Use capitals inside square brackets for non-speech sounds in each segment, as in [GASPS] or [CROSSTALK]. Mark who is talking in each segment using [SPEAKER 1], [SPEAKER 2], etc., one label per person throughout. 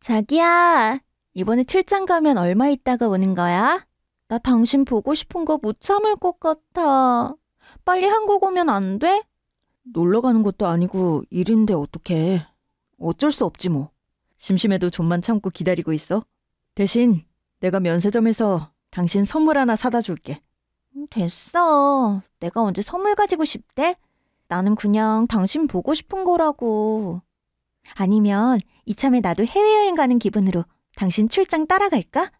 [SPEAKER 1] 자기야, 이번에 출장 가면 얼마 있다가 오는 거야? 나 당신 보고 싶은 거 못 참을 것 같아. 빨리 한국 오면 안 돼? 놀러 가는 것도 아니고 일인데 어떡해. 어쩔 수 없지 뭐. 심심해도 좀만 참고 기다리고 있어. 대신 내가 면세점에서 당신 선물 하나 사다 줄게. 됐어. 내가 언제 선물 가지고 싶대? 나는 그냥 당신 보고 싶은 거라고. 아니면 이참에 나도 해외여행 가는 기분으로 당신 출장 따라갈까?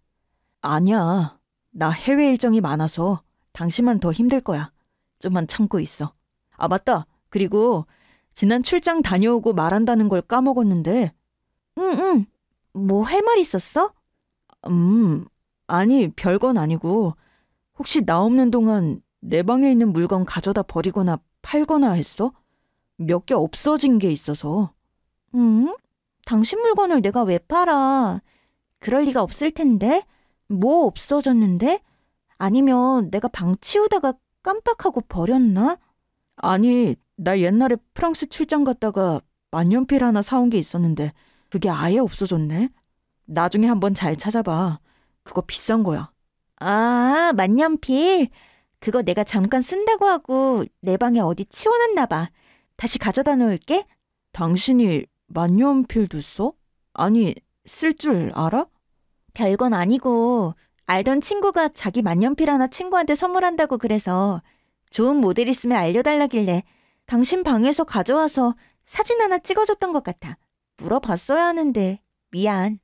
[SPEAKER 1] 아니야. 나 해외 일정이 많아서 당신만 더 힘들 거야. 좀만 참고 있어. 아, 맞다. 그리고 지난 출장 다녀오고 말한다는 걸 까먹었는데. 응, 응. 뭐 할 말 있었어? 음, 아니, 별건 아니고. 혹시 나 없는 동안 내 방에 있는 물건 가져다 버리거나 팔거나 했어? 몇 개 없어진 게 있어서. 응? 당신 물건을 내가 왜 팔아? 그럴 리가 없을 텐데? 뭐 없어졌는데? 아니면 내가 방 치우다가 깜빡하고 버렸나? 아니, 나 옛날에 프랑스 출장 갔다가 만년필 하나 사온 게 있었는데 그게 아예 없어졌네. 나중에 한번 잘 찾아봐. 그거 비싼 거야. 아, 만년필? 그거 내가 잠깐 쓴다고 하고 내 방에 어디 치워놨나 봐. 다시 가져다 놓을게. 당신이 만년필도 써? 아니, 쓸 줄 알아? 별건 아니고 알던 친구가 자기 만년필 하나 친구한테 선물한다고 그래서 좋은 모델 있으면 알려달라길래 당신 방에서 가져와서 사진 하나 찍어줬던 것 같아. 물어봤어야 하는데 미안.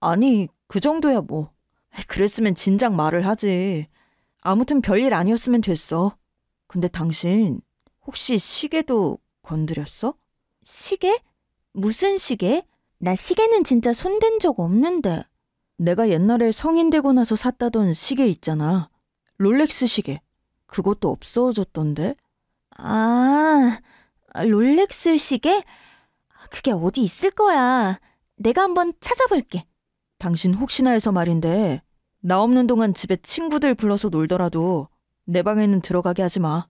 [SPEAKER 1] 아니, 그 정도야 뭐. 그랬으면 진작 말을 하지. 아무튼 별일 아니었으면 됐어. 근데 당신 혹시 시계도 건드렸어? 시계? 무슨 시계? 나 시계는 진짜 손댄 적 없는데. 내가 옛날에 성인 되고 나서 샀다던 시계 있잖아. 롤렉스 시계. 그것도 없어졌던데? 아, 롤렉스 시계? 그게 어디 있을 거야. 내가 한번 찾아볼게. 당신 혹시나 해서 말인데 나 없는 동안 집에 친구들 불러서 놀더라도 내 방에는 들어가게 하지 마.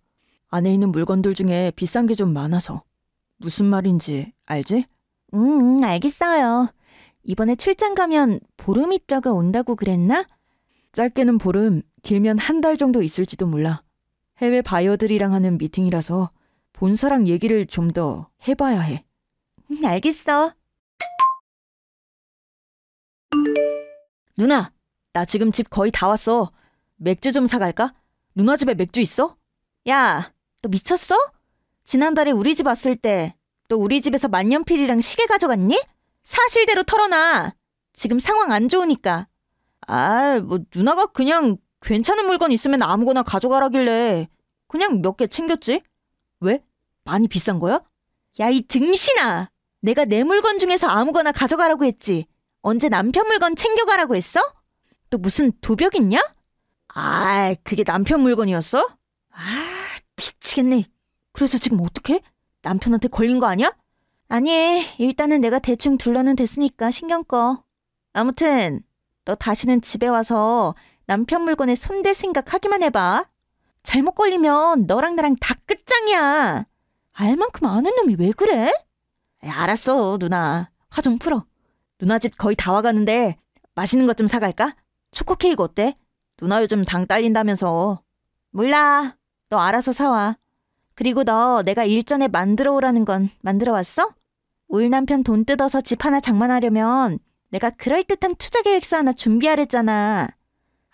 [SPEAKER 1] 안에 있는 물건들 중에 비싼 게 좀 많아서. 무슨 말인지 알지? 응, 음, 음, 알겠어요. 이번에 출장 가면 보름 있다가 온다고 그랬나? 짧게는 보름, 길면 한 달 정도 있을지도 몰라. 해외 바이어들이랑 하는 미팅이라서 본사랑 얘기를 좀 더 해봐야 해. 음, 알겠어. 누나, 나 지금 집 거의 다 왔어. 맥주 좀 사갈까? 누나 집에 맥주 있어? 야, 너 미쳤어? 지난달에 우리 집 왔을 때 너 우리 집에서 만년필이랑 시계 가져갔니? 사실대로 털어놔. 지금 상황 안 좋으니까. 아, 뭐 누나가 그냥 괜찮은 물건 있으면 아무거나 가져가라길래 그냥 몇 개 챙겼지. 왜? 많이 비싼 거야? 야, 이 등신아! 내가 내 물건 중에서 아무거나 가져가라고 했지. 언제 남편 물건 챙겨가라고 했어? 너 무슨 도벽 있냐? 아, 그게 남편 물건이었어? 아, 미치겠네. 그래서 지금 어떡해 남편한테 걸린 거 아니야? 아니, 일단은 내가 대충 둘러는 됐으니까 신경 꺼. 아무튼 너 다시는 집에 와서 남편 물건에 손댈 생각 하기만 해봐. 잘못 걸리면 너랑 나랑 다 끝장이야. 알만큼 아는 놈이 왜 그래? 야, 알았어, 누나. 화 좀 풀어. 누나 집 거의 다 와가는데 맛있는 것 좀 사갈까? 초코 케이크 어때? 누나 요즘 당 딸린다면서. 몰라. 너 알아서 사와. 그리고 너 내가 일전에 만들어 오라는 건 만들어 왔어? 울 남편 돈 뜯어서 집 하나 장만하려면 내가 그럴듯한 투자 계획서 하나 준비하랬잖아.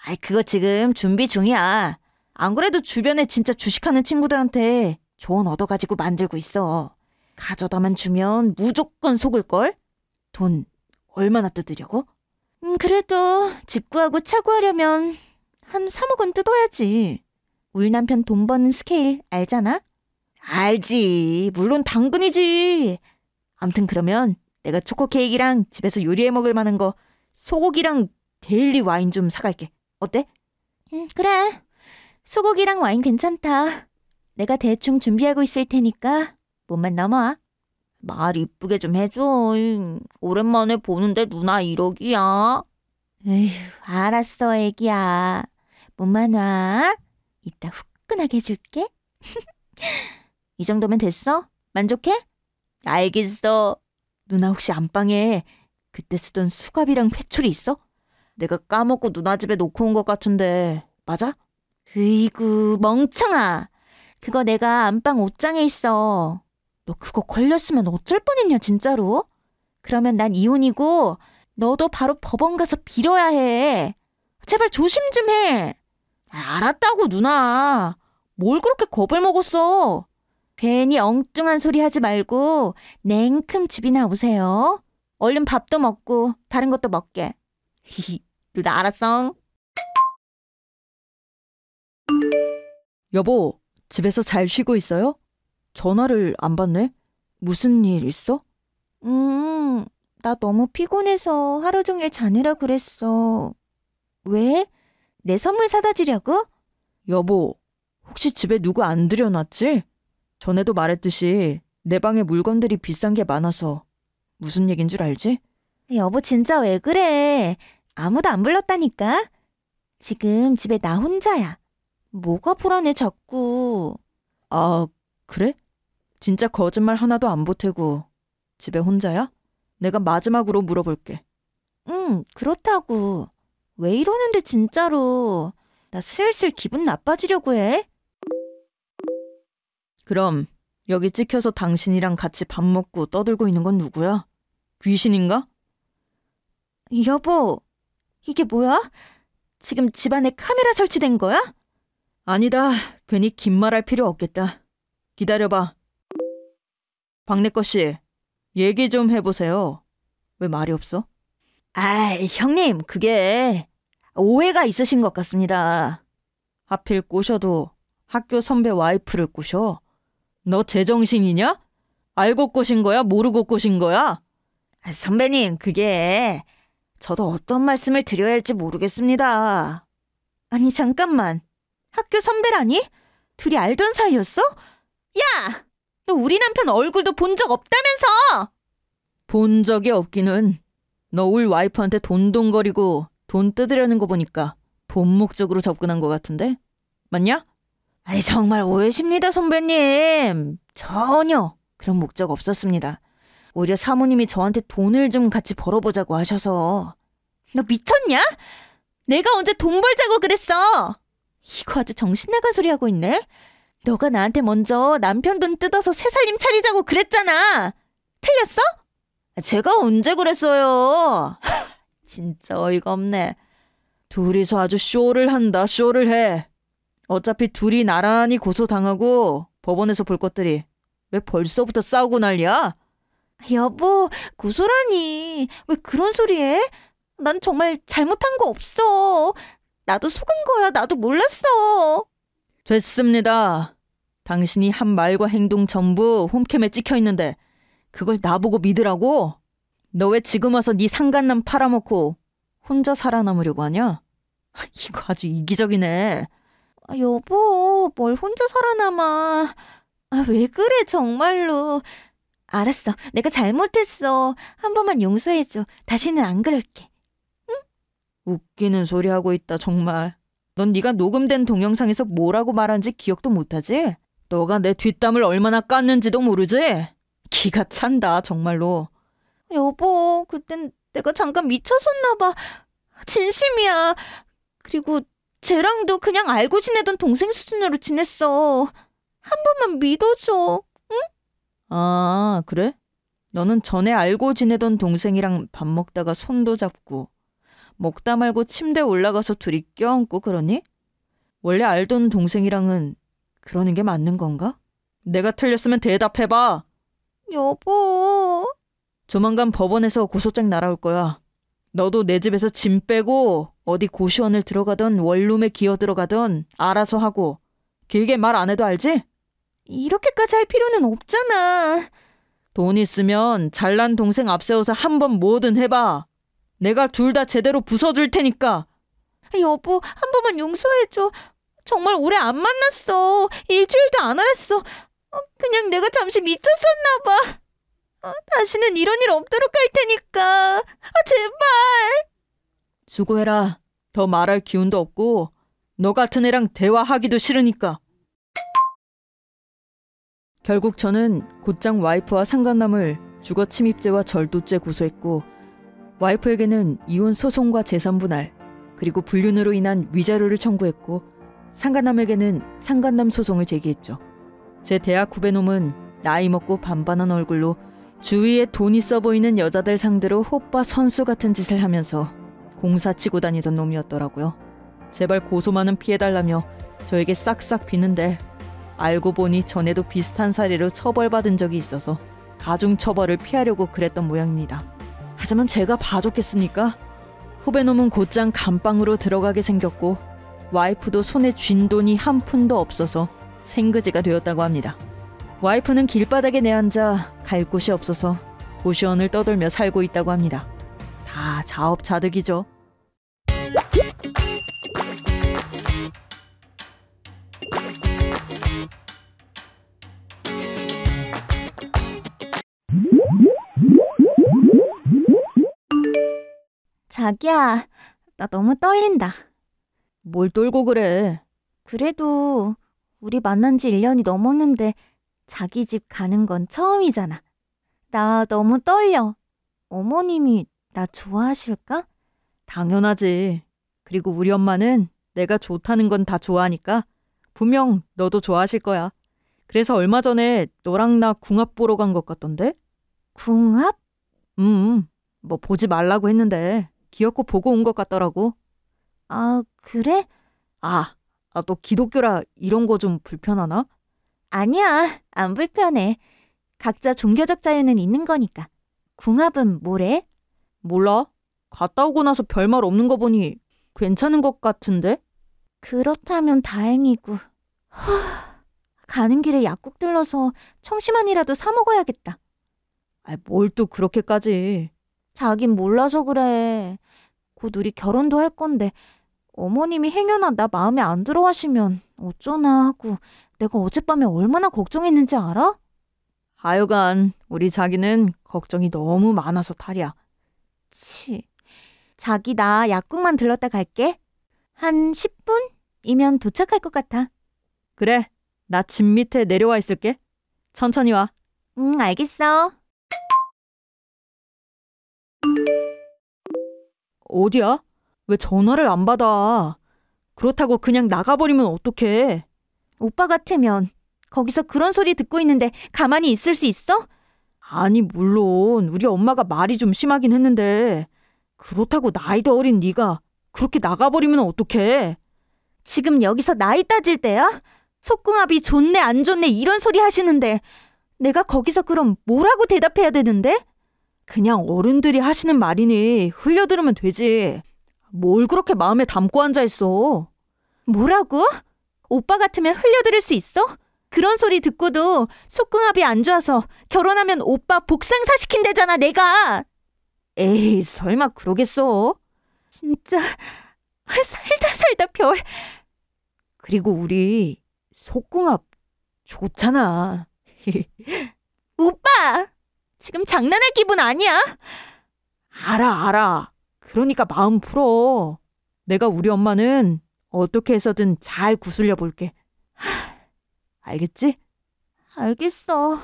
[SPEAKER 1] 아이, 그거 지금 준비 중이야. 안 그래도 주변에 진짜 주식하는 친구들한테 조언 얻어가지고 만들고 있어. 가져다만 주면 무조건 속을걸? 돈 얼마나 뜯으려고? 음, 그래도 집 구하고 차 구하려면 한 3억은 뜯어야지. 우리 남편 돈 버는 스케일 알잖아? 알지. 물론 당근이지. 암튼 그러면 내가 초코 케이크랑 집에서 요리해 먹을 만한 거 소고기랑 데일리 와인 좀 사갈게. 어때? 음, 그래. 소고기랑 와인 괜찮다. 내가 대충 준비하고 있을 테니까 몸만 넘어와. 말 이쁘게 좀 해줘. 오랜만에 보는데 누나 이러기야. 에휴, 알았어, 애기야. 몸만 와. 이따 후끈하게 해줄게. [LAUGHS] 이 정도면 됐어? 만족해? 알겠어. 누나 혹시 안방에 그때 쓰던 수갑이랑 패출이 있어? 내가 까먹고 누나 집에 놓고 온 것 같은데 맞아? 으이구 멍청아. 그거 내가 안방 옷장에 있어. 너 그거 걸렸으면 어쩔 뻔했냐, 진짜로? 그러면 난 이혼이고, 너도 바로 법원 가서 빌어야 해. 제발 조심 좀 해. 아, 알았다고, 누나. 뭘 그렇게 겁을 먹었어? 괜히 엉뚱한 소리 하지 말고 냉큼 집이나 오세요. 얼른 밥도 먹고 다른 것도 먹게. 히히, [LAUGHS] 누나 알았어? 여보, 집에서 잘 쉬고 있어요? 전화를 안 받네? 무슨 일 있어? 음, 나 너무 피곤해서 하루 종일 자느라 그랬어. 왜? 내 선물 사다 주려고? 여보, 혹시 집에 누구 안 들여놨지? 전에도 말했듯이 내 방에 물건들이 비싼 게 많아서 무슨 얘긴 줄 알지? 여보 진짜 왜 그래? 아무도 안 불렀다니까? 지금 집에 나 혼자야. 뭐가 불안해 자꾸. 아, 그래? 진짜 거짓말 하나도 안 보태고 집에 혼자야? 내가 마지막으로 물어볼게. 응, 그렇다고. 왜 이러는데 진짜로. 나 슬슬 기분 나빠지려고 해. 그럼 여기 찍혀서 당신이랑 같이 밥 먹고 떠들고 있는 건 누구야? 귀신인가? 여보, 이게 뭐야? 지금 집안에 카메라 설치된 거야? 아니다. 괜히 긴말할 필요 없겠다. 기다려봐. 박내거 씨, 얘기 좀 해보세요. 왜 말이 없어? 아, 형님, 그게 오해가 있으신 것 같습니다. 하필 꼬셔도 학교 선배 와이프를 꼬셔? 너 제정신이냐? 알고 꼬신 거야? 모르고 꼬신 거야? 아, 선배님, 그게 저도 어떤 말씀을 드려야 할지 모르겠습니다. 아니, 잠깐만. 학교 선배라니? 둘이 알던 사이였어? 야! 너 우리 남편 얼굴도 본 적 없다면서! 본 적이 없기는 너 울 와이프한테 돈돈거리고 돈 뜯으려는 거 보니까 본목적으로 접근한 것 같은데? 맞냐? 아이 정말 오해십니다 선배님 전혀 그런 목적 없었습니다 오히려 사모님이 저한테 돈을 좀 같이 벌어보자고 하셔서 너 미쳤냐? 내가 언제 돈 벌자고 그랬어 이거 아주 정신 나간 소리 하고 있네 너가 나한테 먼저 남편 돈 뜯어서 새 살림 차리자고 그랬잖아. 틀렸어? 제가 언제 그랬어요? [LAUGHS] 진짜 어이가 없네. 둘이서 아주 쇼를 한다, 쇼를 해. 어차피 둘이 나란히 고소당하고 법원에서 볼 것들이 왜 벌써부터 싸우고 난리야? 여보, 고소라니. 왜 그런 소리 해? 난 정말 잘못한 거 없어. 나도 속은 거야. 나도 몰랐어. 됐습니다. 당신이 한 말과 행동 전부 홈캠에 찍혀 있는데 그걸 나보고 믿으라고? 너 왜 지금 와서 네 상간남 팔아먹고 혼자 살아남으려고 하냐? [LAUGHS] 이거 아주 이기적이네. 아, 여보, 뭘 혼자 살아남아. 아, 왜 그래, 정말로. 알았어. 내가 잘못했어. 한 번만 용서해줘. 다시는 안 그럴게. 응? 웃기는 소리 하고 있다, 정말. 넌 네가 녹음된 동영상에서 뭐라고 말한지 기억도 못하지? 너가 내 뒷담을 얼마나 깠는지도 모르지? 기가 찬다 정말로. 여보, 그땐 내가 잠깐 미쳤었나 봐. 진심이야. 그리고 쟤랑도 그냥 알고 지내던 동생 수준으로 지냈어. 한 번만 믿어줘, 응? 아, 그래? 너는 전에 알고 지내던 동생이랑 밥 먹다가 손도 잡고 먹다 말고 침대 올라가서 둘이 껴안고 그러니? 원래 알던 동생이랑은 그러는 게 맞는 건가? 내가 틀렸으면 대답해봐. 여보. 조만간 법원에서 고소장 날아올 거야. 너도 내 집에서 짐 빼고 어디 고시원을 들어가던 원룸에 기어 들어가던 알아서 하고 길게 말 안 해도 알지? 이렇게까지 할 필요는 없잖아. 돈 있으면 잘난 동생 앞세워서 한번 뭐든 해봐. 내가 둘 다 제대로 부숴줄 테니까. 여보, 한 번만 용서해줘. 정말 오래 안 만났어. 일주일도 안 알았어. 어, 그냥 내가 잠시 미쳤었나 봐. 어, 다시는 이런 일 없도록 할 테니까. 아, 제발. 수고해라. 더 말할 기운도 없고 너 같은 애랑 대화하기도 싫으니까. 결국 저는 곧장 와이프와 상간남을 주거 침입죄와 절도죄 고소했고 와이프에게는 이혼 소송과 재산 분할, 그리고 불륜으로 인한 위자료를 청구했고 상간남에게는 상간남 소송을 제기했죠. 제 대학 후배놈은 나이 먹고 반반한 얼굴로 주위에 돈 있어 보이는 여자들 상대로 호빠 선수 같은 짓을 하면서 공사 치고 다니던 놈이었더라고요. 제발 고소만은 피해달라며 저에게 싹싹 비는데 알고 보니 전에도 비슷한 사례로 처벌받은 적이 있어서 가중처벌을 피하려고 그랬던 모양입니다. 하지만 제가 봐줬겠습니까? 후배놈은 곧장 감방으로 들어가게 생겼고 와이프도 손에 쥔 돈이 한 푼도 없어서 생그지가 되었다고 합니다. 와이프는 길바닥에 내앉아 갈 곳이 없어서 도시원을 떠돌며 살고 있다고 합니다. 다 자업자득이죠. 자기야, 나 너무 떨린다. 뭘 떨고 그래? 그래도 우리 만난 지 1년이 넘었는데 자기 집 가는 건 처음이잖아. 나 너무 떨려. 어머님이 나 좋아하실까? 당연하지. 그리고 우리 엄마는 내가 좋다는 건 다 좋아하니까 분명 너도 좋아하실 거야. 그래서 얼마 전에 너랑 나 궁합 보러 간 것 같던데? 궁합? 음, 음, 뭐 보지 말라고 했는데 기어코 보고 온 것 같더라고. 아, 그래? 아, 아, 너 기독교라 이런 거 좀 불편하나? 아니야, 안 불편해. 각자 종교적 자유는 있는 거니까. 궁합은 뭐래? 몰라. 갔다 오고 나서 별말 없는 거 보니 괜찮은 것 같은데? 그렇다면 다행이고. 허, 가는 길에 약국 들러서 청심환이라도 사 먹어야겠다. 아, 뭘 또 그렇게까지. 자긴 몰라서 그래. 곧 우리 결혼도 할 건데 어머님이 행여나 나 마음에 안 들어 하시면 어쩌나 하고 내가 어젯밤에 얼마나 걱정했는지 알아? 하여간 우리 자기는 걱정이 너무 많아서 탈이야. 치. 자기 나 약국만 들렀다 갈게. 한 10분이면 도착할 것 같아. 그래. 나 집 밑에 내려와 있을게. 천천히 와. 응, 알겠어. 어디야? 왜 전화를 안 받아? 그렇다고 그냥 나가버리면 어떡해? 오빠 같으면 거기서 그런 소리 듣고 있는데 가만히 있을 수 있어? 아니 물론 우리 엄마가 말이 좀 심하긴 했는데 그렇다고 나이도 어린 네가 그렇게 나가버리면 어떡해? 지금 여기서 나이 따질 때야? 속궁합이 좋네 안 좋네 이런 소리 하시는데 내가 거기서 그럼 뭐라고 대답해야 되는데? 그냥 어른들이 하시는 말이니 흘려들으면 되지. 뭘 그렇게 마음에 담고 앉아있어? 뭐라고? 오빠 같으면 흘려들을 수 있어? 그런 소리 듣고도 속궁합이 안 좋아서 결혼하면 오빠 복상사 시킨대잖아 내가. 에이 설마 그러겠어? 진짜 살다 살다 별. 그리고 우리 속궁합 좋잖아. [LAUGHS] 오빠! 지금 장난할 기분 아니야? 알아, 알아. 그러니까 마음 풀어. 내가 우리 엄마는 어떻게 해서든 잘 구슬려 볼게. 알겠지? 알겠어.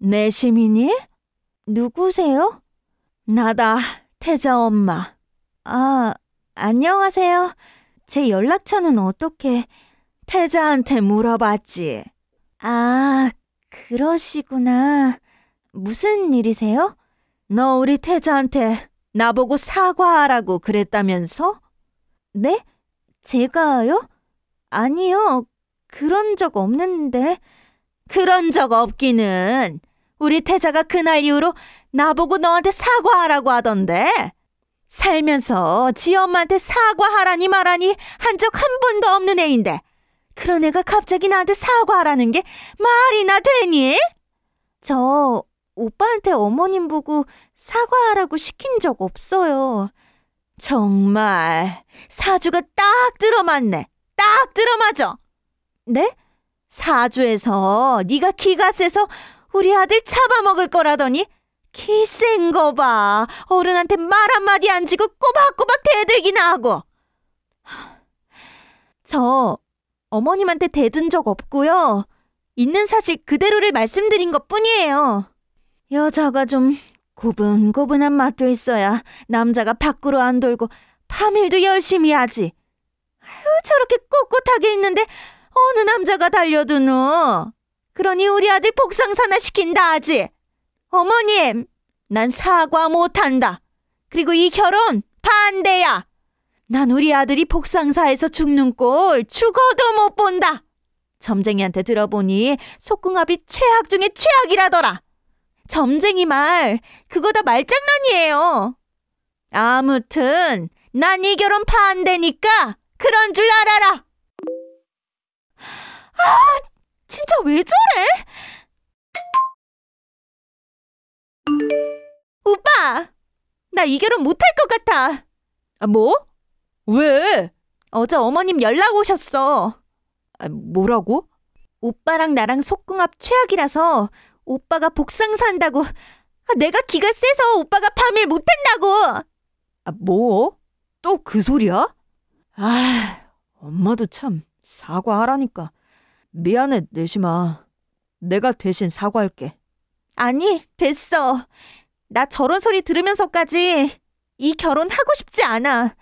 [SPEAKER 1] 내 네, 시민이? 누구세요? 나다, 태자 엄마. 아, 안녕하세요. 제 연락처는 어떻게 태자한테 물어봤지? 아, 그러시구나. 무슨 일이세요? 너 우리 태자한테 나보고 사과하라고 그랬다면서? 네? 제가요? 아니요. 그런 적 없는데. 그런 적 없기는. 우리 태자가 그날 이후로 나보고 너한테 사과하라고 하던데. 살면서 지 엄마한테 사과하라니 말하니 한 적 한 번도 없는 애인데 그런 애가 갑자기 나한테 사과하라는 게 말이나 되니? 저 오빠한테 어머님 보고 사과하라고 시킨 적 없어요. 정말 사주가 딱 들어맞네. 딱 들어맞어. 네? 사주에서 네가 키가 세서 우리 아들 잡아먹을 거라더니 키 센 거 봐. 어른한테 말 한마디 안 지고 꼬박꼬박 대들기나 하고. 저 어머님한테 대든 적 없고요. 있는 사실 그대로를 말씀드린 것 뿐이에요. 여자가 좀 고분고분한 맛도 있어야 남자가 밖으로 안 돌고 밤일도 열심히 하지. 아유, 저렇게 꼿꼿하게 있는데 어느 남자가 달려드노? 그러니 우리 아들 복상사나 시킨다 하지. 어머님, 난 사과 못한다. 그리고 이 결혼 반대야. 난 우리 아들이 복상사에서 죽는 꼴 죽어도 못 본다. 점쟁이한테 들어보니 속궁합이 최악 중에 최악이라더라. 점쟁이 말 그거 다 말장난이에요. 아무튼 난 이 결혼 파 안되니까
[SPEAKER 2] 그런 줄 알아라. 아, 진짜 왜 저래?
[SPEAKER 1] 오빠, 나 이 결혼 못 할 것 같아. 아, 뭐? 왜? 어제 어머님 연락 오셨어. 아, 뭐라고? 오빠랑 나랑 속궁합 최악이라서 오빠가 복상 산다고. 아, 내가 기가 세서 오빠가 밤일 못한다고. 아, 뭐? 또 그 소리야? 아, 엄마도 참 사과하라니까. 미안해, 내심아. 내가 대신 사과할게. 아니, 됐어. 나 저런 소리 들으면서까지 이 결혼 하고 싶지 않아.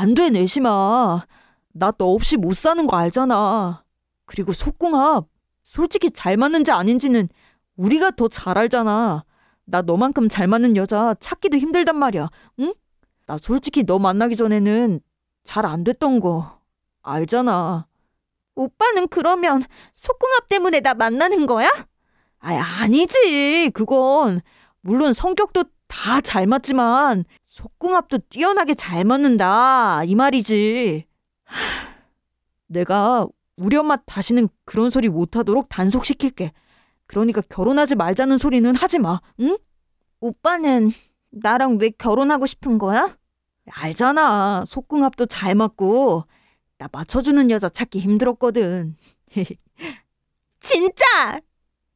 [SPEAKER 1] 안 돼, 내심아. 나 너 없이 못 사는 거 알잖아. 그리고 속궁합. 솔직히 잘 맞는지 아닌지는 우리가 더 잘 알잖아. 나 너만큼 잘 맞는 여자 찾기도 힘들단 말이야. 응? 나 솔직히 너 만나기 전에는 잘 안 됐던 거 알잖아. 오빠는 그러면 속궁합 때문에 나 만나는 거야? 아, 아니지. 그건 물론 성격도 다잘 맞지만 속궁합도 뛰어나게 잘 맞는다 이 말이지. [SIGHS] 내가 우리 엄마 다시는 그런 소리 못하도록 단속시킬게. 그러니까 결혼하지 말자는 소리는 하지 마, 응? 오빠는 나랑 왜 결혼하고 싶은 거야? 알잖아. 속궁합도 잘 맞고 나 맞춰주는 여자 찾기 힘들었거든. [LAUGHS] 진짜?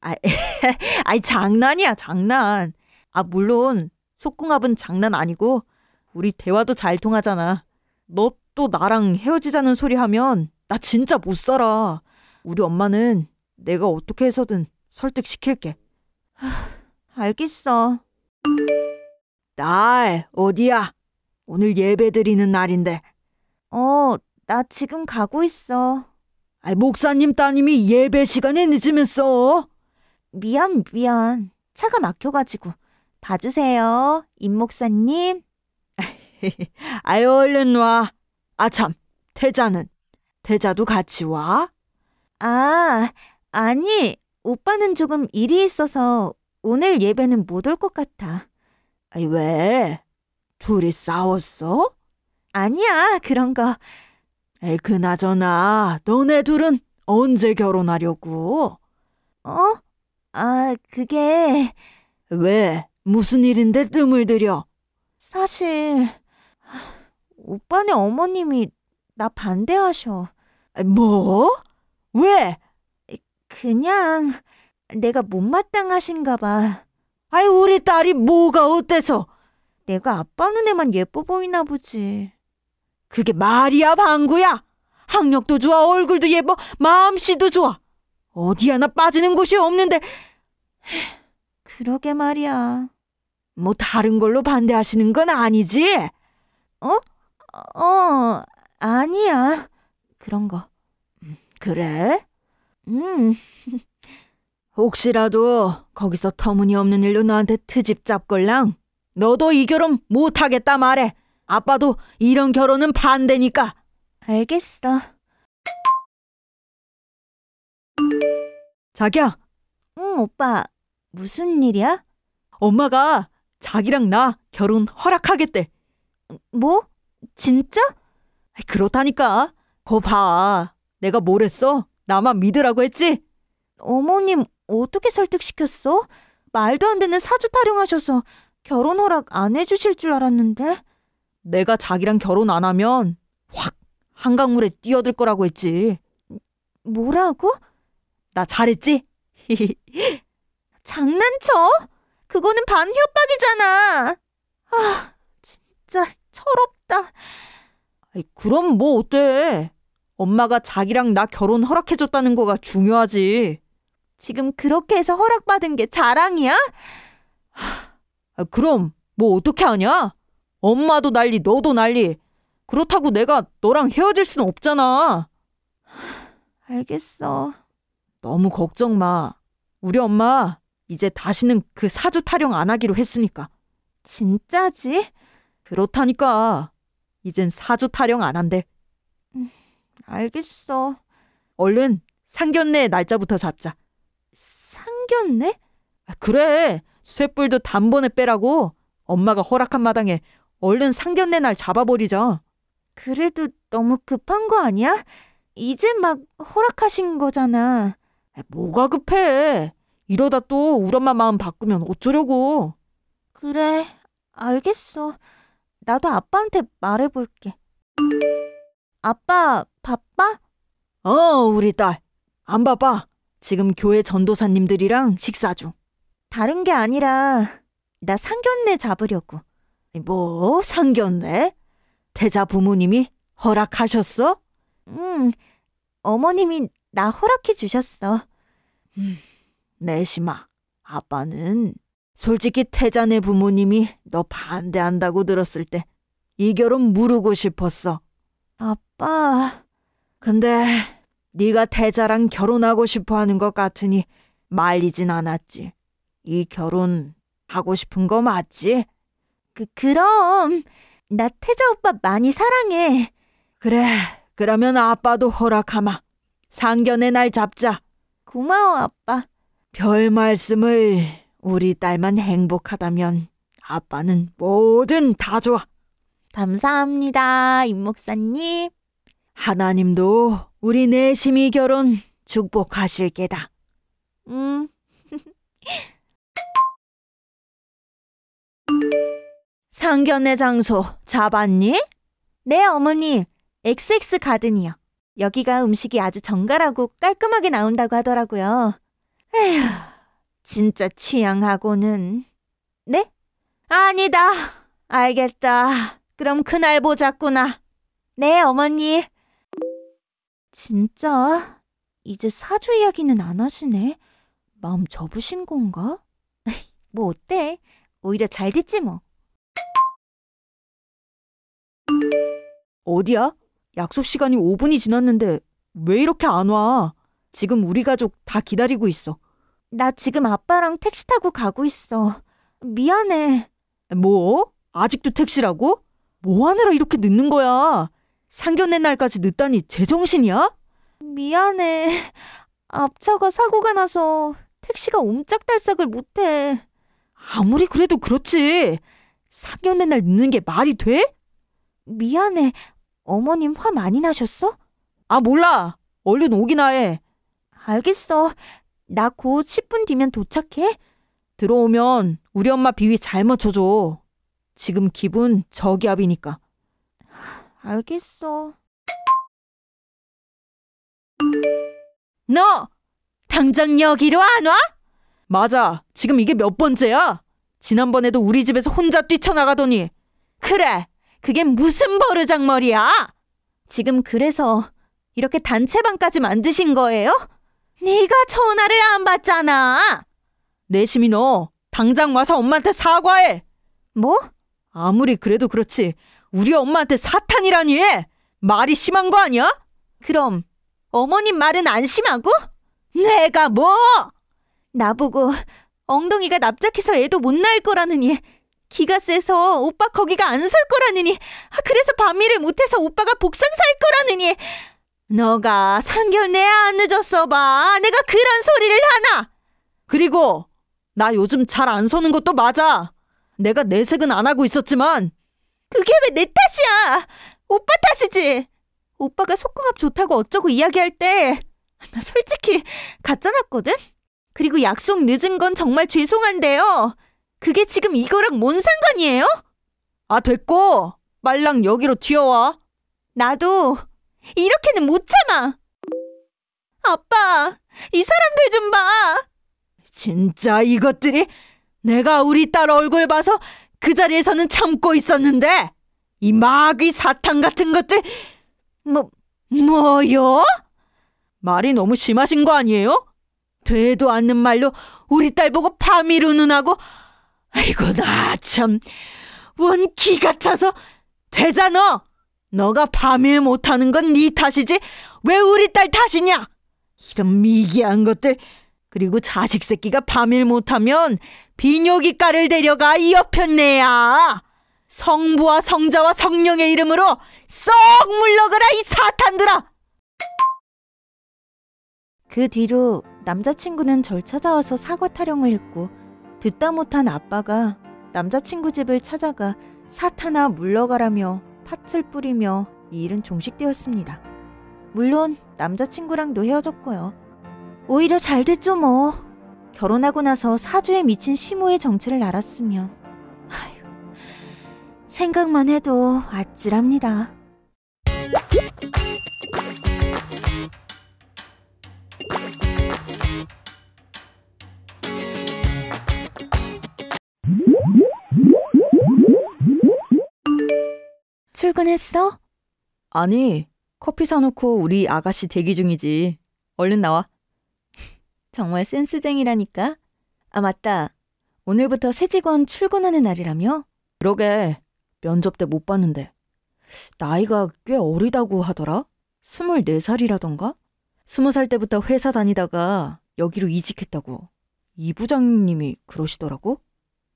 [SPEAKER 1] 아, [LAUGHS] 아이 장난이야 장난. 아, 물론 속궁합은 장난 아니고 우리 대화도 잘 통하잖아. 너 또 나랑 헤어지자는 소리 하면 나 진짜 못 살아. 우리 엄마는 내가 어떻게 해서든 설득시킬게. 하, 알겠어. 날 어디야? 오늘 예배 드리는 날인데. 어, 나 지금 가고 있어. 아이, 목사님 따님이 예배 시간에 늦으면서. 미안, 미안. 차가 막혀가지고. 봐주세요, 임 목사님. [LAUGHS] 아유, 얼른 와. 아참, 태자는? 태자도 같이 와? 아, 아니, 오빠는 조금 일이 있어서 오늘 예배는 못 올 것 같아. 아니, 왜? 둘이 싸웠어? 아니야, 그런 거. 에 그나저나, 너네 둘은 언제 결혼하려고? 어? 아, 그게. 왜? 무슨 일인데 뜸을 들여? 사실 오빠네 어머님이 나 반대하셔. 뭐? 왜? 그냥 내가 못마땅하신가 봐. 아이 우리 딸이 뭐가 어때서? 내가 아빠 눈에만 예뻐 보이나 보지. 그게 말이야 방구야. 학력도 좋아 얼굴도 예뻐 마음씨도 좋아. 어디 하나 빠지는 곳이 없는데 그러게 말이야. 뭐 다른 걸로 반대하시는 건 아니지? 어? 어, 아니야. 그런 거. 음, 그래? 음. [LAUGHS] 혹시라도 거기서 터무니없는 일로 너한테 트집 잡걸랑 너도 이 결혼 못하겠다 말해. 아빠도 이런 결혼은 반대니까. 알겠어. 자기야. 응, 오빠. 무슨 일이야? 엄마가 자기랑 나 결혼 허락하겠대. 뭐? 진짜? 그렇다니까. 거 봐. 내가 뭘 했어? 나만 믿으라고 했지? 어머님 어떻게 설득시켰어? 말도 안 되는 사주 타령하셔서 결혼 허락 안 해주실 줄 알았는데. 내가 자기랑 결혼 안 하면 확 한강물에 뛰어들 거라고 했지. 뭐라고? 나 잘했지? [LAUGHS] 장난쳐? 그거는 반협박이잖아. 아, 진짜 철없다. 그럼 뭐 어때? 엄마가 자기랑 나 결혼 허락해줬다는 거가 중요하지. 지금 그렇게 해서 허락받은 게 자랑이야? 하, 아, 그럼 뭐 어떻게 하냐? 엄마도 난리, 너도 난리. 그렇다고 내가 너랑 헤어질 순 없잖아. 알겠어. 너무 걱정 마. 우리 엄마 이제 다시는 그 사주 타령 안 하기로 했으니까. 진짜지? 그렇다니까. 이젠 사주 타령 안 한대. 음, 알겠어. 얼른 상견례 날짜부터 잡자. 상견례? 아, 그래. 쇳불도 단번에 빼라고. 엄마가 허락한 마당에 얼른 상견례 날 잡아버리자. 그래도 너무 급한 거 아니야? 이제 막 허락하신 거잖아. 뭐가 급해? 이러다 또 우리 엄마 마음 바꾸면 어쩌려고. 그래, 알겠어. 나도 아빠한테 말해볼게. 아빠, 바빠? 어, 우리 딸. 안 바빠. 지금 교회 전도사님들이랑 식사 중. 다른 게 아니라, 나 상견례 잡으려고. 뭐, 상견례? 대자 부모님이 허락하셨어? 응, 어머님이 나 허락해 주셨어. 음. 내심아, 아빠는 솔직히 태자네 부모님이 너 반대한다고 들었을 때 이 결혼 무르고 싶었어. 아빠, 근데 네가 태자랑 결혼하고 싶어 하는 것 같으니 말리진 않았지. 이 결혼 하고 싶은 거 맞지? 그, 그럼 나 태자 오빠 많이 사랑해. 그래, 그러면 아빠도 허락하마. 상견의 날 잡자. 고마워, 아빠. 별 말씀을 우리 딸만 행복하다면 아빠는 뭐든 다 좋아. 감사합니다, 임 목사님. 하나님도 우리 내심이 결혼 축복하실 게다.
[SPEAKER 2] 음. [LAUGHS]
[SPEAKER 1] 상견례 장소 잡았니? 네, 어머니 XX 가든이요. 여기가 음식이 아주 정갈하고 깔끔하게 나온다고 하더라고요. 에휴, 진짜 취향하고는. 네? 아니다. 알겠다. 그럼 그날 보자꾸나. 네, 어머니. 진짜? 이제 사주 이야기는 안 하시네? 마음 접으신 건가? [LAUGHS] 뭐 어때? 오히려 잘됐지 뭐. 어디야? 약속 시간이 5분이 지났는데 왜 이렇게 안 와? 지금 우리 가족 다 기다리고 있어. 나 지금 아빠랑 택시 타고 가고 있어. 미안해. 뭐? 아직도 택시라고? 뭐 하느라 이렇게 늦는 거야? 상견례 날까지 늦다니 제정신이야? 미안해. 앞차가 사고가 나서 택시가 옴짝달싹을 못해. 아무리 그래도 그렇지. 상견례 날 늦는 게 말이 돼? 미안해. 어머님 화 많이 나셨어? 아, 몰라. 얼른 오기나 해. 알겠어. 나곧 10분 뒤면 도착해? 들어오면 우리 엄마 비위 잘 맞춰줘. 지금 기분 저기압이니까. 알겠어. 너! 당장 여기로 안 와? 맞아. 지금 이게 몇 번째야? 지난번에도 우리 집에서 혼자 뛰쳐나가더니. 그래. 그게 무슨 버르장머리야? 지금 그래서 이렇게 단체방까지 만드신 거예요? 네가 전화를 안 받잖아. 내심이 네, 너 당장 와서 엄마한테 사과해. 뭐? 아무리 그래도 그렇지 우리 엄마한테 사탄이라니 말이 심한 거 아니야? 그럼 어머님 말은 안 심하고? 내가 뭐? 나보고 엉덩이가 납작해서 애도 못 낳을 거라느니 기가 세서 오빠 거기가 안 설 거라느니 아, 그래서 밤일을 못해서 오빠가 복상 살 거라느니 너가 상견 월 내야 안 늦었어 봐. 내가 그런 소리를 하나. 그리고 나 요즘 잘 안 서는 것도 맞아. 내가 내색은 안 하고 있었지만 그게 왜 내 탓이야? 오빠 탓이지. 오빠가 속궁합 좋다고 어쩌고 이야기할 때나 솔직히 가짜났거든. 그리고 약속 늦은 건 정말 죄송한데요. 그게 지금 이거랑 뭔 상관이에요? 아 됐고 말랑 여기로 튀어와. 나도 이렇게는 못 참아! 아빠, 이 사람들 좀 봐! 진짜 이것들이 내가 우리 딸 얼굴 봐서 그 자리에서는 참고 있었는데 이 마귀 사탕 같은 것들 뭐 뭐요? 말이 너무 심하신 거 아니에요? 돼도 않는 말로 우리 딸 보고 파미루 눈하고 아이고 나참 원기가 차서 되자너 너가 밤일 못하는 건 네 탓이지 왜 우리 딸 탓이냐? 이런 미개한 것들 그리고 자식 새끼가 밤일 못하면 비뇨기과를 데려가 이어폈네야 성부와 성자와 성령의 이름으로 썩 물러가라 이 사탄들아! 그 뒤로 남자친구는 절 찾아와서 사과 타령을 했고 듣다 못한 아빠가 남자친구 집을 찾아가 사탄아 물러가라며 팥을 뿌리며 이 일은 종식되었습니다. 물론 남자친구랑도 헤어졌고요. 오히려 잘 됐죠 뭐. 결혼하고 나서 사주에 미친 시모의 정체를 알았으면. 아휴, 생각만 해도 아찔합니다. 출근했어? 아니, 커피 사놓고 우리 아가씨 대기 중이지. 얼른 나와. [LAUGHS] 정말 센스쟁이라니까. 아, 맞다. 오늘부터 새 직원 출근하는 날이라며? 그러게. 면접 때 못 봤는데. 나이가 꽤 어리다고 하더라? 24살이라던가? 20살 때부터 회사 다니다가 여기로 이직했다고. 이 부장님이 그러시더라고?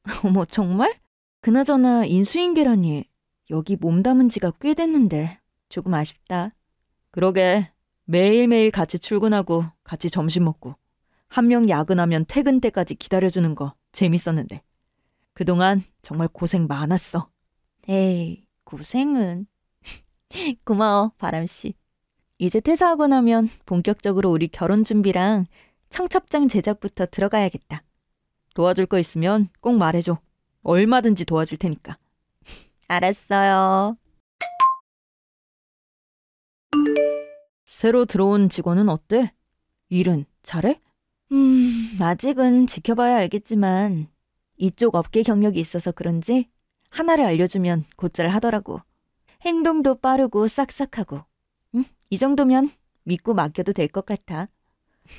[SPEAKER 1] [LAUGHS] 어머, 정말? 그나저나 인수인계라니 여기 몸담은 지가 꽤 됐는데 조금 아쉽다. 그러게 매일매일 같이 출근하고 같이 점심 먹고 한 명 야근하면 퇴근 때까지 기다려주는 거 재밌었는데 그동안 정말 고생 많았어. 에이 고생은 [LAUGHS] 고마워 바람씨. 이제 퇴사하고 나면 본격적으로 우리 결혼 준비랑 청첩장 제작부터 들어가야겠다. 도와줄 거 있으면 꼭 말해줘. 얼마든지 도와줄 테니까. 알았어요. 새로 들어온 직원은 어때? 일은 잘해? 음, 아직은 지켜봐야 알겠지만 이쪽 업계 경력이 있어서 그런지 하나를 알려주면 곧잘 하더라고. 행동도 빠르고 싹싹하고. 음, 이 정도면 믿고 맡겨도 될 것 같아.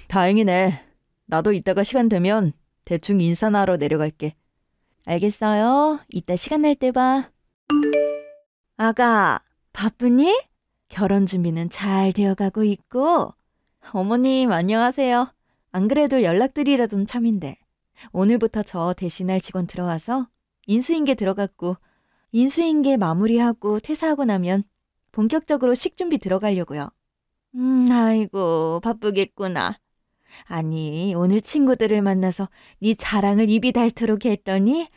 [SPEAKER 1] 다행이네. 나도 이따가 시간 되면 대충 인사나러 하 내려갈게. 알겠어요. 이따 시간 날 때 봐. 아가, 바쁘니? 결혼 준비는 잘 되어가고 있고. 어머님, 안녕하세요. 안 그래도 연락드리려던 참인데. 오늘부터 저 대신할 직원 들어와서 인수인계 들어갔고, 인수인계 마무리하고 퇴사하고 나면 본격적으로 식준비 들어가려고요. 음, 아이고, 바쁘겠구나. 아니, 오늘 친구들을 만나서 네 자랑을 입이 닳도록 했더니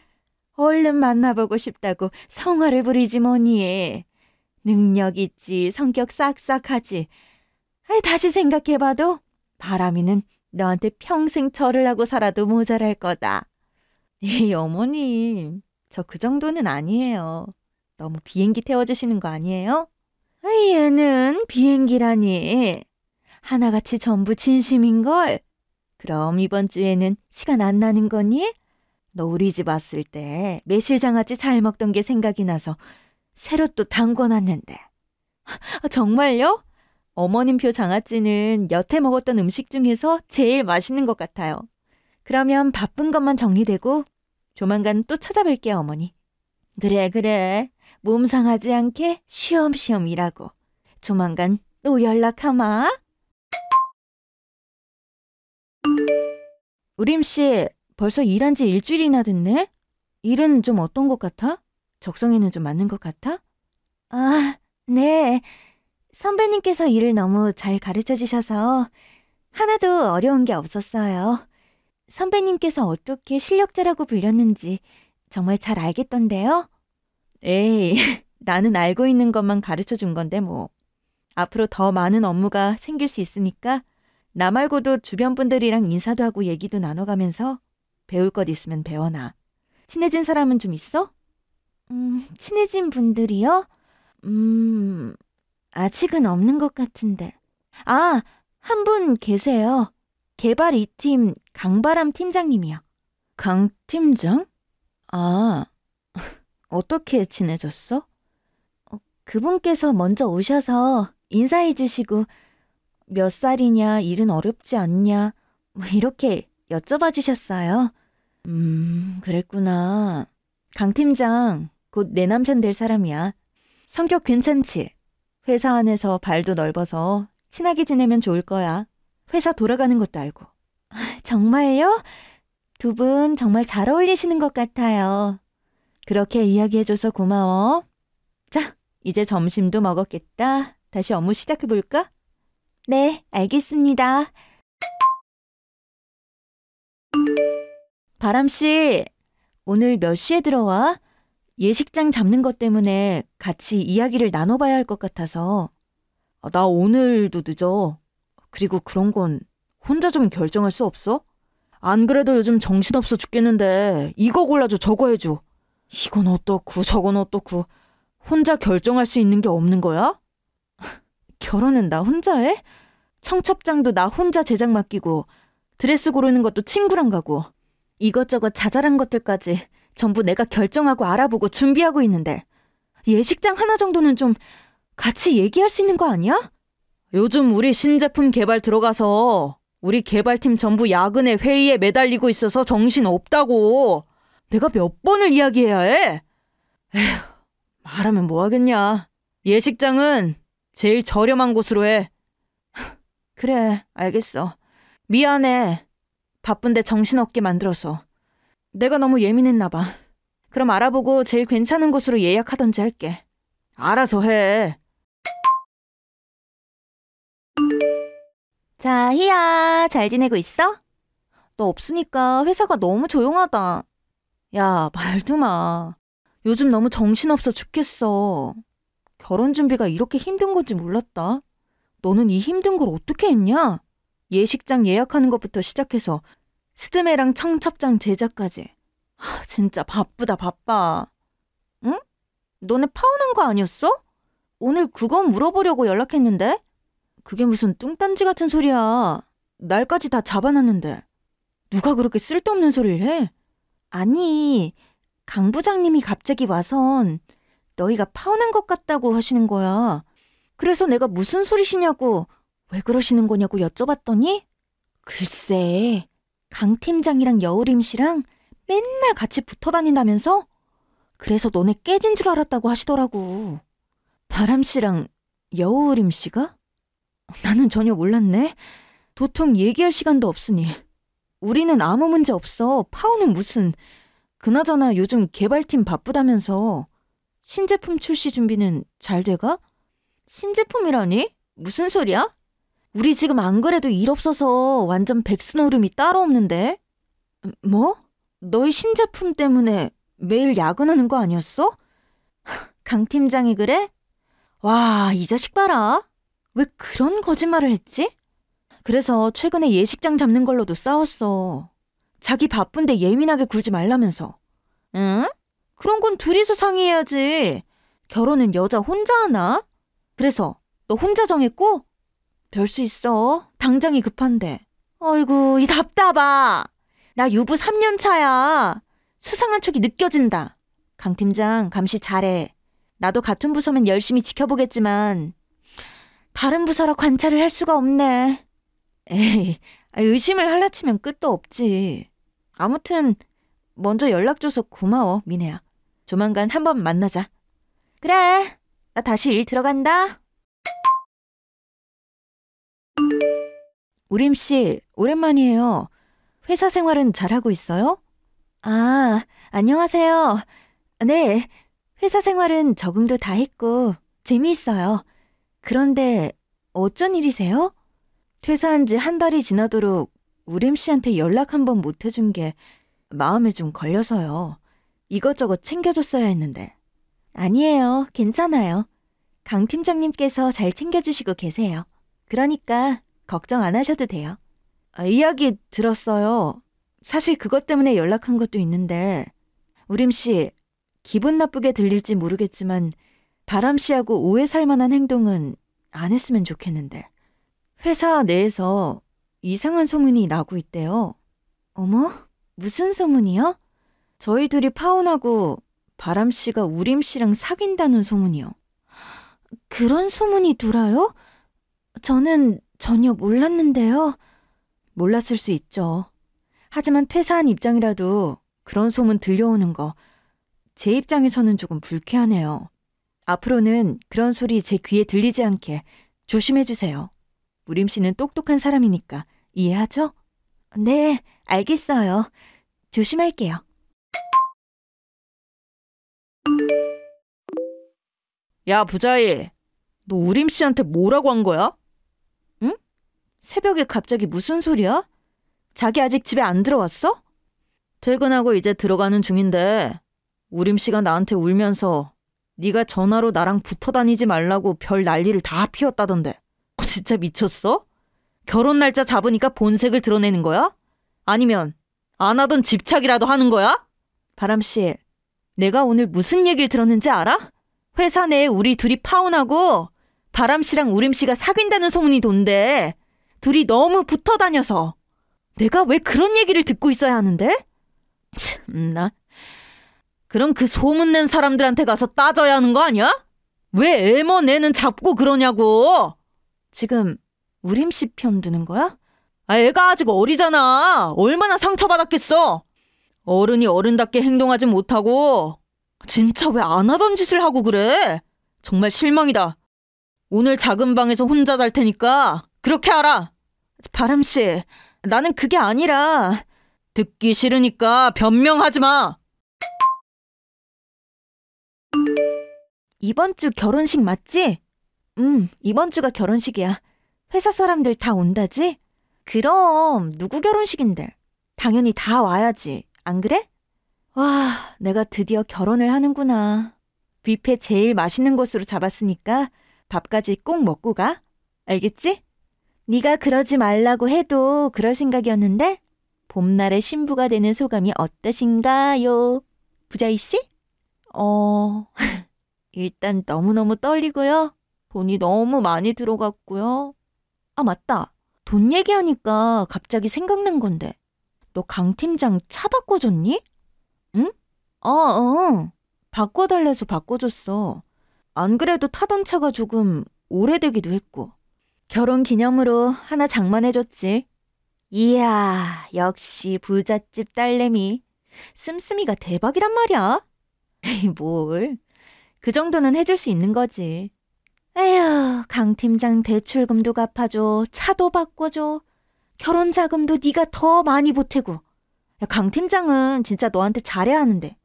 [SPEAKER 1] 얼른 만나보고 싶다고 성화를 부리지 뭐니. 능력 있지, 성격 싹싹하지. 다시 생각해봐도 바람이는 너한테 평생 절을 하고 살아도 모자랄 거다. 예, 어머님. 저 그 정도는 아니에요. 너무 비행기 태워주시는 거 아니에요? 아이, 얘는 비행기라니. 하나같이 전부 진심인걸. 그럼 이번 주에는 시간 안 나는 거니? 너 우리 집 왔을 때 매실장아찌 잘 먹던 게 생각이 나서 새로 또 담궈놨는데. 아, 정말요? 어머님표 장아찌는 여태 먹었던 음식 중에서 제일 맛있는 것 같아요. 그러면 바쁜 것만 정리되고 조만간 또 찾아뵐게요, 어머니. 그래, 그래. 몸 상하지 않게 쉬엄쉬엄 일하고. 조만간 또 연락하마. 우림 씨, 벌써 일한 지 일주일이나 됐네? 일은 좀 어떤 것 같아? 적성에는 좀 맞는 것 같아? 아, 네. 선배님께서 일을 너무 잘 가르쳐 주셔서 하나도 어려운 게 없었어요. 선배님께서 어떻게 실력자라고 불렸는지 정말 잘 알겠던데요? 에이, [LAUGHS] 나는 알고 있는 것만 가르쳐 준 건데 뭐. 앞으로 더 많은 업무가 생길 수 있으니까 나 말고도 주변 분들이랑 인사도 하고 얘기도 나눠가면서 배울 것 있으면 배워놔. 친해진 사람은 좀 있어? 음, 친해진 분들이요? 음, 아직은 없는 것 같은데. 아, 한 분 계세요. 개발 2팀 강바람 팀장님이요. 강 팀장? 아, [LAUGHS] 어떻게 친해졌어? 어, 그분께서 먼저 오셔서 인사해 주시고 몇 살이냐, 일은 어렵지 않냐, 뭐 이렇게 여쭤봐 주셨어요. 음, 그랬구나. 강 팀장, 곧 내 남편 될 사람이야. 성격 괜찮지? 회사 안에서 발도 넓어서 친하게 지내면 좋을 거야. 회사 돌아가는 것도 알고. 아, 정말요? 두 분 정말 잘 어울리시는 것 같아요. 그렇게 이야기해줘서 고마워. 자, 이제 점심도 먹었겠다. 다시 업무 시작해볼까? 네, 알겠습니다. 바람씨, 오늘 몇 시에 들어와? 예식장 잡는 것 때문에 같이 이야기를 나눠봐야 할 것 같아서. 아, 나 오늘도 늦어. 그리고 그런 건 혼자 좀 결정할 수 없어? 안 그래도 요즘 정신없어 죽겠는데 이거 골라줘 저거 해줘. 이건 어떻고 저건 어떻고 혼자 결정할 수 있는 게 없는 거야? [LAUGHS] 결혼은 나 혼자 해? 청첩장도 나 혼자 제작 맡기고 드레스 고르는 것도 친구랑 가고 이것저것 자잘한 것들까지 전부 내가 결정하고 알아보고 준비하고 있는데 예식장 하나 정도는 좀 같이 얘기할 수 있는 거 아니야? 요즘 우리 신제품 개발 들어가서 우리 개발팀 전부 야근에 회의에 매달리고 있어서 정신 없다고. 내가 몇 번을 이야기해야 해? 에휴, 말하면 뭐 하겠냐. 예식장은 제일 저렴한 곳으로 해. [LAUGHS] 그래, 알겠어. 미안해. 바쁜데 정신없게 만들어서. 내가 너무 예민했나 봐. 그럼 알아보고 제일 괜찮은 곳으로 예약하던지 할게. 알아서 해. 자, 희야, 잘 지내고 있어? 너 없으니까 회사가 너무 조용하다. 야, 말도 마. 요즘 너무 정신없어 죽겠어. 결혼 준비가 이렇게 힘든 건지 몰랐다. 너는 이 힘든 걸 어떻게 했냐? 예식장 예약하는 것부터 시작해서 스드메랑 청첩장 제작까지. 아, 진짜 바쁘다, 바빠. 응? 너네 파혼한 거 아니었어? 오늘 그거 물어보려고 연락했는데? 그게 무슨 뚱딴지 같은 소리야. 날까지 다 잡아놨는데. 누가 그렇게 쓸데없는 소리를 해? 아니, 강 부장님이 갑자기 와선 너희가 파혼한 것 같다고 하시는 거야. 그래서 내가 무슨 소리시냐고 왜 그러시는 거냐고 여쭤봤더니 글쎄 강 팀장이랑 여우림 씨랑 맨날 같이 붙어 다닌다면서 그래서 너네 깨진 줄 알았다고 하시더라고. 바람 씨랑 여우림 씨가? 나는 전혀 몰랐네. 도통 얘기할 시간도 없으니. 우리는 아무 문제 없어. 파우는 무슨. 그나저나 요즘 개발팀 바쁘다면서 신제품 출시 준비는 잘 돼가? 신제품이라니? 무슨 소리야? 우리 지금 안 그래도 일 없어서 완전 백수노름이 따로 없는데? 뭐? 너희 신제품 때문에 매일 야근하는 거 아니었어? [LAUGHS] 강 팀장이 그래? 와, 이 자식 봐라. 왜 그런 거짓말을 했지? 그래서 최근에 예식장 잡는 걸로도 싸웠어. 자기 바쁜데 예민하게 굴지 말라면서. 응? 그런 건 둘이서 상의해야지. 결혼은 여자 혼자 하나? 그래서 너 혼자 정했고? 별수 있어. 당장이 급한데. 어이구, 이 답답아. 나 유부 3년 차야. 수상한 촉이 느껴진다. 강 팀장, 감시 잘해. 나도 같은 부서면 열심히 지켜보겠지만, 다른 부서라 관찰을 할 수가 없네. 에이, 의심을 할라치면 끝도 없지. 아무튼, 먼저 연락줘서 고마워, 미네야. 조만간 한번 만나자. 그래, 나 다시 일 들어간다. 우림 씨, 오랜만이에요. 회사 생활은 잘하고 있어요? 아, 안녕하세요. 네, 회사 생활은 적응도 다 했고 재미있어요. 그런데 어쩐 일이세요? 퇴사한 지 한 달이 지나도록 우림 씨한테 연락 한번 못 해준 게 마음에 좀 걸려서요. 이것저것 챙겨줬어야 했는데. 아니에요. 괜찮아요. 강 팀장님께서 잘 챙겨주시고 계세요. 그러니까 걱정 안 하셔도 돼요. 아, 이야기 들었어요. 사실 그것 때문에 연락한 것도 있는데, 우림 씨, 기분 나쁘게 들릴지 모르겠지만, 바람 씨하고 오해 살 만한 행동은 안 했으면 좋겠는데. 회사 내에서 이상한 소문이 나고 있대요. 어머? 무슨 소문이요? 저희 둘이 파혼하고 바람 씨가 우림 씨랑 사귄다는 소문이요. 그런 소문이 돌아요? 저는 전혀 몰랐는데요. 몰랐을 수 있죠. 하지만 퇴사한 입장이라도 그런 소문 들려오는 거, 제 입장에서는 조금 불쾌하네요. 앞으로는 그런 소리 제 귀에 들리지 않게 조심해주세요. 무림 씨는 똑똑한 사람이니까 이해하죠? 네, 알겠어요. 조심할게요. 야, 부자일. 너 우림 씨한테 뭐라고 한 거야? 새벽에 갑자기 무슨 소리야? 자기 아직 집에 안 들어왔어? 퇴근하고 이제 들어가는 중인데 우림 씨가 나한테 울면서 네가 전화로 나랑 붙어 다니지 말라고 별 난리를 다 피웠다던데. 어, 진짜 미쳤어? 결혼 날짜 잡으니까 본색을 드러내는 거야? 아니면 안 하던 집착이라도 하는 거야? 바람 씨, 내가 오늘 무슨 얘기를 들었는지 알아? 회사 내에 우리 둘이 파혼하고 바람 씨랑 우림 씨가 사귄다는 소문이 돈데 둘이 너무 붙어 다녀서 내가 왜 그런 얘기를 듣고 있어야 하는데? 참나. 그럼 그 소문낸 사람들한테 가서 따져야 하는 거 아니야? 왜 애머 내는 잡고 그러냐고! 지금 우림 씨편 드는 거야? 아, 애가 아직 어리잖아. 얼마나 상처받았겠어. 어른이 어른답게 행동하지 못하고 진짜 왜 안 하던 짓을 하고 그래? 정말 실망이다. 오늘 작은 방에서 혼자 잘 테니까 그렇게 알아. 바람씨, 나는 그게 아니라. 듣기 싫으니까 변명하지 마. 이번 주 결혼식 맞지? 응, 음, 이번 주가 결혼식이야. 회사 사람들 다 온다지? 그럼, 누구 결혼식인데? 당연히 다 와야지. 안 그래? 와, 내가 드디어 결혼을 하는구나. 뷔페 제일 맛있는 곳으로 잡았으니까 밥까지 꼭 먹고 가. 알겠지? 네가 그러지 말라고 해도 그럴 생각이었는데 봄날의 신부가 되는 소감이 어떠신가요? 부자이 씨? 어... [LAUGHS] 일단 너무너무 떨리고요. 돈이 너무 많이 들어갔고요. 아, 맞다. 돈 얘기하니까 갑자기 생각난 건데. 너 강 팀장 차 바꿔줬니? 응? 어, 어. 바꿔달래서 바꿔줬어. 안 그래도 타던 차가 조금 오래되기도 했고. 결혼 기념으로 하나 장만해줬지. 이야, 역시 부잣집 딸내미. 씀씀이가 대박이란 말이야. 에이, 뭘. 그 정도는 해줄 수 있는 거지. 에휴, 강 팀장 대출금도 갚아줘, 차도 바꿔줘, 결혼 자금도 네가 더 많이 보태고. 야, 강 팀장은 진짜 너한테 잘해야 하는데.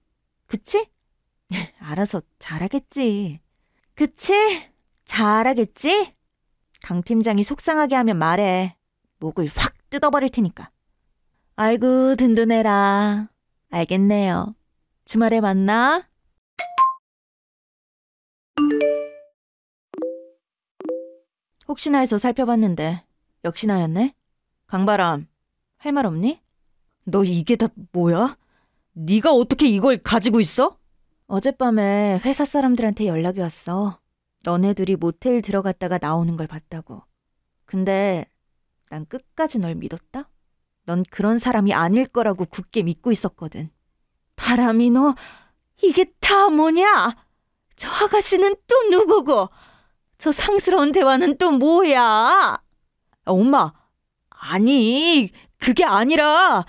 [SPEAKER 1] 그치? [LAUGHS] 알아서 잘하겠지. 그치? 잘하겠지? 강 팀장이 속상하게 하면 말해. 목을 확 뜯어버릴 테니까. 아이고, 든든해라. 알겠네요. 주말에 만나. 혹시나 해서 살펴봤는데 역시나였네. 강바람, 할 말 없니? 너 이게 다 뭐야? 네가 어떻게 이걸 가지고 있어? 어젯밤에 회사 사람들한테 연락이 왔어. 너네둘이 모텔 들어갔다가 나오는 걸 봤다고. 근데 난 끝까지 널 믿었다? 넌 그런 사람이 아닐 거라고 굳게 믿고 있었거든. 바람이 너, 이게 다 뭐냐? 저 아가씨는 또 누구고? 저 상스러운 대화는 또 뭐야? 아, 엄마, 아니, 그게 아니라.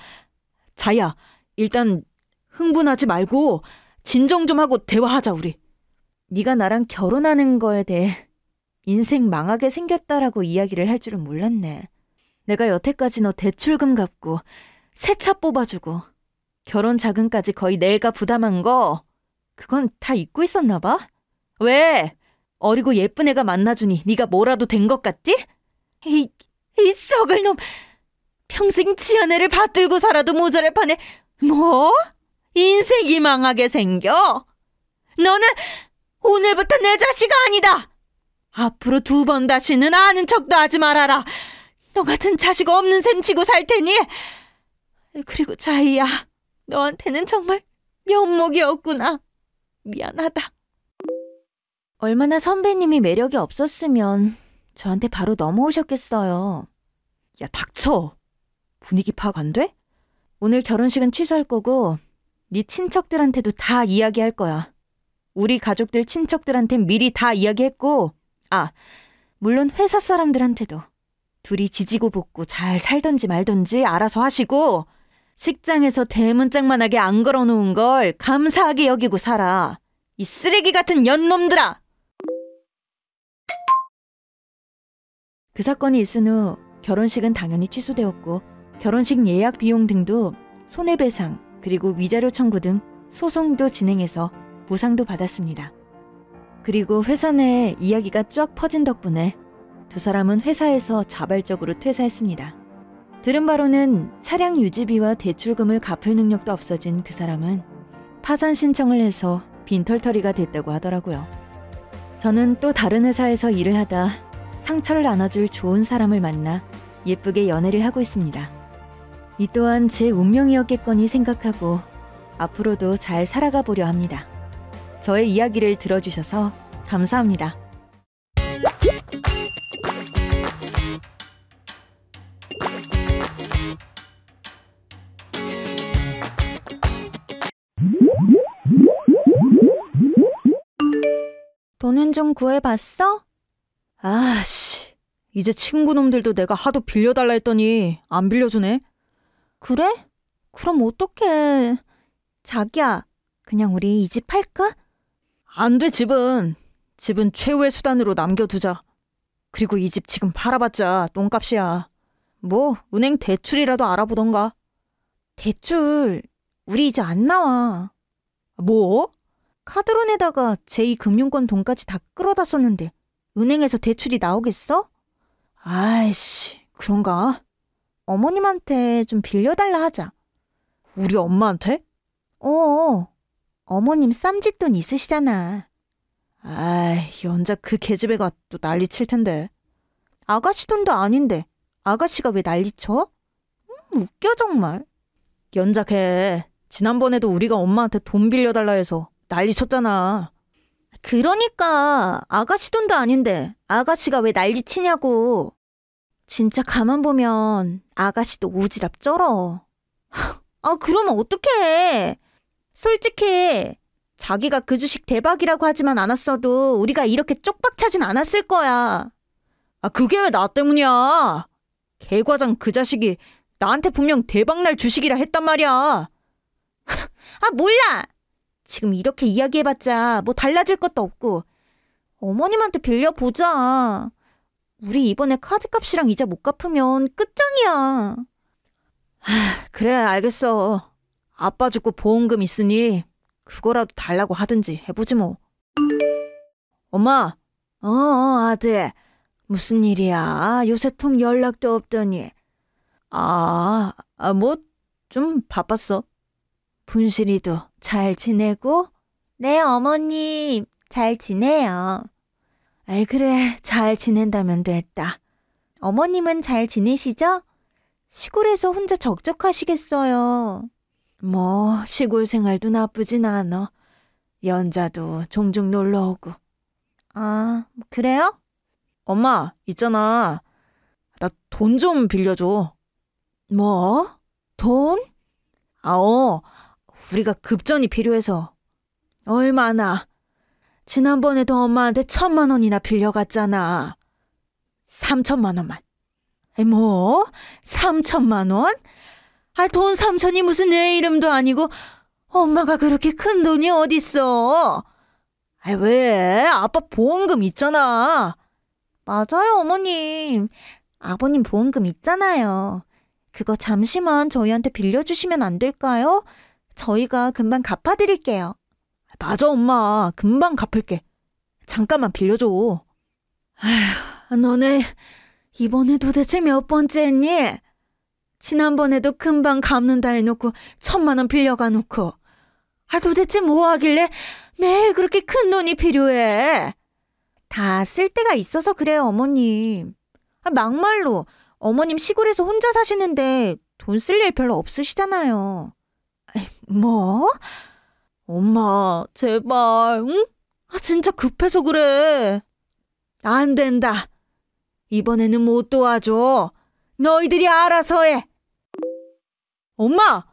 [SPEAKER 1] 자야, 일단 흥분하지 말고 진정 좀 하고 대화하자, 우리. 네가 나랑 결혼하는 거에 대해 인생 망하게 생겼다라고 이야기를 할 줄은 몰랐네. 내가 여태까지 너 대출금 갚고 새 차 뽑아주고 결혼 자금까지 거의 내가 부담한 거 그건 다 잊고 있었나 봐? 왜? 어리고 예쁜 애가 만나주니 네가 뭐라도 된 것 같지? 이, 이 썩을 놈! 평생 치아내를 받들고 살아도 모자랄 판에 뭐? 인생이 망하게 생겨? 너는... 오늘부터 내 자식 아니다! 앞으로 두 번 다시는 아는 척도 하지 말아라! 너 같은 자식 없는 셈 치고 살 테니! 그리고 자희야 너한테는 정말 면목이었구나. 미안하다. 얼마나 선배님이 매력이 없었으면 저한테 바로 넘어오셨겠어요. 야, 닥쳐! 분위기 파악 안 돼? 오늘 결혼식은 취소할 거고 네 친척들한테도 다 이야기할 거야. 우리 가족들 친척들한테 미리 다 이야기했고 아 물론 회사 사람들한테도 둘이 지지고 볶고 잘 살던지 말던지 알아서 하시고 식장에서 대문짝만하게 안 걸어놓은 걸 감사하게 여기고 살아 이 쓰레기 같은 연놈들아 그 사건이 있은 후 결혼식은 당연히 취소되었고 결혼식 예약 비용 등도 손해배상 그리고 위자료 청구 등 소송도 진행해서 보상도 받았습니다. 그리고 회사 내에 이야기가 쫙 퍼진 덕분에 두 사람은 회사에서 자발적으로 퇴사했습니다. 들은 바로는 차량 유지비와 대출금을 갚을 능력도 없어진 그 사람은 파산 신청을 해서 빈털터리가 됐다고 하더라고요. 저는 또 다른 회사에서 일을 하다 상처를 안아줄 좋은 사람을 만나 예쁘게 연애를 하고 있습니다. 이 또한 제 운명이었겠거니 생각하고 앞으로도 잘 살아가 보려 합니다. 저의 이야기를 들어주셔서 감사합니다. 너는 좀 구해봤어? 아씨, 이제 친구놈들도 내가 하도 빌려달라 했더니 안 빌려주네. 그래? 그럼 어떡해. 자기야, 그냥 우리 이 집 할까? 안 돼, 집은. 집은 최후의 수단으로 남겨두자. 그리고 이 집 지금 팔아봤자 똥값이야. 뭐, 은행 대출이라도 알아보던가. 대출, 우리 이제 안 나와. 뭐? 카드론에다가 제2금융권 돈까지 다 끌어다 썼는데 은행에서 대출이 나오겠어? 아이씨, 그런가? 어머님한테 좀 빌려달라 하자. 우리 엄마한테? 어어. 어. 어머님 쌈짓돈 있으시잖아. 아이, 연자 그 계집애가 또 난리 칠 텐데. 아가씨 돈도 아닌데 아가씨가 왜 난리 쳐? 음, 웃겨 정말. 연자 걔 지난번에도 우리가 엄마한테 돈 빌려달라 해서 난리 쳤잖아. 그러니까 아가씨 돈도 아닌데 아가씨가 왜 난리 치냐고. 진짜 가만 보면 아가씨도 오지랖 쩔어. 아 그러면 어떡해. 솔직히 자기가 그 주식 대박이라고 하지만 않았어도 우리가 이렇게 쪽박 차진 않았을 거야. 아, 그게 왜 나 때문이야? 개과장 그 자식이 나한테 분명 대박날 주식이라 했단 말이야. [LAUGHS] 아, 몰라! 지금 이렇게 이야기해봤자 뭐 달라질 것도 없고. 어머님한테 빌려보자. 우리 이번에 카드 값이랑 이자 못 갚으면 끝장이야. 아, 그래, 알겠어. 아빠 죽고 보험금 있으니 그거라도 달라고 하든지 해보지 뭐. 엄마! 어, 어, 아들. 무슨 일이야? 요새 통 연락도 없더니. 아, 아 뭐, 좀 바빴어. 분실이도 잘 지내고? 네, 어머님. 잘 지내요. 아이, 그래. 잘 지낸다면 됐다. 어머님은 잘 지내시죠? 시골에서 혼자 적적하시겠어요. 뭐 시골 생활도 나쁘진 않아. 연자도 종종 놀러 오고. 아, 그래요? 엄마, 있잖아. 나 돈 좀 빌려줘. 뭐? 돈? 아오, 우리가 급전이 필요해서. 얼마나? 지난번에도 엄마한테 천만 원이나 빌려갔잖아. 삼천만 원만. 에, 뭐? 삼천만 원? 아, 돈 삼천이 무슨 내 이름도 아니고 엄마가 그렇게 큰 돈이 어딨어? 아, 왜? 아빠 보험금 있잖아. 맞아요, 어머님. 아버님 보험금 있잖아요. 그거 잠시만 저희한테 빌려주시면 안 될까요? 저희가 금방 갚아드릴게요. 맞아, 엄마. 금방 갚을게. 잠깐만 빌려줘. 아휴, 너네 이번에 도대체 몇 번째 했니? 지난번에도 금방 갚는다 해놓고 천만 원 빌려가 놓고. 아, 도대체 뭐 하길래 매일 그렇게 큰 돈이 필요해? 다 쓸 데가 있어서 그래요, 어머님. 아, 막말로 어머님 시골에서 혼자 사시는데 돈 쓸 일 별로 없으시잖아요. 뭐? 엄마, 제발, 응? 아, 진짜 급해서 그래. 안 된다. 이번에는 못 도와줘. 너희들이 알아서 해. 엄마!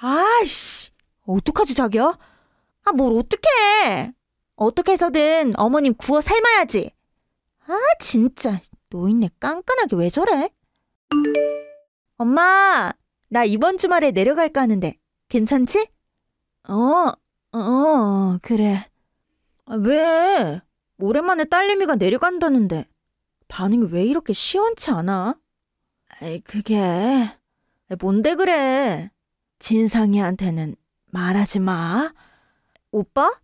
[SPEAKER 1] 아씨 어떡하지, 자기야? 아, 뭘 어떡해! 어떻게 해서든 어머님 구워 삶아야지. 아, 진짜. 노인네 깐깐하게 왜 저래? 엄마, 나 이번 주말에 내려갈까 하는데, 괜찮지? 어, 어, 그래. 아, 왜? 오랜만에 딸내미가 내려간다는데, 반응이 왜 이렇게 시원치 않아? 아이, 그게 뭔데 그래? 진상이한테는 말하지 마. 오빠?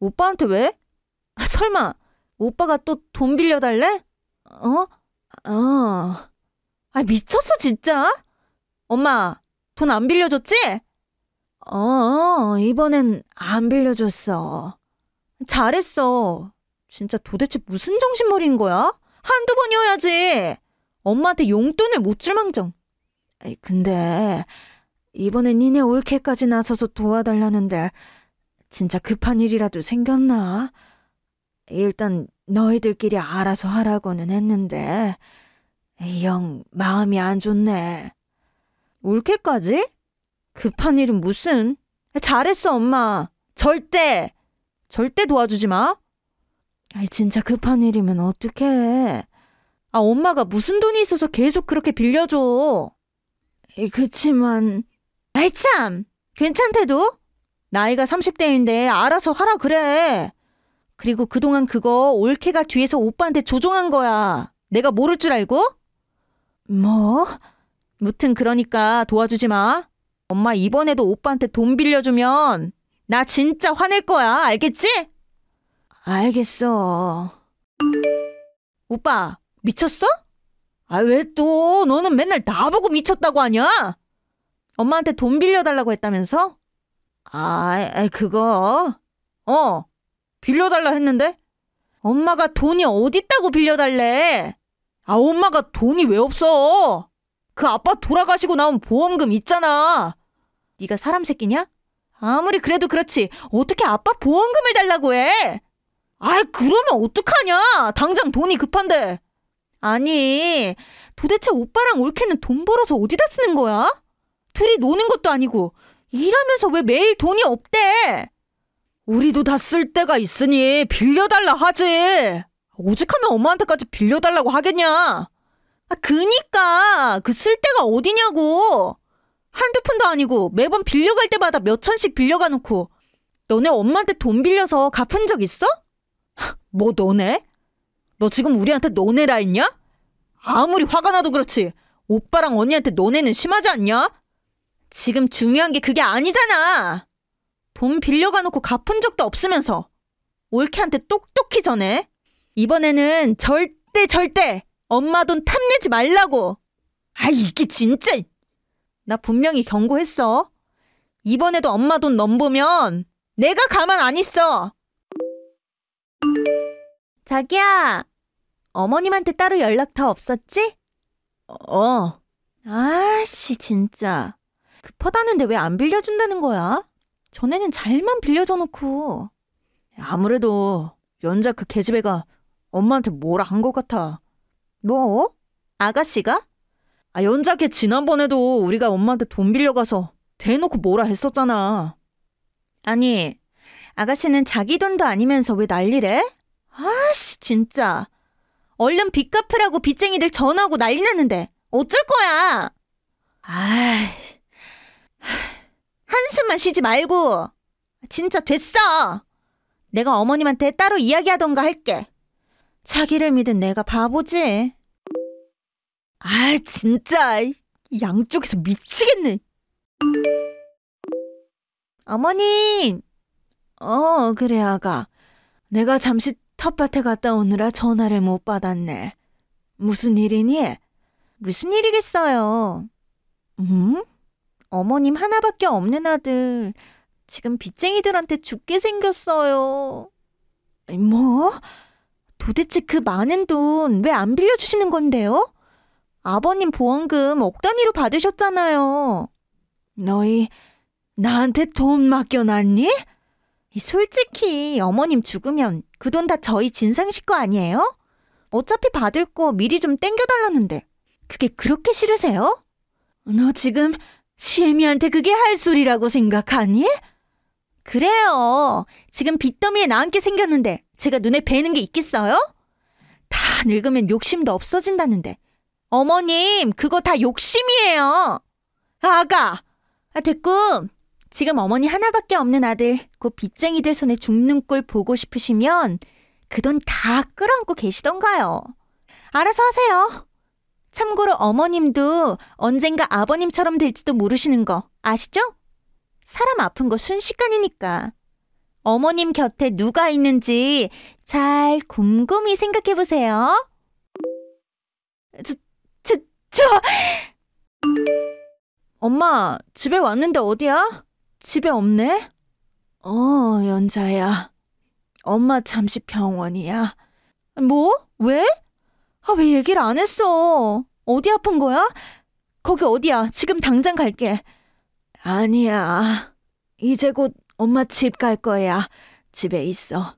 [SPEAKER 1] 오빠한테 왜? 아, 설마 오빠가 또 돈 빌려달래? 어? 어. 아 미쳤어 진짜? 엄마 돈 안 빌려줬지? 어, 어 이번엔 안 빌려줬어. 잘했어. 진짜 도대체 무슨 정신머리인 거야? 한두 번이어야지. 엄마한테 용돈을 못 줄망정. 근데 이번에 니네 올케까지 나서서 도와달라는데 진짜 급한 일이라도 생겼나? 일단 너희들끼리 알아서 하라고는 했는데 영 마음이 안 좋네. 올케까지? 급한 일은 무슨? 잘했어 엄마. 절대 절대 도와주지 마. 진짜 급한 일이면 어떡해. 아, 엄마가 무슨 돈이 있어서 계속 그렇게 빌려줘. 그치만, 아이 참! 괜찮대도? 나이가 30대인데 알아서 하라 그래. 그리고 그동안 그거 올케가 뒤에서 오빠한테 조종한 거야. 내가 모를 줄 알고? 뭐? 무튼 그러니까 도와주지 마. 엄마 이번에도 오빠한테 돈 빌려주면 나 진짜 화낼 거야. 알겠지? 알겠어. 오빠, 미쳤어? 아, 왜 또? 너는 맨날 나보고 미쳤다고 하냐? 엄마한테 돈 빌려달라고 했다면서? 아, 아 그거. 어, 빌려달라 했는데? 엄마가 돈이 어딨다고 빌려달래? 아, 엄마가 돈이 왜 없어? 그 아빠 돌아가시고 나온 보험금 있잖아. 네가 사람 새끼냐? 아무리 그래도 그렇지. 어떻게 아빠 보험금을 달라고 해? 아이, 그러면 어떡하냐? 당장 돈이 급한데. 아니, 도대체 오빠랑 올케는 돈 벌어서 어디다 쓰는 거야? 둘이 노는 것도 아니고, 일하면서 왜 매일 돈이 없대? 우리도 다 쓸 때가 있으니 빌려달라 하지. 오죽하면 엄마한테까지 빌려달라고 하겠냐? 아, 그니까 그 쓸데가 어디냐고 한두 푼도 아니고 매번 빌려갈 때마다 몇 천씩 빌려가 놓고 너네 엄마한테 돈 빌려서 갚은 적 있어? 뭐 너네? 너 지금 우리한테 너네라 했냐? 아무리 화가 나도 그렇지. 오빠랑 언니한테 너네는 심하지 않냐? 지금 중요한 게 그게 아니잖아. 돈 빌려가놓고 갚은 적도 없으면서. 올케한테 똑똑히 전해. 이번에는 절대 절대 엄마 돈 탐내지 말라고. 아 이게 진짜. 나 분명히 경고했어. 이번에도 엄마 돈 넘보면 내가 가만 안 있어. 자기야, 어머님한테 따로 연락 다 없었지? 어. 아씨, 진짜. 급하다는데 그 왜안 빌려준다는 거야? 전에는 잘만 빌려줘 놓고. 아무래도 연자 그 개집애가 엄마한테 뭐라 한 것 같아. 뭐? 아가씨가? 아, 연자 걔 지난번에도 우리가 엄마한테 돈 빌려가서 대놓고 뭐라 했었잖아. 아니, 아가씨는 자기 돈도 아니면서 왜 난리래? 아씨, 진짜. 얼른 빚 갚으라고 빚쟁이들 전화하고 난리 났는데 어쩔 거야? 아이, 한숨만 쉬지 말고 진짜 됐어. 내가 어머님한테 따로 이야기하던가 할게. 자기를 믿은 내가 바보지. 아, 진짜 양쪽에서 미치겠네. 어머님. 어, 그래 아가. 내가 잠시 텃밭에 갔다 오느라 전화를 못 받았네. 무슨 일이니? 무슨 일이겠어요. 음? 어머님 하나밖에 없는 아들. 지금 빚쟁이들한테 죽게 생겼어요. 뭐? 도대체 그 많은 돈 왜 안 빌려주시는 건데요? 아버님 보험금 억 단위로 받으셨잖아요. 너희 나한테 돈 맡겨놨니? 솔직히 어머님 죽으면 그 돈 다 저희 진상식 거 아니에요? 어차피 받을 거 미리 좀 땡겨달라는데 그게 그렇게 싫으세요? 너 지금 시애미한테 그게 할 소리라고 생각하니? 그래요. 지금 빚더미에 나앉게 생겼는데 제가 눈에 뵈는 게 있겠어요? 다 늙으면 욕심도 없어진다는데 어머님 그거 다 욕심이에요. 아가! 아, 됐고 지금 어머니 하나밖에 없는 아들 곧 빚쟁이들 손에 죽는 꼴 보고 싶으시면 그 돈 다 끌어안고 계시던가요. 알아서 하세요. 참고로 어머님도 언젠가 아버님처럼 될지도 모르시는 거 아시죠? 사람 아픈 거 순식간이니까. 어머님 곁에 누가 있는지 잘 곰곰이 생각해 보세요. 저, 저, 저! 엄마, 집에 왔는데 어디야? 집에 없네? 어, 연자야. 엄마 잠시 병원이야. 뭐? 왜? 아, 왜 얘기를 안 했어? 어디 아픈 거야? 거기 어디야? 지금 당장 갈게. 아니야. 이제 곧 엄마 집 갈 거야. 집에 있어.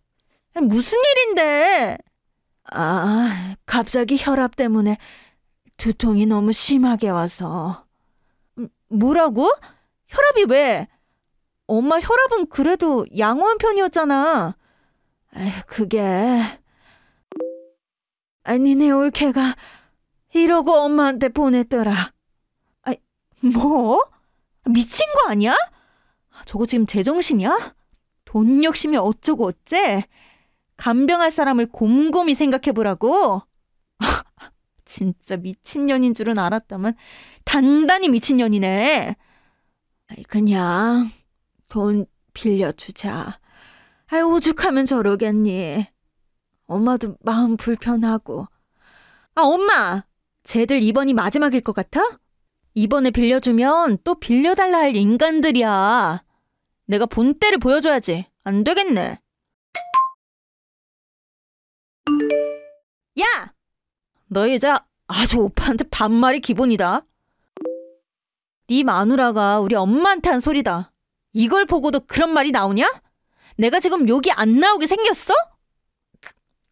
[SPEAKER 1] 무슨 일인데? 아, 갑자기 혈압 때문에 두통이 너무 심하게 와서. 음, 뭐라고? 혈압이 왜? 엄마 혈압은 그래도 양호한 편이었잖아. 에휴, 그게. 아, 니네 올케가 이러고 엄마한테 보냈더라. 아, 뭐? 미친 거 아니야? 저거 지금 제정신이야? 돈 욕심이 어쩌고 어째? 간병할 사람을 곰곰이 생각해보라고? [LAUGHS] 진짜 미친년인 줄은 알았다만 단단히 미친년이네. 그냥 돈 빌려주자. 아이, 오죽하면 저러겠니. 엄마도 마음 불편하고. 아, 엄마! 쟤들 이번이 마지막일 것 같아? 이번에 빌려주면 또 빌려달라 할 인간들이야. 내가 본때를 보여줘야지. 안 되겠네. 야! 너 여자 아주 오빠한테 반말이 기본이다. 네 마누라가 우리 엄마한테 한 소리다. 이걸 보고도 그런 말이 나오냐? 내가 지금 욕이 안 나오게 생겼어?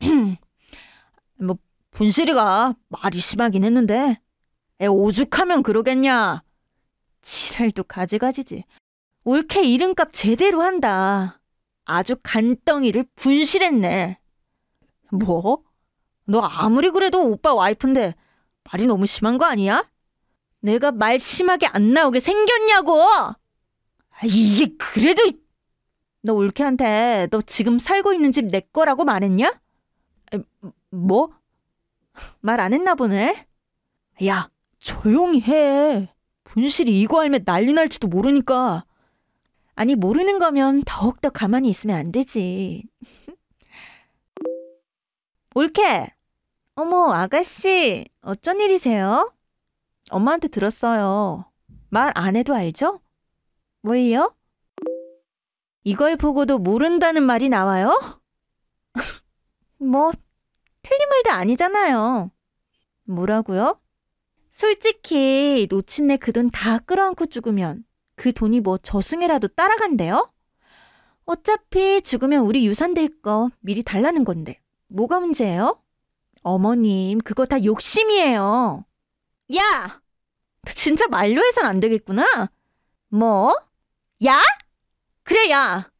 [SPEAKER 1] [CLEARS THROAT] 뭐 분실이가 말이 심하긴 했는데 애 오죽하면 그러겠냐. 지랄도 가지가지지. 올케 이름값 제대로 한다. 아주 간덩이를 분실했네. 뭐? 너 아무리 그래도 오빠 와이프인데 말이 너무 심한 거 아니야? 내가 말 심하게 안 나오게 생겼냐고! 아, 이게 그래도 너 울케한테 너 지금 살고 있는 집 내 거라고 말했냐? 뭐? 말 안 했나 보네. 야, 조용히 해. 분실이 이거 알면 난리 날지도 모르니까. 아니, 모르는 거면 더욱더 가만히 있으면 안 되지. [LAUGHS] 올케! 어머, 아가씨, 어쩐 일이세요? 엄마한테 들었어요. 말 안 해도 알죠? 뭘요? 이걸 보고도 모른다는 말이 나와요? [LAUGHS] 뭐, 틀린 말도 아니잖아요. 뭐라고요? 솔직히 놓친네그 돈 다 끌어안고 죽으면 그 돈이 뭐 저승에라도 따라간대요? 어차피 죽으면 우리 유산될 거 미리 달라는 건데 뭐가 문제예요? 어머님 그거 다 욕심이에요. 야! 진짜 말로 해선 안 되겠구나. 뭐? 야? 그래, 야.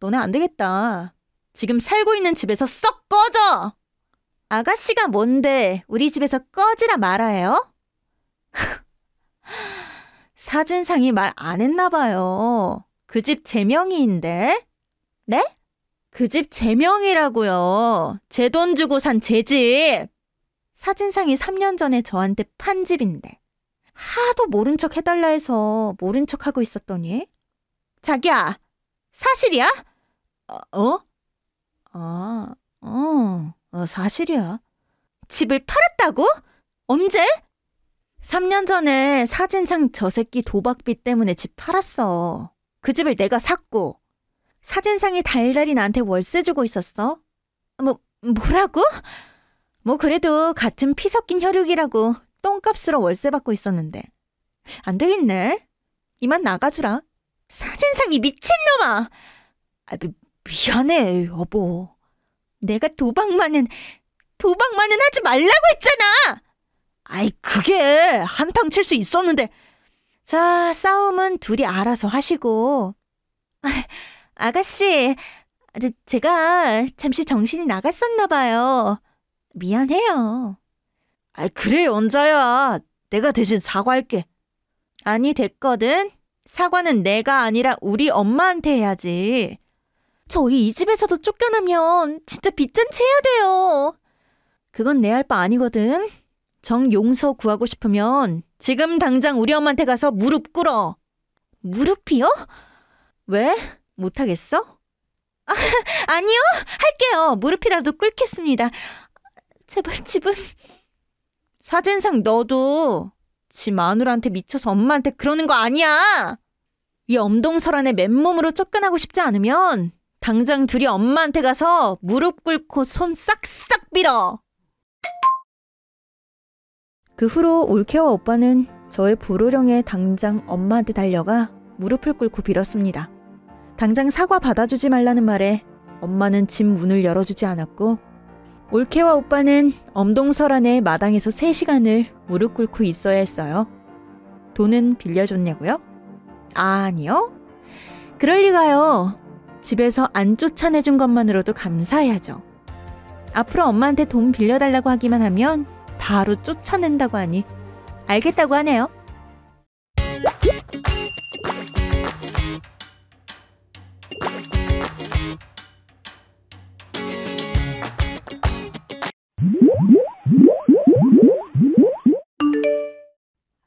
[SPEAKER 1] 너네 안 되겠다. 지금 살고 있는 집에서 썩 꺼져! 아가씨가 뭔데 우리 집에서 꺼지라 말아요? [LAUGHS] 사진상이 말 안 했나 봐요. 그 집 제명이인데? 네? 그 집 제명이라고요. 제 돈 주고 산 제 집. 사진상이 3년 전에 저한테 판 집인데. 하도 모른 척 해달라 해서 모른 척 하고 있었더니 자기야, 사실이야? 어? 아, 어, 어, 사실이야. 집을 팔았다고? 언제? 3년 전에 사진상 저 새끼 도박비 때문에 집 팔았어. 그 집을 내가 샀고. 사진상이 달달이 나한테 월세 주고 있었어. 뭐, 뭐라고? 뭐 그래도 같은 피 섞인 혈육이라고 똥값으로 월세 받고 있었는데. 안 되겠네. 이만 나가주라. 사진상이 미친놈아! 아, 미, 미안해, 여보. 내가 도박만은, 도박만은 하지 말라고 했잖아! 아이, 그게 한탕 칠 수 있었는데. 자, 싸움은 둘이 알아서 하시고. 아, 아가씨, 아, 제가 잠시 정신이 나갔었나봐요. 미안해요. 아이, 그래, 연자야. 내가 대신 사과할게. 아니, 됐거든. 사과는 내가 아니라 우리 엄마한테 해야지. 저희 이 집에서도 쫓겨나면 진짜 빚잔치 야 돼요. 그건 내 할 바 아니거든. 정 용서 구하고 싶으면 지금 당장 우리 엄마한테 가서 무릎 꿇어. 무릎이요? 왜? 못하겠어? 아, [LAUGHS] 아니요, 할게요. 무릎이라도 꿇겠습니다. 제발 집은. 사진상 너도 지 마누라한테 미쳐서 엄마한테 그러는 거 아니야! 이엄동설한의 맨몸으로 쫓겨나고 싶지 않으면 당장 둘이 엄마한테 가서 무릎 꿇고 손 싹싹 빌어! 그 후로 올케와 오빠는 저의 불호령에 당장 엄마한테 달려가 무릎을 꿇고 빌었습니다. 당장 사과 받아주지 말라는 말에 엄마는 집 문을 열어주지 않았고 올케와 오빠는 엄동설안의 마당에서 3시간을 무릎 꿇고 있어야 했어요. 돈은 빌려줬냐고요? 아니요. 그럴 리가요. 집에서 안 쫓아내준 것만으로도 감사해야죠. 앞으로 엄마한테 돈 빌려달라고 하기만 하면 바로 쫓아낸다고 하니 알겠다고 하네요.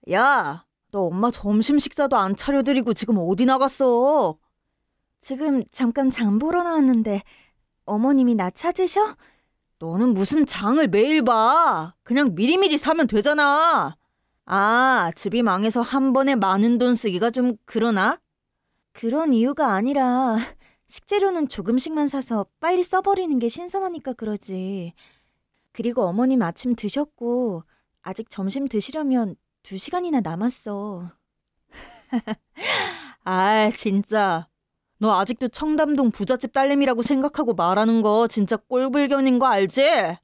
[SPEAKER 1] 야, 너 엄마 점심 식사도 안 차려드리고 지금 어디 나갔어? 지금 잠깐 장 보러 나왔는데 어머님이 나 찾으셔? 너는 무슨 장을 매일 봐. 그냥 미리미리 사면 되잖아. 아, 집이 망해서 한 번에 많은 돈 쓰기가 좀 그러나? 그런 이유가 아니라 식재료는 조금씩만 사서 빨리 써버리는 게 신선하니까 그러지. 그리고 어머님 아침 드셨고 아직 점심 드시려면 두 시간이나 남았어. [LAUGHS] 아, 진짜. 너 아직도 청담동 부잣집 딸내미라고 생각하고 말하는 거 진짜 꼴불견인 거 알지?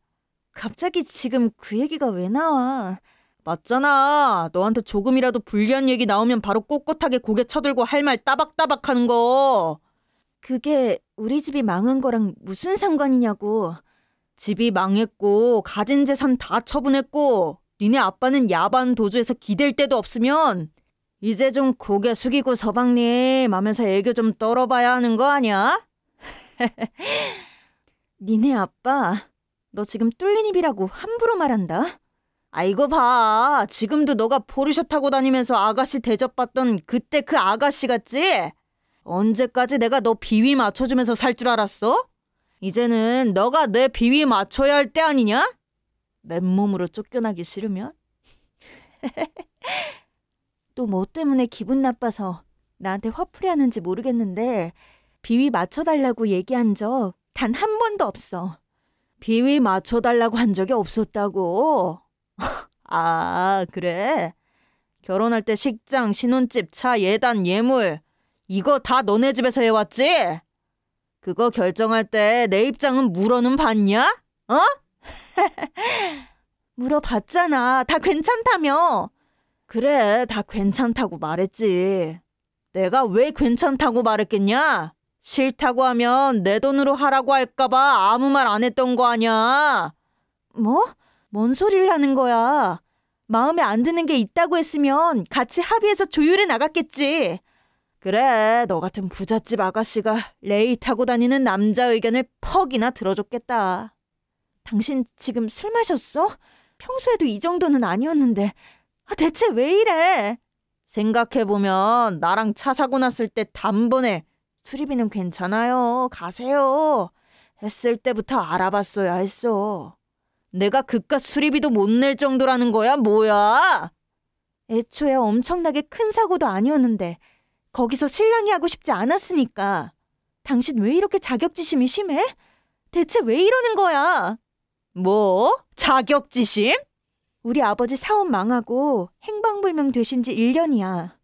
[SPEAKER 1] 갑자기 지금 그 얘기가 왜 나와? 맞잖아. 너한테 조금이라도 불리한 얘기 나오면 바로 꼿꼿하게 고개 쳐들고 할 말 따박따박 하는 거. 그게 우리 집이 망한 거랑 무슨 상관이냐고. 집이 망했고, 가진 재산 다 처분했고, 니네 아빠는 야반 도주에서 기댈 데도 없으면 이제 좀 고개 숙이고 서방님 하면서 애교 좀 떨어봐야 하는 거 아니야? [LAUGHS] 니네 아빠 너 지금 뚫린 입이라고 함부로 말한다. 아이고 봐 지금도 너가 포르쉐 타고 다니면서 아가씨 대접받던 그때 그 아가씨 같지? 언제까지 내가 너 비위 맞춰주면서 살 줄 알았어? 이제는 너가 내 비위 맞춰야 할 때 아니냐? 맨몸으로 쫓겨나기 싫으면? [LAUGHS] 또 뭐 때문에 기분 나빠서 나한테 화풀이 하는지 모르겠는데 비위 맞춰달라고 얘기한 적 단 한 번도 없어. 비위 맞춰달라고 한 적이 없었다고? [LAUGHS] 아, 그래? 결혼할 때 식장, 신혼집, 차, 예단, 예물 이거 다 너네 집에서 해왔지? 그거 결정할 때 내 입장은 물어는 봤냐? 어? [LAUGHS] 물어봤잖아. 다 괜찮다며. 그래, 다 괜찮다고 말했지. 내가 왜 괜찮다고 말했겠냐? 싫다고 하면 내 돈으로 하라고 할까봐 아무 말 안 했던 거아냐 뭐? 뭔 소리를 하는 거야. 마음에 안 드는 게 있다고 했으면 같이 합의해서 조율해 나갔겠지. 그래, 너 같은 부잣집 아가씨가 레이 타고 다니는 남자 의견을 퍽이나 들어줬겠다. 당신 지금 술 마셨어? 평소에도 이 정도는 아니었는데. 아, 대체 왜 이래? 생각해보면 나랑 차 사고 났을 때 단번에 수리비는 괜찮아요. 가세요. 했을 때부터 알아봤어야 했어. 내가 그깟 수리비도 못 낼 정도라는 거야, 뭐야? 애초에 엄청나게 큰 사고도 아니었는데 거기서 실랑이 하고 싶지 않았으니까. 당신 왜 이렇게 자격지심이 심해? 대체 왜 이러는 거야? 뭐? 자격지심? 우리 아버지 사업 망하고 행방불명 되신 지 1년이야.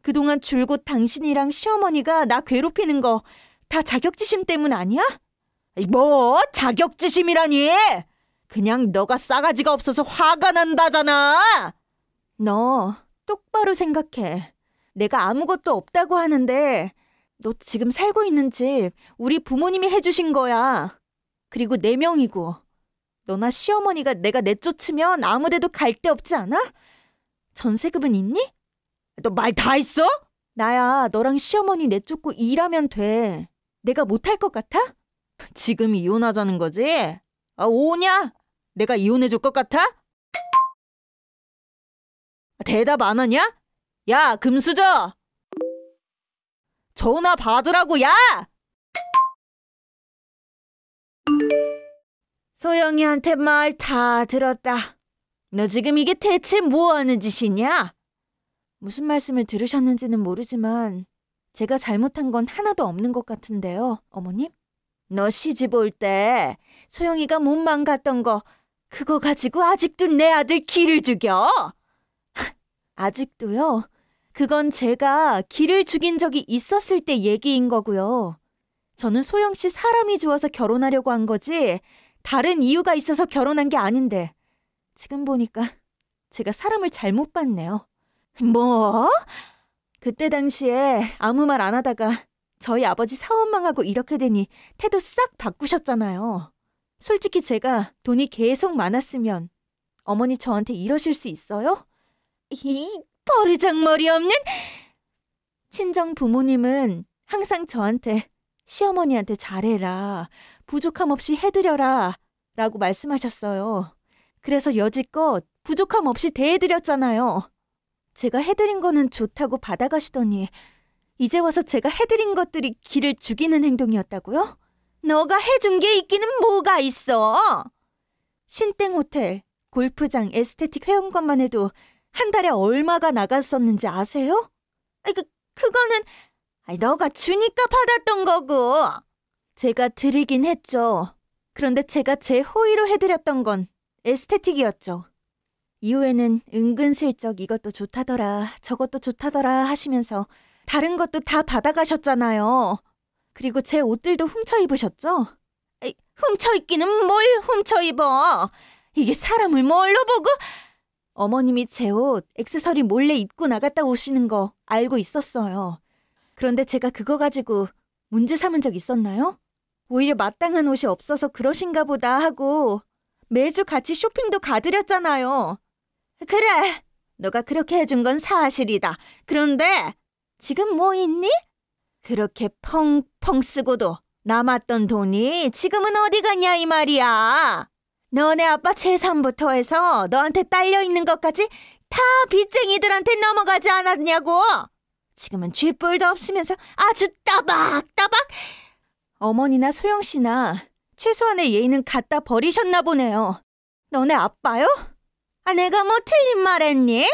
[SPEAKER 1] 그동안 줄곧 당신이랑 시어머니가 나 괴롭히는 거 다 자격지심 때문 아니야? 뭐? 자격지심이라니? 그냥 너가 싸가지가 없어서 화가 난다잖아! 너 똑바로 생각해. 내가 아무것도 없다고 하는데 너 지금 살고 있는 집 우리 부모님이 해주신 거야. 그리고 네 명이고 너나 시어머니가 내가 내쫓으면 아무 데도 갈 데 없지 않아? 전세금은 있니? 너 말 다있어 나야 너랑 시어머니 내쫓고 일하면 돼. 내가 못할 것 같아? 지금 이혼하자는 거지? 아 오냐? 내가 이혼해 줄 것 같아? 대답 안 하냐? 야 금수저! 전화 받으라고 야! 소영이한테 말 다 들었다. 너 지금 이게 대체 뭐 하는 짓이냐? 무슨 말씀을 들으셨는지는 모르지만 제가 잘못한 건 하나도 없는 것 같은데요, 어머님? 너 시집 올 때 소영이가 몸만 갔던 거 그거 가지고 아직도 내 아들 기를 죽여? [LAUGHS] 아직도요? 그건 제가 기를 죽인 적이 있었을 때 얘기인 거고요. 저는 소영 씨 사람이 좋아서 결혼하려고 한 거지 다른 이유가 있어서 결혼한 게 아닌데. 지금 보니까 제가 사람을 잘못 봤네요. [LAUGHS] 뭐? 그때 당시에 아무 말 안 하다가 저희 아버지 사원망하고 이렇게 되니 태도 싹 바꾸셨잖아요. 솔직히 제가 돈이 계속 많았으면 어머니 저한테 이러실 수 있어요? 이 버르장머리 없는 친정 부모님은 항상 저한테 시어머니한테 잘해라 부족함 없이 해드려라 라고 말씀하셨어요. 그래서 여지껏 부족함 없이 대해드렸잖아요. 제가 해드린 거는 좋다고 받아가시더니 이제 와서 제가 해드린 것들이 길을 죽이는 행동이었다고요? 너가 해준 게 있기는 뭐가 있어? 신땡 호텔, 골프장, 에스테틱 회원권만 해도 한 달에 얼마가 나갔었는지 아세요? 아 그, 그거는 아 너가 주니까 받았던 거고. 제가 드리긴 했죠. 그런데 제가 제 호의로 해드렸던 건 에스테틱이었죠. 이후에는 은근슬쩍 이것도 좋다더라, 저것도 좋다더라 하시면서 다른 것도 다 받아가셨잖아요. 그리고 제 옷들도 훔쳐 입으셨죠? 에이, 훔쳐 입기는 뭘 훔쳐 입어! 이게 사람을 뭘로 보고! 어머님이 제 옷, 액세서리 몰래 입고 나갔다 오시는 거 알고 있었어요. 그런데 제가 그거 가지고 문제 삼은 적 있었나요? 오히려 마땅한 옷이 없어서 그러신가 보다 하고 매주 같이 쇼핑도 가드렸잖아요. 그래, 너가 그렇게 해준 건 사실이다. 그런데 지금 뭐 있니? 그렇게 펑펑 쓰고도 남았던 돈이 지금은 어디 갔냐 이 말이야. 너네 아빠 재산부터 해서 너한테 딸려 있는 것까지 다 빚쟁이들한테 넘어가지 않았냐고. 지금은 쥐뿔도 없으면서 아주 따박따박 어머니나 소영 씨나 최소한의 예의는 갖다 버리셨나 보네요. 너네 아빠요? 아, 내가 뭐 틀린 말 했니?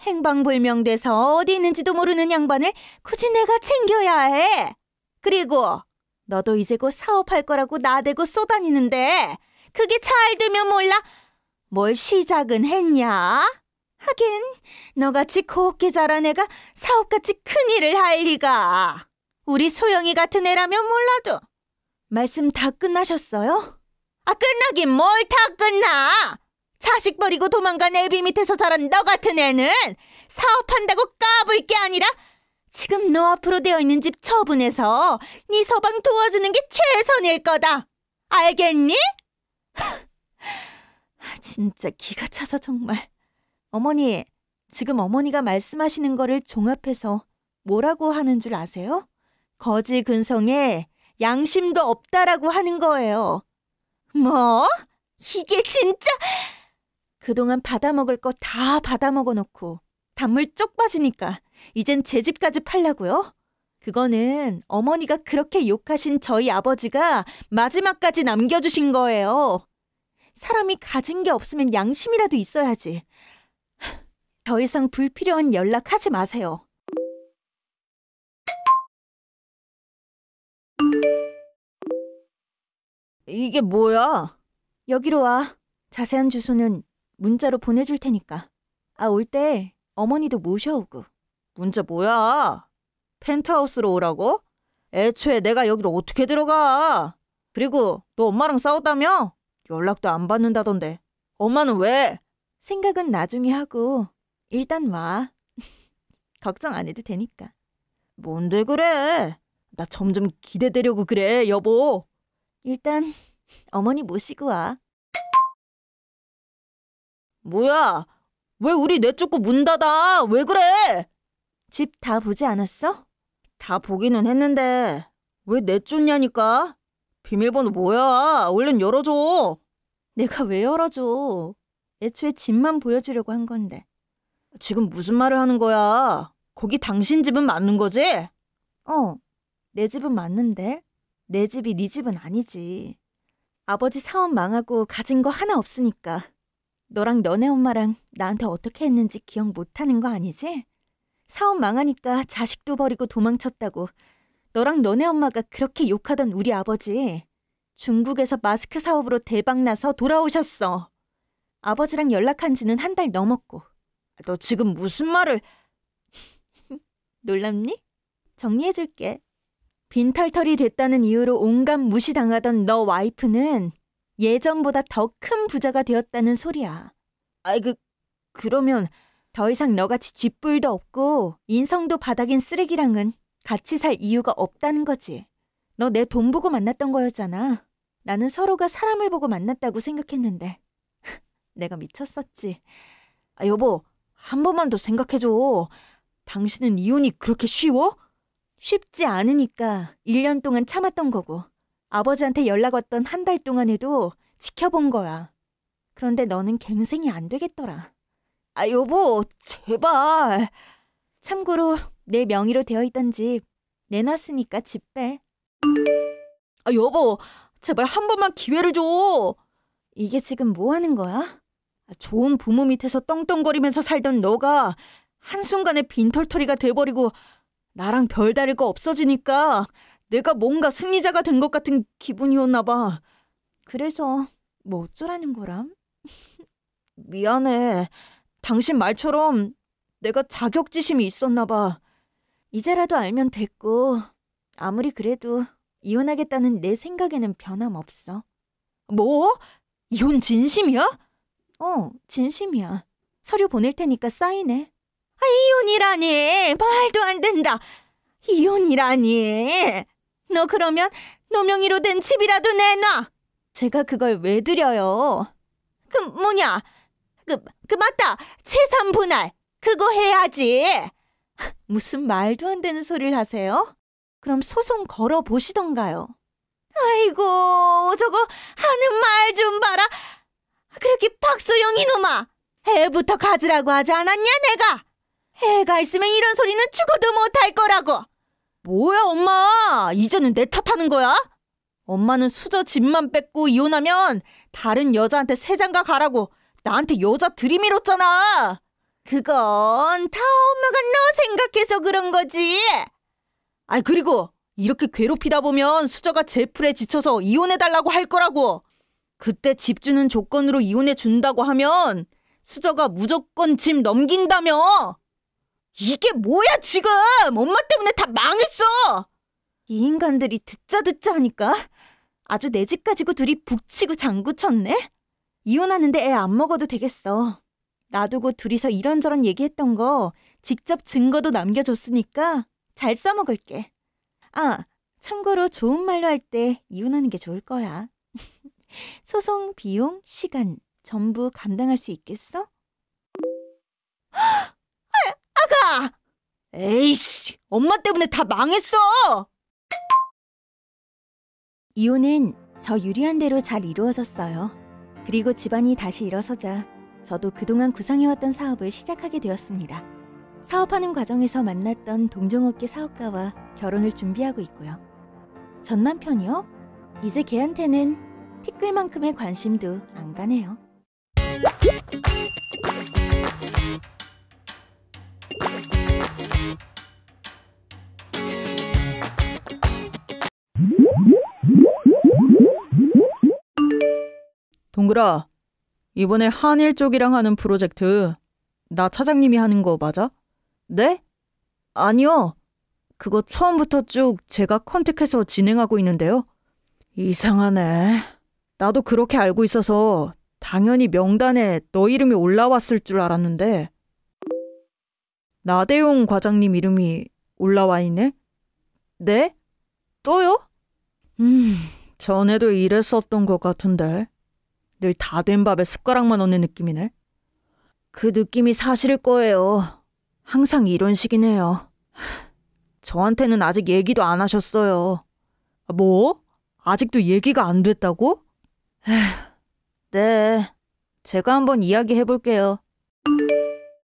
[SPEAKER 1] 행방불명돼서 어디 있는지도 모르는 양반을 굳이 내가 챙겨야 해. 그리고 너도 이제 곧 사업할 거라고 나대고 쏘다니는데 그게 잘 되면 몰라. 뭘 시작은 했냐? 하긴 너같이 곱게 자란 애가 사업같이 큰일을 할 리가. 우리 소영이 같은 애라면 몰라도 말씀 다 끝나셨어요? 아 끝나긴 뭘 다 끝나! 자식 버리고 도망간 애비 밑에서 자란 너 같은 애는 사업한다고 까불 게 아니라 지금 너 앞으로 되어 있는 집 처분해서 네 서방 도와주는 게 최선일 거다. 알겠니? 진짜 기가 차서 정말. 어머니, 지금 어머니가 말씀하시는 거를 종합해서 뭐라고 하는 줄 아세요? 거지 근성에 양심도 없다라고 하는 거예요. 뭐? 이게 진짜 그동안 받아먹을 거 다 받아먹어 놓고 단물 쪽 빠지니까 이젠 제 집까지 팔라고요? 그거는 어머니가 그렇게 욕하신 저희 아버지가 마지막까지 남겨주신 거예요. 사람이 가진 게 없으면 양심이라도 있어야지. 더 이상 불필요한 연락하지 마세요. 이게 뭐야? 여기로 와. 자세한 주소는 문자로 보내줄 테니까. 아, 올 때 어머니도 모셔오고. 문자 뭐야? 펜트하우스로 오라고? 애초에 내가 여기로 어떻게 들어가? 그리고 너 엄마랑 싸웠다며? 연락도 안 받는다던데. 엄마는 왜? 생각은 나중에 하고 일단 와. [LAUGHS] 걱정 안 해도 되니까. 뭔데 그래? 나 점점 기대되려고 그래, 여보. 일단 어머니 모시고 와. 뭐야? 왜 우리 내 쪽구 문 닫아? 왜 그래? 집 다 보지 않았어? 다 보기는 했는데 왜내 쫓냐니까? 비밀번호 뭐야? 얼른 열어줘. 내가 왜 열어줘? 애초에 집만 보여주려고 한 건데. 지금 무슨 말을 하는 거야? 거기 당신 집은 맞는 거지? 어, 내 집은 맞는데. 내 집이 네 집은 아니지. 아버지 사업 망하고 가진 거 하나 없으니까 너랑 너네 엄마랑 나한테 어떻게 했는지 기억 못하는 거 아니지? 사업 망하니까 자식도 버리고 도망쳤다고 너랑 너네 엄마가 그렇게 욕하던 우리 아버지 중국에서 마스크 사업으로 대박나서 돌아오셨어. 아버지랑 연락한 지는 한 달 넘었고 너 지금 무슨 말을 [LAUGHS] 놀랍니? 정리해줄게. 빈털털이 됐다는 이유로 온갖 무시당하던 너 와이프는 예전보다 더 큰 부자가 되었다는 소리야. 아이 그 그러면 더 이상 너같이 쥐뿔도 없고 인성도 바닥인 쓰레기랑은 같이 살 이유가 없다는 거지. 너 내 돈 보고 만났던 거였잖아. 나는 서로가 사람을 보고 만났다고 생각했는데 [LAUGHS] 내가 미쳤었지. 아, 여보, 한 번만 더 생각해줘. 당신은 이혼이 그렇게 쉬워? 쉽지 않으니까 1년 동안 참았던 거고 아버지한테 연락 왔던 한 달 동안에도 지켜본 거야. 그런데 너는 갱생이 안 되겠더라. 아, 여보, 제발. 참고로 내 명의로 되어 있던 집 내놨으니까 집 빼. 아, 여보, 제발 한 번만 기회를 줘. 이게 지금 뭐 하는 거야? 아, 좋은 부모 밑에서 떵떵거리면서 살던 너가 한순간에 빈털터리가 돼버리고 나랑 별다를 거 없어지니까 내가 뭔가 승리자가 된 것 같은 기분이었나 봐. 그래서 뭐 어쩌라는 거람? [LAUGHS] 미안해. 당신 말처럼 내가 자격지심이 있었나 봐. 이제라도 알면 됐고 아무리 그래도 이혼하겠다는 내 생각에는 변함없어. 뭐? 이혼 진심이야? 어, 진심이야. 서류 보낼 테니까 사인해. 아, 이혼이라니 말도 안 된다. 이혼이라니. 너 그러면 노명이로 된 집이라도 내놔. 제가 그걸 왜 드려요? 그 뭐냐? 그, 그 맞다. 재산 분할. 그거 해야지. 무슨 말도 안 되는 소리를 하세요? 그럼 소송 걸어 보시던가요. 아이고, 저거 하는 말 좀 봐라. 그렇게 박소영 이놈아, 애부터 가지라고 하지 않았냐 내가? 애가 있으면 이런 소리는 죽어도 못 할 거라고. 뭐야 엄마 이제는 내 탓하는 거야? 엄마는 수저 집만 뺏고 이혼하면 다른 여자한테 세장가 가라고 나한테 여자 들이밀었잖아. 그건 다 엄마가 너 생각해서 그런 거지. 아 그리고 이렇게 괴롭히다 보면 수저가 제풀에 지쳐서 이혼해달라고 할 거라고. 그때 집 주는 조건으로 이혼해 준다고 하면 수저가 무조건 짐 넘긴다며. 이게 뭐야 지금! 엄마 때문에 다 망했어! 이 인간들이 듣자 듣자 하니까 아주 내 집 가지고 둘이 북치고 장구쳤네? 이혼하는데 애 안 먹어도 되겠어. 놔두고 둘이서 이런저런 얘기했던 거 직접 증거도 남겨줬으니까 잘 써먹을게. 아, 참고로 좋은 말로 할 때 이혼하는 게 좋을 거야. [LAUGHS] 소송 비용, 시간 전부 감당할 수 있겠어? 나가! 에이씨, 엄마 때문에 다 망했어! 이혼은 저 유리한 대로 잘 이루어졌어요. 그리고 집안이 다시 일어서자 저도 그동안 구상해왔던 사업을 시작하게 되었습니다. 사업하는 과정에서 만났던 동종업계 사업가와 결혼을 준비하고 있고요. 전 남편이요? 이제 걔한테는 티끌만큼의 관심도 안 가네요. 동그라, 이번에 한일 쪽이랑 하는 프로젝트 나 차장님이 하는 거 맞아? 네? 아니요. 그거 처음부터 쭉 제가 컨택해서 진행하고 있는데요. 이상하네. 나도 그렇게 알고 있어서 당연히 명단에 너 이름이 올라왔을 줄 알았는데 나대용 과장님 이름이 올라와 있네? 네? 또요? 음, 전에도 이랬었던 것 같은데. 늘 다 된 밥에 숟가락만 얹는 느낌이네. 그 느낌이 사실일 거예요. 항상 이런 식이네요. 저한테는 아직 얘기도 안 하셨어요. 뭐? 아직도 얘기가 안 됐다고? 에휴, 네. 제가 한번 이야기해 볼게요.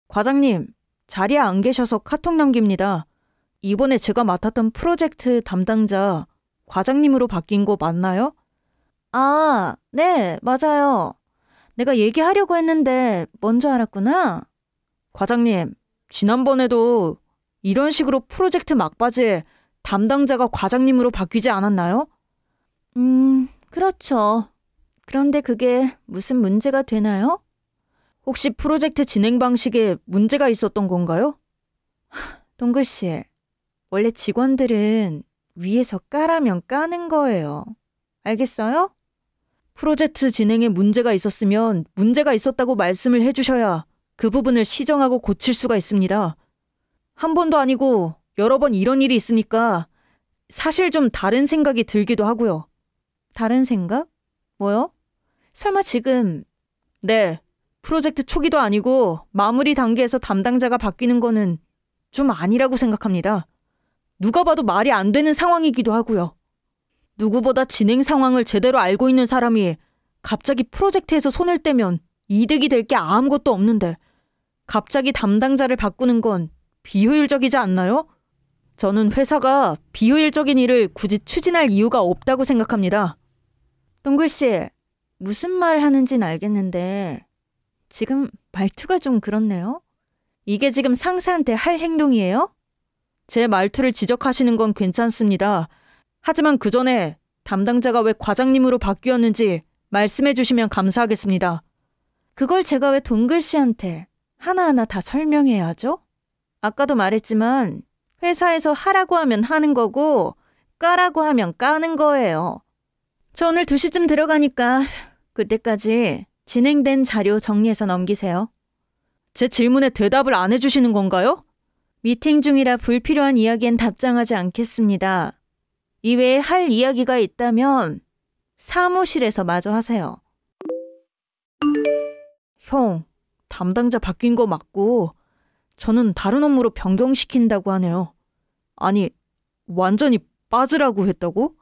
[SPEAKER 1] 과장님, 자리에 안 계셔서 카톡 남깁니다. 이번에 제가 맡았던 프로젝트 담당자 과장님으로 바뀐 거 맞나요? 아, 네, 맞아요. 내가 얘기하려고 했는데 먼저 알았구나. 과장님, 지난번에도 이런 식으로 프로젝트 막바지에 담당자가 과장님으로 바뀌지 않았나요? 음, 그렇죠. 그런데 그게 무슨 문제가 되나요? 혹시 프로젝트 진행 방식에 문제가 있었던 건가요? [SIGHS] 동글 씨, 원래 직원들은 위에서 까라면 까는 거예요. 알겠어요? 프로젝트 진행에 문제가 있었으면 문제가 있었다고 말씀을 해주셔야 그 부분을 시정하고 고칠 수가 있습니다. 한 번도 아니고 여러 번 이런 일이 있으니까 사실 좀 다른 생각이 들기도 하고요. 다른 생각? 뭐요? 설마 지금, 네, 프로젝트 초기도 아니고 마무리 단계에서 담당자가 바뀌는 거는 좀 아니라고 생각합니다. 누가 봐도 말이 안 되는 상황이기도 하고요. 누구보다 진행 상황을 제대로 알고 있는 사람이 갑자기 프로젝트에서 손을 떼면 이득이 될 게 아무것도 없는데 갑자기 담당자를 바꾸는 건 비효율적이지 않나요? 저는 회사가 비효율적인 일을 굳이 추진할 이유가 없다고 생각합니다. 동글 씨, 무슨 말 하는진 알겠는데 지금 말투가 좀 그렇네요. 이게 지금 상사한테 할 행동이에요? 제 말투를 지적하시는 건 괜찮습니다. 하지만 그 전에 담당자가 왜 과장님으로 바뀌었는지 말씀해 주시면 감사하겠습니다. 그걸 제가 왜 동글씨한테 하나하나 다 설명해야죠? 아까도 말했지만 회사에서 하라고 하면 하는 거고 까라고 하면 까는 거예요. 저 오늘 2시쯤 들어가니까 그때까지 진행된 자료 정리해서 넘기세요. 제 질문에 대답을 안 해주시는 건가요? 미팅 중이라 불필요한 이야기엔 답장하지 않겠습니다. 이외에 할 이야기가 있다면 사무실에서 마저 하세요. 형, 담당자 바뀐 거 맞고 저는 다른 업무로 변경시킨다고 하네요. 아니, 완전히 빠지라고 했다고?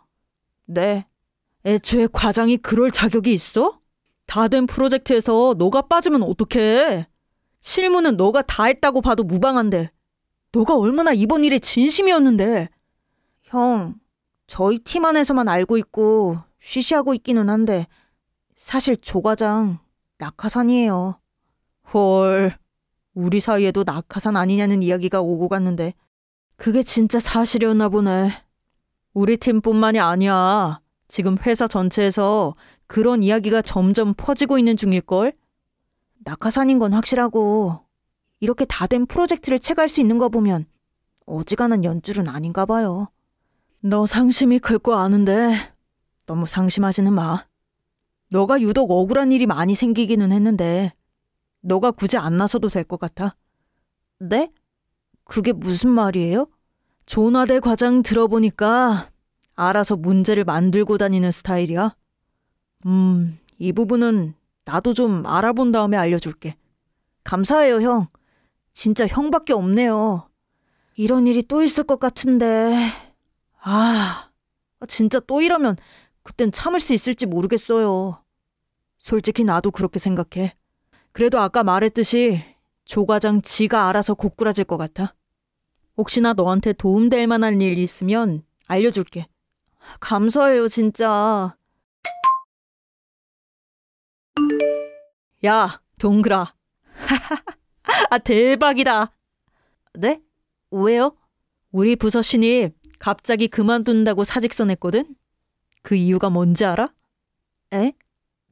[SPEAKER 1] 네. 애초에 과장이 그럴 자격이 있어? 다된 프로젝트에서 너가 빠지면 어떡해? 실무는 너가 다 했다고 봐도 무방한데 너가 얼마나 이번 일에 진심이었는데. 형, 저희 팀 안에서만 알고 있고 쉬쉬하고 있기는 한데 사실 조 과장 낙하산이에요. 헐, 우리 사이에도 낙하산 아니냐는 이야기가 오고 갔는데 그게 진짜 사실이었나 보네. 우리 팀뿐만이 아니야. 지금 회사 전체에서 그런 이야기가 점점 퍼지고 있는 중일걸? 낙하산인 건 확실하고, 이렇게 다 된 프로젝트를 체가할 수 있는 거 보면 어지간한 연줄은 아닌가 봐요. 너 상심이 클 거 아는데 너무 상심하지는 마. 너가 유독 억울한 일이 많이 생기기는 했는데 너가 굳이 안 나서도 될 것 같아. 네? 그게 무슨 말이에요? 조나대 과장 들어보니까 알아서 문제를 만들고 다니는 스타일이야. 음, 이 부분은 나도 좀 알아본 다음에 알려줄게. 감사해요, 형. 진짜 형밖에 없네요. 이런 일이 또 있을 것 같은데. 아, 진짜 또 이러면 그땐 참을 수 있을지 모르겠어요. 솔직히 나도 그렇게 생각해. 그래도 아까 말했듯이 조과장 지가 알아서 고꾸라질 것 같아. 혹시나 너한테 도움될 만한 일이 있으면 알려줄게. 감사해요, 진짜. 야, 동그라. [LAUGHS] 아, 대박이다. 네? 왜요? 우리 부서 신입 갑자기 그만둔다고 사직서 냈거든? 그 이유가 뭔지 알아? 에?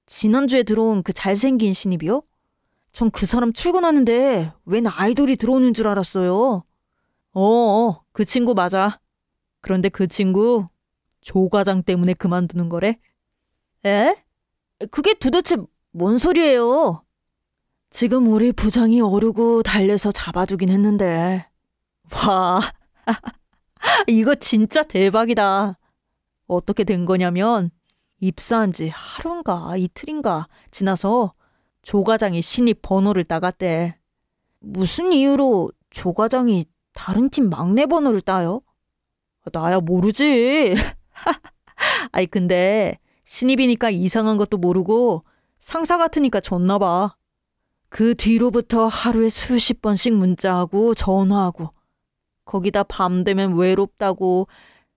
[SPEAKER 1] 지난주에 들어온 그 잘생긴 신입이요? 전 그 사람 출근하는데 웬 아이돌이 들어오는 줄 알았어요. 어어, 어, 그 친구 맞아. 그런데 그 친구 조 과장 때문에 그만두는 거래? 에? 그게 도대체 뭔 소리예요? 지금 우리 부장이 어르고 달래서 잡아두긴 했는데. 와, [LAUGHS] 이거 진짜 대박이다. 어떻게 된 거냐면, 입사한 지 하루인가 이틀인가 지나서 조과장이 신입 번호를 따갔대. 무슨 이유로 조과장이 다른 팀 막내 번호를 따요? 나야 모르지. [LAUGHS] 아이 근데 신입이니까 이상한 것도 모르고 상사 같으니까 줬나 봐. 그 뒤로부터 하루에 수십 번씩 문자하고 전화하고 거기다 밤 되면 외롭다고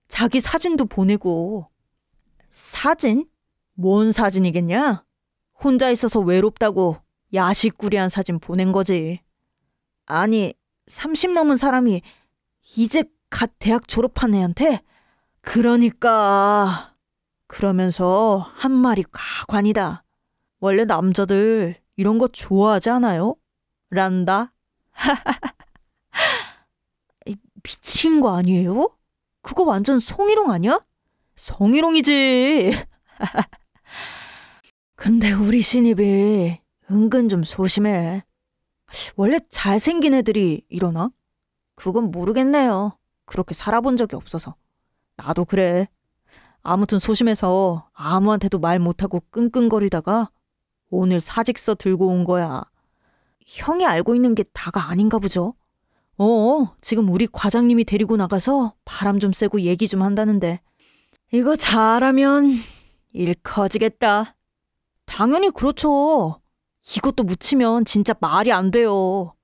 [SPEAKER 1] 자기 사진도 보내고 사진? 뭔 사진이겠냐? 혼자 있어서 외롭다고 야식구리한 사진 보낸 거지. 아니, 30 넘은 사람이 이제 갓 대학 졸업한 애한테 그러니까 그러면서 한 말이 과관이다. 원래 남자들 이런 거 좋아하지 않아요? 란다. [LAUGHS] 미친 거 아니에요? 그거 완전 송이롱 아니야? 송이롱이지 [LAUGHS] 근데 우리 신입이 은근 좀 소심해. 원래 잘생긴 애들이 이러나? 그건 모르겠네요. 그렇게 살아본 적이 없어서. 나도 그래. 아무튼 소심해서 아무한테도 말 못하고 끙끙거리다가 오늘 사직서 들고 온 거야. 형이 알고 있는 게 다가 아닌가 보죠? 어, 지금 우리 과장님이 데리고 나가서 바람 좀 쐬고 얘기 좀 한다는데. 이거 잘하면 일 커지겠다. 당연히 그렇죠. 이것도 묻히면 진짜 말이 안 돼요.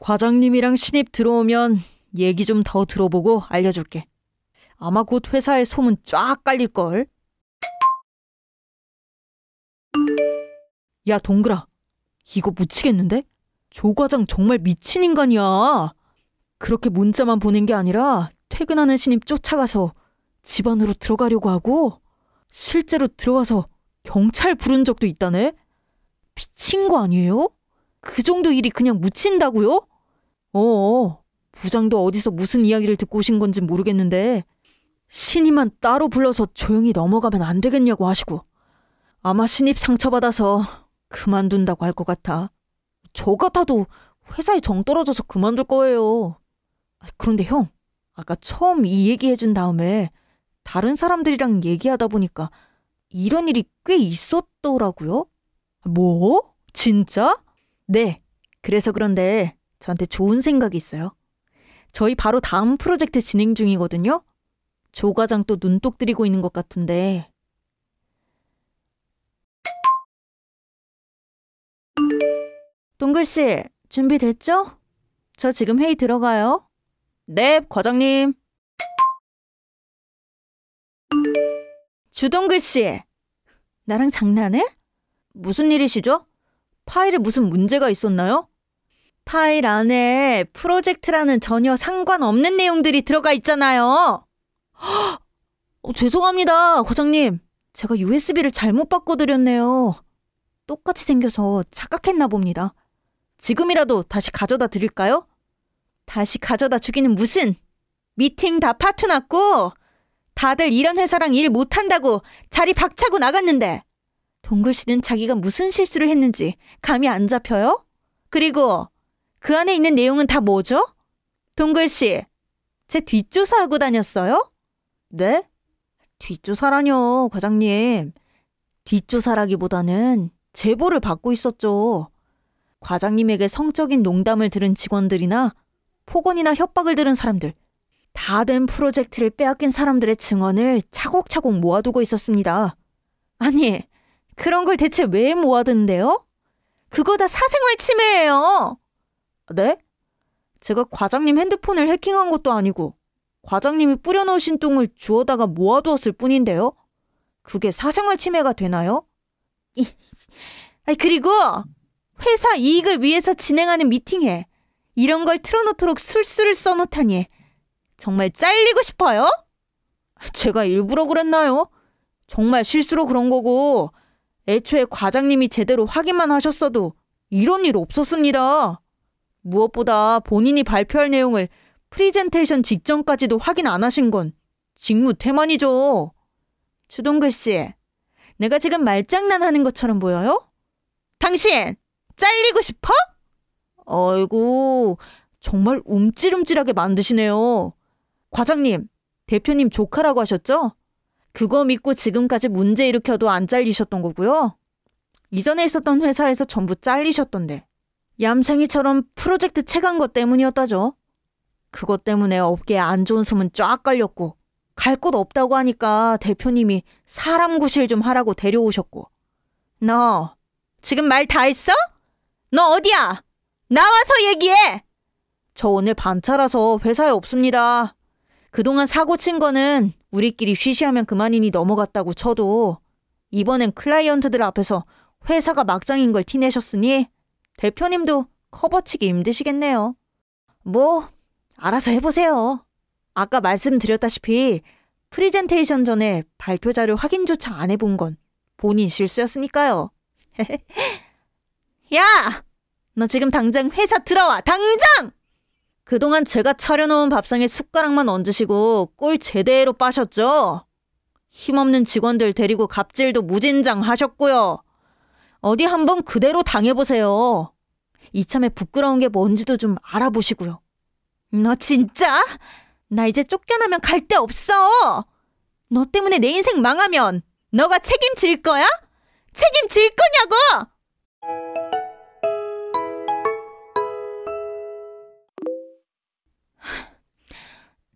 [SPEAKER 1] 과장님이랑 신입 들어오면 얘기 좀 더 들어보고 알려줄게. 아마 곧 회사에 소문 쫙 깔릴걸. 야, 동그라. 이거 묻히겠는데? 조 과장 정말 미친 인간이야. 그렇게 문자만 보낸 게 아니라 퇴근하는 신입 쫓아가서 집 안으로 들어가려고 하고 실제로 들어와서 경찰 부른 적도 있다네? 미친 거 아니에요? 그 정도 일이 그냥 묻힌다고요? 어어. 어. 부장도 어디서 무슨 이야기를 듣고 오신 건지 모르겠는데 신이만 따로 불러서 조용히 넘어가면 안 되겠냐고 하시고 아마 신입 상처받아서 그만둔다고 할 것 같아. 저 같아도 회사에 정 떨어져서 그만둘 거예요. 아, 그런데 형, 아까 처음 이 얘기해준 다음에 다른 사람들이랑 얘기하다 보니까 이런 일이 꽤 있었더라고요. 뭐? 진짜? 네. 그래서 그런데 저한테 좋은 생각이 있어요. 저희 바로 다음 프로젝트 진행 중이거든요. 조 과장 또 눈독 들이고 있는 것 같은데 동글씨, 준비됐죠? 저 지금 회의 들어가요. 네, 과장님. 주동글씨, 나랑 장난해? 무슨 일이시죠? 파일에 무슨 문제가 있었나요? 파일 안에 프로젝트라는 전혀 상관없는 내용들이 들어가 있잖아요. 허, [GASPS] 어, 죄송합니다, 과장님. 제가 USB를 잘못 바꿔드렸네요. 똑같이 생겨서 착각했나 봅니다. 지금이라도 다시 가져다 드릴까요? 다시 가져다 주기는 무슨! 미팅 다 파투 났고, 다들 이런 회사랑 일 못한다고 자리 박차고 나갔는데! 동글 씨는 자기가 무슨 실수를 했는지 감이 안 잡혀요? 그리고 그 안에 있는 내용은 다 뭐죠? 동글 씨, 제 뒷조사하고 다녔어요? 네? 뒷조사라뇨, 과장님. 뒷조사라기보다는 제보를 받고 있었죠. 과장님에게 성적인 농담을 들은 직원들이나 폭언이나 협박을 들은 사람들, 다 된 프로젝트를 빼앗긴 사람들의 증언을 차곡차곡 모아두고 있었습니다. 아니, 그런 걸 대체 왜 모아둔데요? 그거 다 사생활 침해예요! 네? 제가 과장님 핸드폰을 해킹한 것도 아니고, 과장님이 뿌려놓으신 똥을 주워다가 모아두었을 뿐인데요? 그게 사생활 침해가 되나요? 이, 아니, 그리고 회사 이익을 위해서 진행하는 미팅에 이런 걸 틀어놓도록 술수를 써놓다니 정말 잘리고 싶어요? 제가 일부러 그랬나요? 정말 실수로 그런 거고 애초에 과장님이 제대로 확인만 하셨어도 이런 일 없었습니다. 무엇보다 본인이 발표할 내용을 프리젠테이션 직전까지도 확인 안 하신 건 직무 태만이죠. 주동글 씨, 내가 지금 말장난하는 것처럼 보여요? 당신 잘리고 싶어? 아이고, 정말 움찔움찔하게 만드시네요. 과장님, 대표님 조카라고 하셨죠? 그거 믿고 지금까지 문제 일으켜도 안 잘리셨던 거고요. 이전에 있었던 회사에서 전부 잘리셨던데. 얌생이처럼 프로젝트 체간 것 때문이었다죠. 그것 때문에 업계에 안 좋은 소문 쫙 깔렸고 갈 곳 없다고 하니까 대표님이 사람 구실 좀 하라고 데려오셨고. 너 지금 말 다 했어? 너 어디야? 나와서 얘기해! 저 오늘 반차라서 회사에 없습니다. 그동안 사고 친 거는 우리끼리 쉬쉬하면 그만이니 넘어갔다고 쳐도 이번엔 클라이언트들 앞에서 회사가 막장인 걸 티내셨으니 대표님도 커버치기 힘드시겠네요. 뭐, 알아서 해보세요. 아까 말씀드렸다시피 프리젠테이션 전에 발표 자료 확인조차 안 해본 건 본인 실수였으니까요. [LAUGHS] 야! 너 지금 당장 회사 들어와! 당장! 그동안 제가 차려놓은 밥상에 숟가락만 얹으시고 꿀 제대로 빠셨죠? 힘없는 직원들 데리고 갑질도 무진장 하셨고요. 어디 한번 그대로 당해보세요. 이참에 부끄러운 게 뭔지도 좀 알아보시고요. 너 진짜? 나 이제 쫓겨나면 갈 데 없어! 너 때문에 내 인생 망하면 너가 책임질 거야? 책임질 거냐고!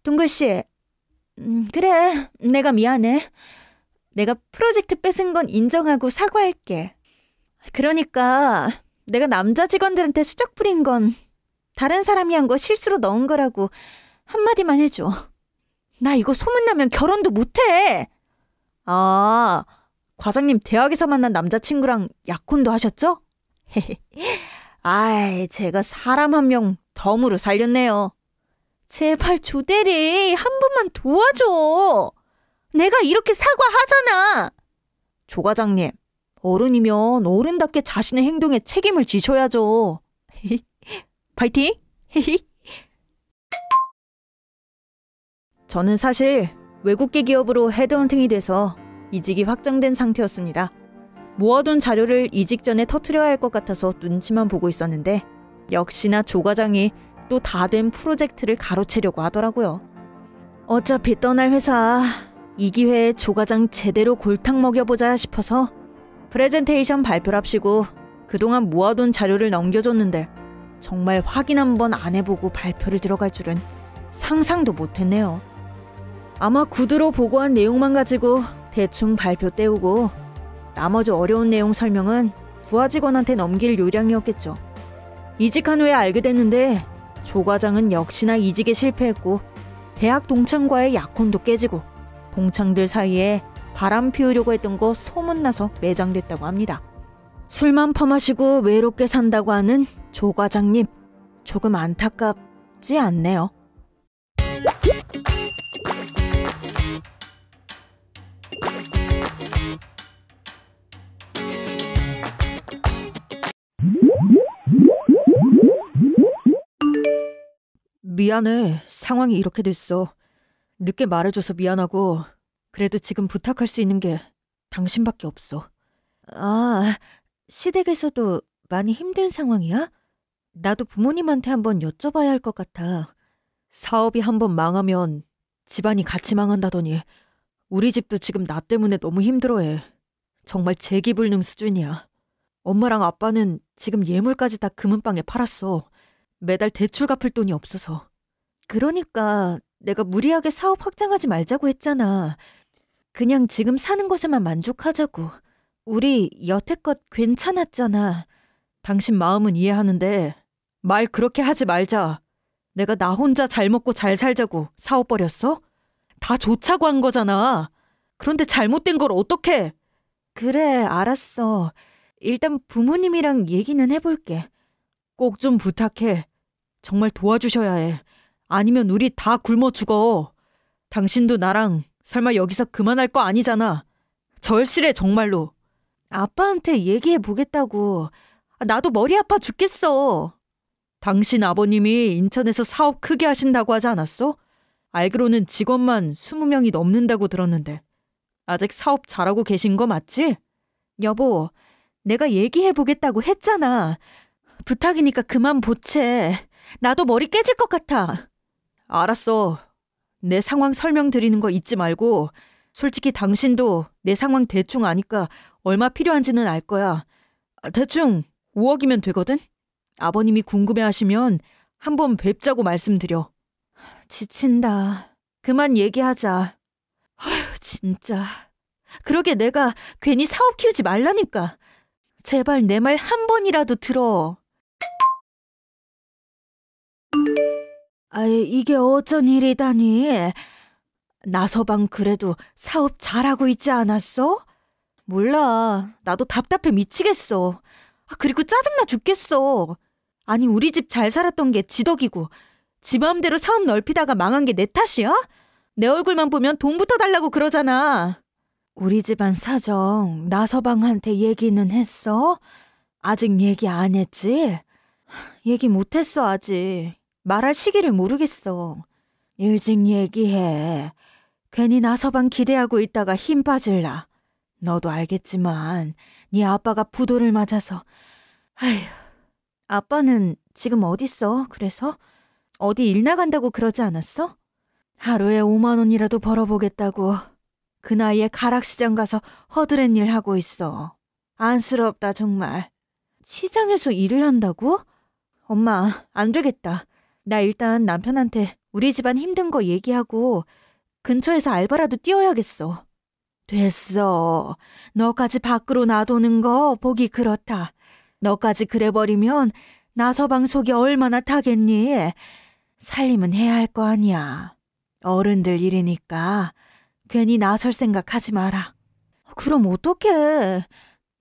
[SPEAKER 1] 동글씨, 음, 그래. 내가 미안해. 내가 프로젝트 뺏은 건 인정하고 사과할게. 그러니까 내가 남자 직원들한테 수작 부린 건 다른 사람이 한 거 실수로 넣은 거라고 한마디만 해줘. 나 이거 소문나면 결혼도 못해! 아, 과장님 대학에서 만난 남자친구랑 약혼도 하셨죠? 헤헤. [LAUGHS] 아이, 제가 사람 한 명 덤으로 살렸네요. 제발 조대리, 한 번만 도와줘. 내가 이렇게 사과하잖아. 조 과장님, 어른이면 어른답게 자신의 행동에 책임을 지셔야죠. [LAUGHS] 파이팅! [LAUGHS] 저는 사실 외국계 기업으로 헤드헌팅이 돼서 이직이 확정된 상태였습니다. 모아둔 자료를 이직 전에 터트려야 할 것 같아서 눈치만 보고 있었는데 역시나 조 과장이 또다된 프로젝트를 가로채려고 하더라고요. 어차피 떠날 회사 이 기회에 조과장 제대로 골탕 먹여보자 싶어서 프레젠테이션 발표랍시고 그동안 모아둔 자료를 넘겨줬는데 정말 확인 한번 안 해보고 발표를 들어갈 줄은 상상도 못했네요. 아마 구두로 보고한 내용만 가지고 대충 발표 때우고 나머지 어려운 내용 설명은 부하 직원한테 넘길 요량이었겠죠. 이직한 후에 알게 됐는데 조 과장은 역시나 이직에 실패했고 대학 동창과의 약혼도 깨지고 동창들 사이에 바람 피우려고 했던 거 소문나서 매장됐다고 합니다. 술만 퍼마시고 외롭게 산다고 하는 조 과장님 조금 안타깝지 않네요. 미안해. 상황이 이렇게 됐어. 늦게 말해줘서 미안하고, 그래도 지금 부탁할 수 있는 게 당신밖에 없어. 아, 시댁에서도 많이 힘든 상황이야? 나도 부모님한테 한번 여쭤봐야 할 것 같아. 사업이 한번 망하면 집안이 같이 망한다더니 우리 집도 지금 나 때문에 너무 힘들어해. 정말 재기불능 수준이야. 엄마랑 아빠는 지금 예물까지 다 금은방에 팔았어. 매달 대출 갚을 돈이 없어서. 그러니까 내가 무리하게 사업 확장하지 말자고 했잖아. 그냥 지금 사는 것에만 만족하자고. 우리 여태껏 괜찮았잖아. 당신 마음은 이해하는데 말 그렇게 하지 말자. 내가 나 혼자 잘 먹고 잘 살자고 사업 버렸어? 다 좋자고 한 거잖아. 그런데 잘못된 걸 어떻게? 그래, 알았어. 일단 부모님이랑 얘기는 해볼게. 꼭 좀 부탁해. 정말 도와주셔야 해. 아니면 우리 다 굶어 죽어. 당신도 나랑 설마 여기서 그만할 거 아니잖아. 절실해 정말로. 아빠한테 얘기해 보겠다고. 아, 나도 머리 아파 죽겠어. 당신 아버님이 인천에서 사업 크게 하신다고 하지 않았어? 알기로는 직원만 20명이 넘는다고 들었는데. 아직 사업 잘하고 계신 거 맞지? 여보, 내가 얘기해 보겠다고 했잖아. 부탁이니까 그만 보채. 나도 머리 깨질 것 같아. 알았어. 내 상황 설명드리는 거 잊지 말고 솔직히 당신도 내 상황 대충 아니까 얼마 필요한지는 알 거야. 아, 대충 5억이면 되거든? 아버님이 궁금해 하시면 한번 뵙자고 말씀드려. 지친다. 그만 얘기하자. 아휴, 진짜. 그러게 내가 괜히 사업 키우지 말라니까. 제발 내 말 한 번이라도 들어. 아, 이게 어쩐 일이다니. 나서방 그래도 사업 잘하고 있지 않았어? 몰라. 나도 답답해 미치겠어. 아, 그리고 짜증나 죽겠어. 아니, 우리 집 잘 살았던 게 지덕이고, 지 마음대로 사업 넓히다가 망한 게 내 탓이야? 내 얼굴만 보면 돈부터 달라고 그러잖아. 우리 집안 사정 나서방한테 얘기는 했어? 아직 얘기 안 했지? 얘기 못 했어, 아직. 말할 시기를 모르겠어. 일찍 얘기해. 괜히 나서방 기대하고 있다가 힘 빠질라. 너도 알겠지만 네 아빠가 부도를 맞아서 아휴. 아빠는 지금 어딨어? 그래서 어디 일 나간다고 그러지 않았어? 하루에 5만 원이라도 벌어보겠다고 그 나이에 가락시장 가서 허드렛 일 하고 있어. 안쓰럽다 정말. 시장에서 일을 한다고? 엄마 안 되겠다. 나 일단 남편한테 우리 집안 힘든 거 얘기하고 근처에서 알바라도 뛰어야겠어. 됐어. 너까지 밖으로 놔두는 거 보기 그렇다. 너까지 그래버리면 나서방 속이 얼마나 타겠니? 살림은 해야 할 거 아니야. 어른들 일이니까 괜히 나설 생각하지 마라. 그럼 어떡해.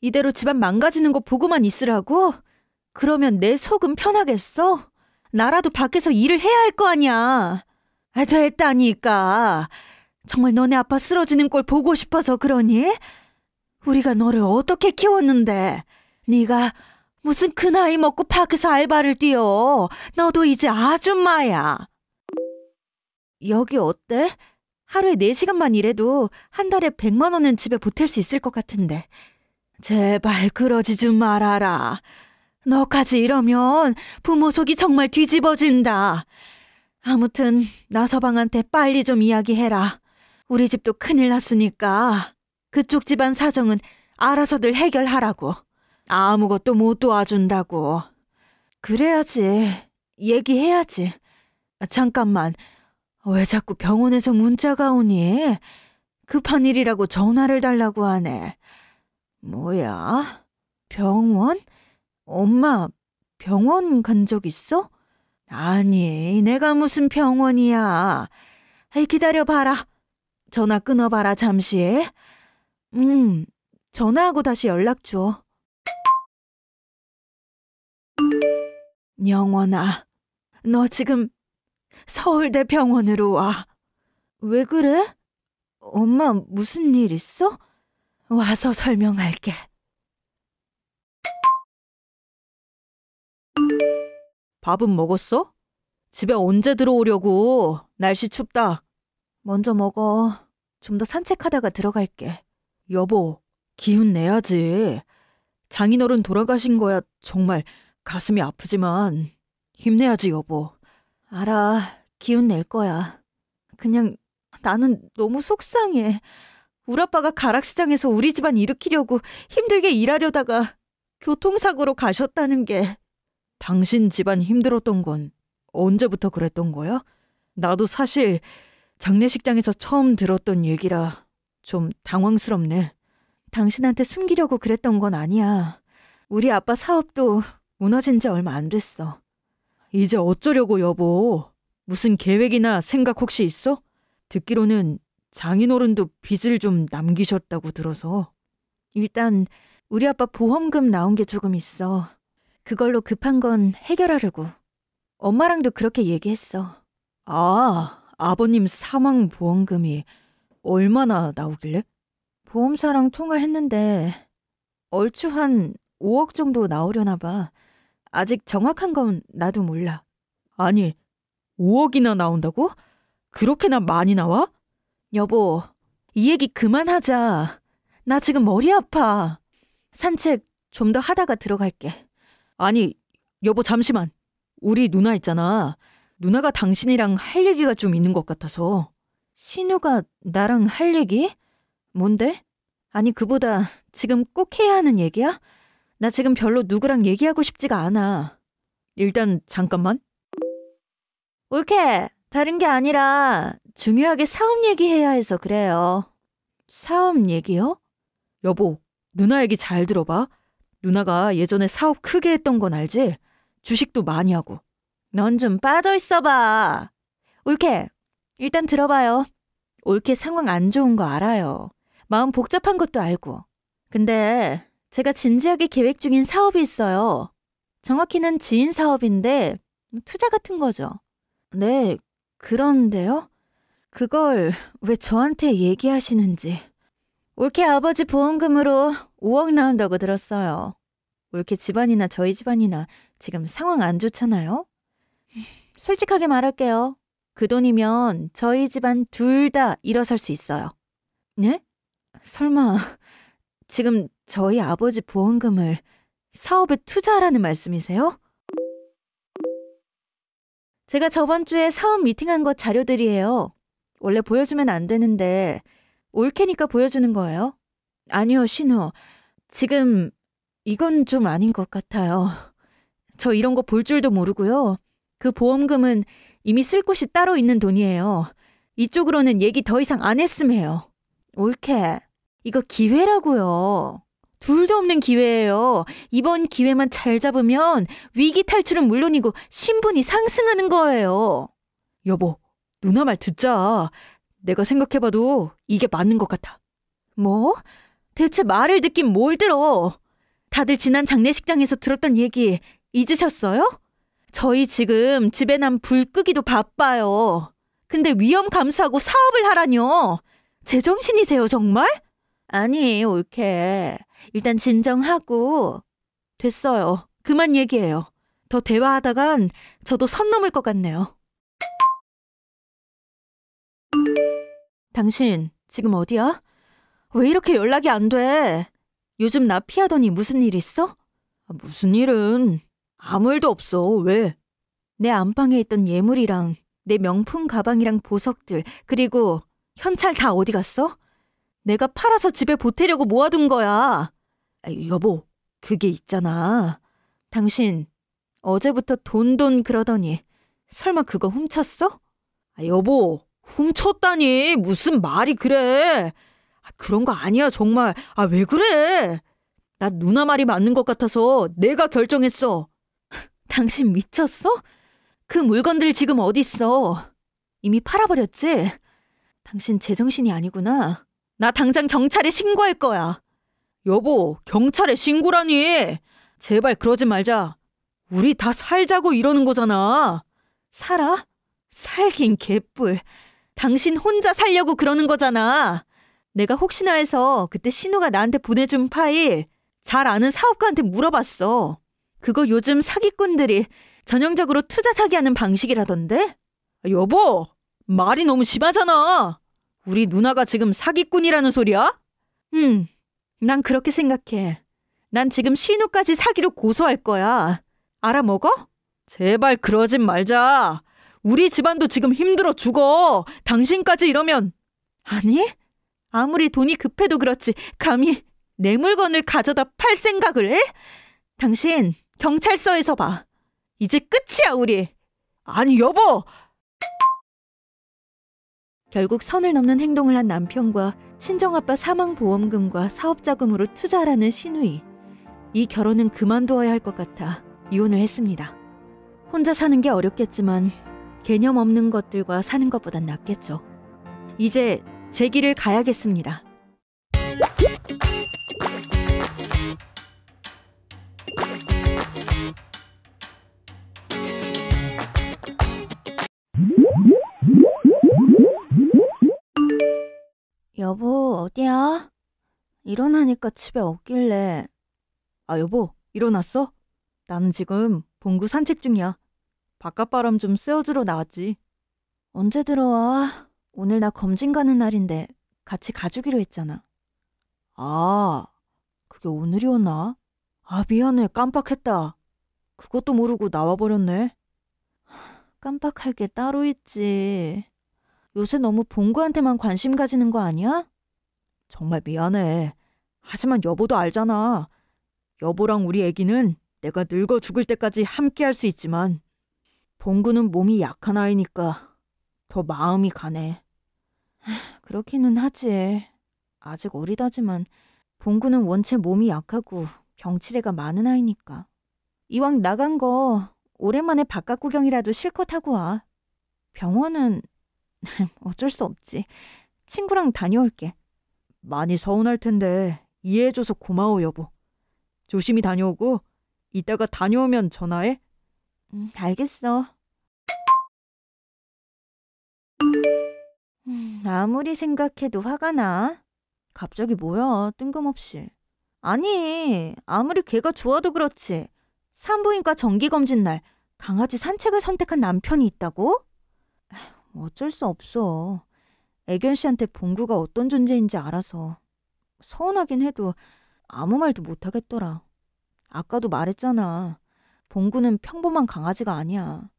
[SPEAKER 1] 이대로 집안 망가지는 거 보고만 있으라고? 그러면 내 속은 편하겠어? 나라도 밖에서 일을 해야 할 거 아니야. 아, 됐다니까. 정말 너네 아빠 쓰러지는 꼴 보고 싶어서 그러니? 우리가 너를 어떻게 키웠는데? 네가 무슨 그 나이 먹고 밖에서 알바를 뛰어. 너도 이제 아줌마야. 여기 어때? 하루에 네시간만 일해도 한 달에 백만 원은 집에 보탤 수 있을 것 같은데. 제발 그러지 좀 말아라. 너까지 이러면 부모 속이 정말 뒤집어진다. 아무튼 나서방한테 빨리 좀 이야기해라. 우리 집도 큰일 났으니까 그쪽 집안 사정은 알아서들 해결하라고. 아무것도 못 도와준다고. 그래야지. 얘기해야지. 아, 잠깐만. 왜 자꾸 병원에서 문자가 오니? 급한 일이라고 전화를 달라고 하네. 뭐야? 병원? 엄마, 병원 간 적 있어? 아니, 내가 무슨 병원이야. 기다려봐라. 전화 끊어봐라, 잠시. 음, 전화하고 다시 연락 줘. 영원아, 너 지금 서울대 병원으로 와. 왜 그래? 엄마 무슨 일 있어? 와서 설명할게. 밥은 먹었어? 집에 언제 들어오려고? 날씨 춥다. 먼저 먹어. 좀 더 산책하다가 들어갈게. 여보, 기운 내야지. 장인어른 돌아가신 거야 정말 가슴이 아프지만 힘내야지 여보. 알아. 기운 낼 거야. 그냥 나는 너무 속상해. 우리 아빠가 가락시장에서 우리 집안 일으키려고 힘들게 일하려다가 교통사고로 가셨다는 게. 당신 집안 힘들었던 건 언제부터 그랬던 거야? 나도 사실 장례식장에서 처음 들었던 얘기라 좀 당황스럽네. 당신한테 숨기려고 그랬던 건 아니야. 우리 아빠 사업도 무너진 지 얼마 안 됐어. 이제 어쩌려고 여보. 무슨 계획이나 생각 혹시 있어? 듣기로는 장인어른도 빚을 좀 남기셨다고 들어서. 일단 우리 아빠 보험금 나온 게 조금 있어. 그걸로 급한 건 해결하려고. 엄마랑도 그렇게 얘기했어. 아, 아버님 사망 보험금이 얼마나 나오길래? 보험사랑 통화했는데 얼추 한 5억 정도 나오려나 봐. 아직 정확한 건 나도 몰라. 아니, 5억이나 나온다고? 그렇게나 많이 나와? 여보, 이 얘기 그만하자. 나 지금 머리 아파. 산책 좀 더 하다가 들어갈게. 아니, 여보 잠시만. 우리 누나 있잖아. 누나가 당신이랑 할 얘기가 좀 있는 것 같아서. 신우가 나랑 할 얘기? 뭔데? 아니, 그보다 지금 꼭 해야 하는 얘기야? 나 지금 별로 누구랑 얘기하고 싶지가 않아. 일단 잠깐만. 올케, 다른 게 아니라 중요하게 사업 얘기해야 해서 그래요. 사업 얘기요? 여보, 누나 얘기 잘 들어봐. 누나가 예전에 사업 크게 했던 건 알지? 주식도 많이 하고. 넌 좀 빠져 있어봐. 올케, 일단 들어봐요. 올케 상황 안 좋은 거 알아요. 마음 복잡한 것도 알고. 근데 제가 진지하게 계획 중인 사업이 있어요. 정확히는 지인 사업인데 투자 같은 거죠. 네, 그런데요? 그걸 왜 저한테 얘기하시는지. 올케 아버지 보험금으로 5억 나온다고 들었어요. 올케 집안이나 저희 집안이나 지금 상황 안 좋잖아요? 솔직하게 말할게요. 그 돈이면 저희 집안 둘 다 일어설 수 있어요. 네? 설마 지금 저희 아버지 보험금을 사업에 투자하라는 말씀이세요? 제가 저번 주에 사업 미팅한 것 자료들이에요. 원래 보여주면 안 되는데 올케니까 보여주는 거예요. 아니요, 신우. 지금 이건 좀 아닌 것 같아요. 저 이런 거 볼 줄도 모르고요. 그 보험금은 이미 쓸 곳이 따로 있는 돈이에요. 이쪽으로는 얘기 더 이상 안 했음해요. 옳게. 이거 기회라고요. 둘도 없는 기회예요. 이번 기회만 잘 잡으면 위기 탈출은 물론이고 신분이 상승하는 거예요. 여보, 누나 말 듣자. 내가 생각해봐도 이게 맞는 것 같아. 뭐? 대체 말을 듣긴 뭘 들어? 다들 지난 장례식장에서 들었던 얘기 잊으셨어요? 저희 지금 집에 난 불 끄기도 바빠요. 근데 위험 감수하고 사업을 하라뇨. 제정신이세요, 정말? 아니, 올케. 일단 진정하고. 됐어요. 그만 얘기해요. 더 대화하다간 저도 선 넘을 것 같네요. 당신, 지금 어디야? 왜 이렇게 연락이 안 돼? 요즘 나 피하더니 무슨 일 있어? 아, 무슨 일은 아무 일도 없어. 왜? 내 안방에 있던 예물이랑 내 명품 가방이랑 보석들 그리고 현찰 다 어디 갔어? 내가 팔아서 집에 보태려고 모아둔 거야. 아, 여보, 그게 있잖아. 당신 어제부터 돈 돈 그러더니 설마 그거 훔쳤어? 아, 여보, 훔쳤다니 무슨 말이 그래? 아, 그런 거 아니야, 정말. 아, 왜 그래? 나 누나 말이 맞는 것 같아서 내가 결정했어. [LAUGHS] 당신 미쳤어? 그 물건들 지금 어딨어? 이미 팔아버렸지? 당신 제정신이 아니구나. 나 당장 경찰에 신고할 거야. 여보, 경찰에 신고라니! 제발 그러지 말자. 우리 다 살자고 이러는 거잖아. 살아? 살긴 개뿔. 당신 혼자 살려고 그러는 거잖아. 내가 혹시나 해서 그때 신우가 나한테 보내준 파일 잘 아는 사업가한테 물어봤어. 그거 요즘 사기꾼들이 전형적으로 투자 사기하는 방식이라던데? 여보, 말이 너무 심하잖아. 우리 누나가 지금 사기꾼이라는 소리야? 응, 난 그렇게 생각해. 난 지금 신우까지 사기로 고소할 거야. 알아먹어? 제발 그러진 말자. 우리 집안도 지금 힘들어 죽어. 당신까지 이러면. 아니? 아무리 돈이 급해도 그렇지 감히 내 물건을 가져다 팔 생각을 해? 당신 경찰서에서 봐. 이제 끝이야 우리. 아니 여보. 결국 선을 넘는 행동을 한 남편과 친정아빠 사망보험금과 사업자금으로 투자라는 하 신우이. 이 결혼은 그만두어야 할 것 같아 이혼을 했습니다. 혼자 사는 게 어렵겠지만 개념 없는 것들과 사는 것보단 낫겠죠. 이제 제 길을 가야겠습니다. 여보, 어디야? 일어나니까 집에 없길래. 아, 여보, 일어났어? 나는 지금 봉구 산책 중이야. 바깥바람 좀 쐬어주러 나왔지. 언제 들어와? 오늘 나 검진 가는 날인데 같이 가주기로 했잖아. 아, 그게 오늘이었나? 아, 미안해. 깜빡했다. 그것도 모르고 나와버렸네. 깜빡할 게 따로 있지. 요새 너무 봉구한테만 관심 가지는 거 아니야? 정말 미안해. 하지만 여보도 알잖아. 여보랑 우리 애기는 내가 늙어 죽을 때까지 함께 할 수 있지만, 봉구는 몸이 약한 아이니까 더 마음이 가네. 그렇기는 하지. 아직 어리다지만 봉구는 원체 몸이 약하고 병치레가 많은 아이니까. 이왕 나간 거 오랜만에 바깥 구경이라도 실컷 하고 와. 병원은 [LAUGHS] 어쩔 수 없지. 친구랑 다녀올게. 많이 서운할 텐데 이해해줘서 고마워 여보. 조심히 다녀오고 이따가 다녀오면 전화해. 음, 알겠어. 음, 아무리 생각해도 화가 나. 갑자기 뭐야, 뜬금없이. 아니, 아무리 걔가 좋아도 그렇지. 산부인과 정기검진 날 강아지 산책을 선택한 남편이 있다고? 어쩔 수 없어. 애견 씨한테 봉구가 어떤 존재인지 알아서. 서운하긴 해도 아무 말도 못하겠더라. 아까도 말했잖아. 봉구는 평범한 강아지가 아니야.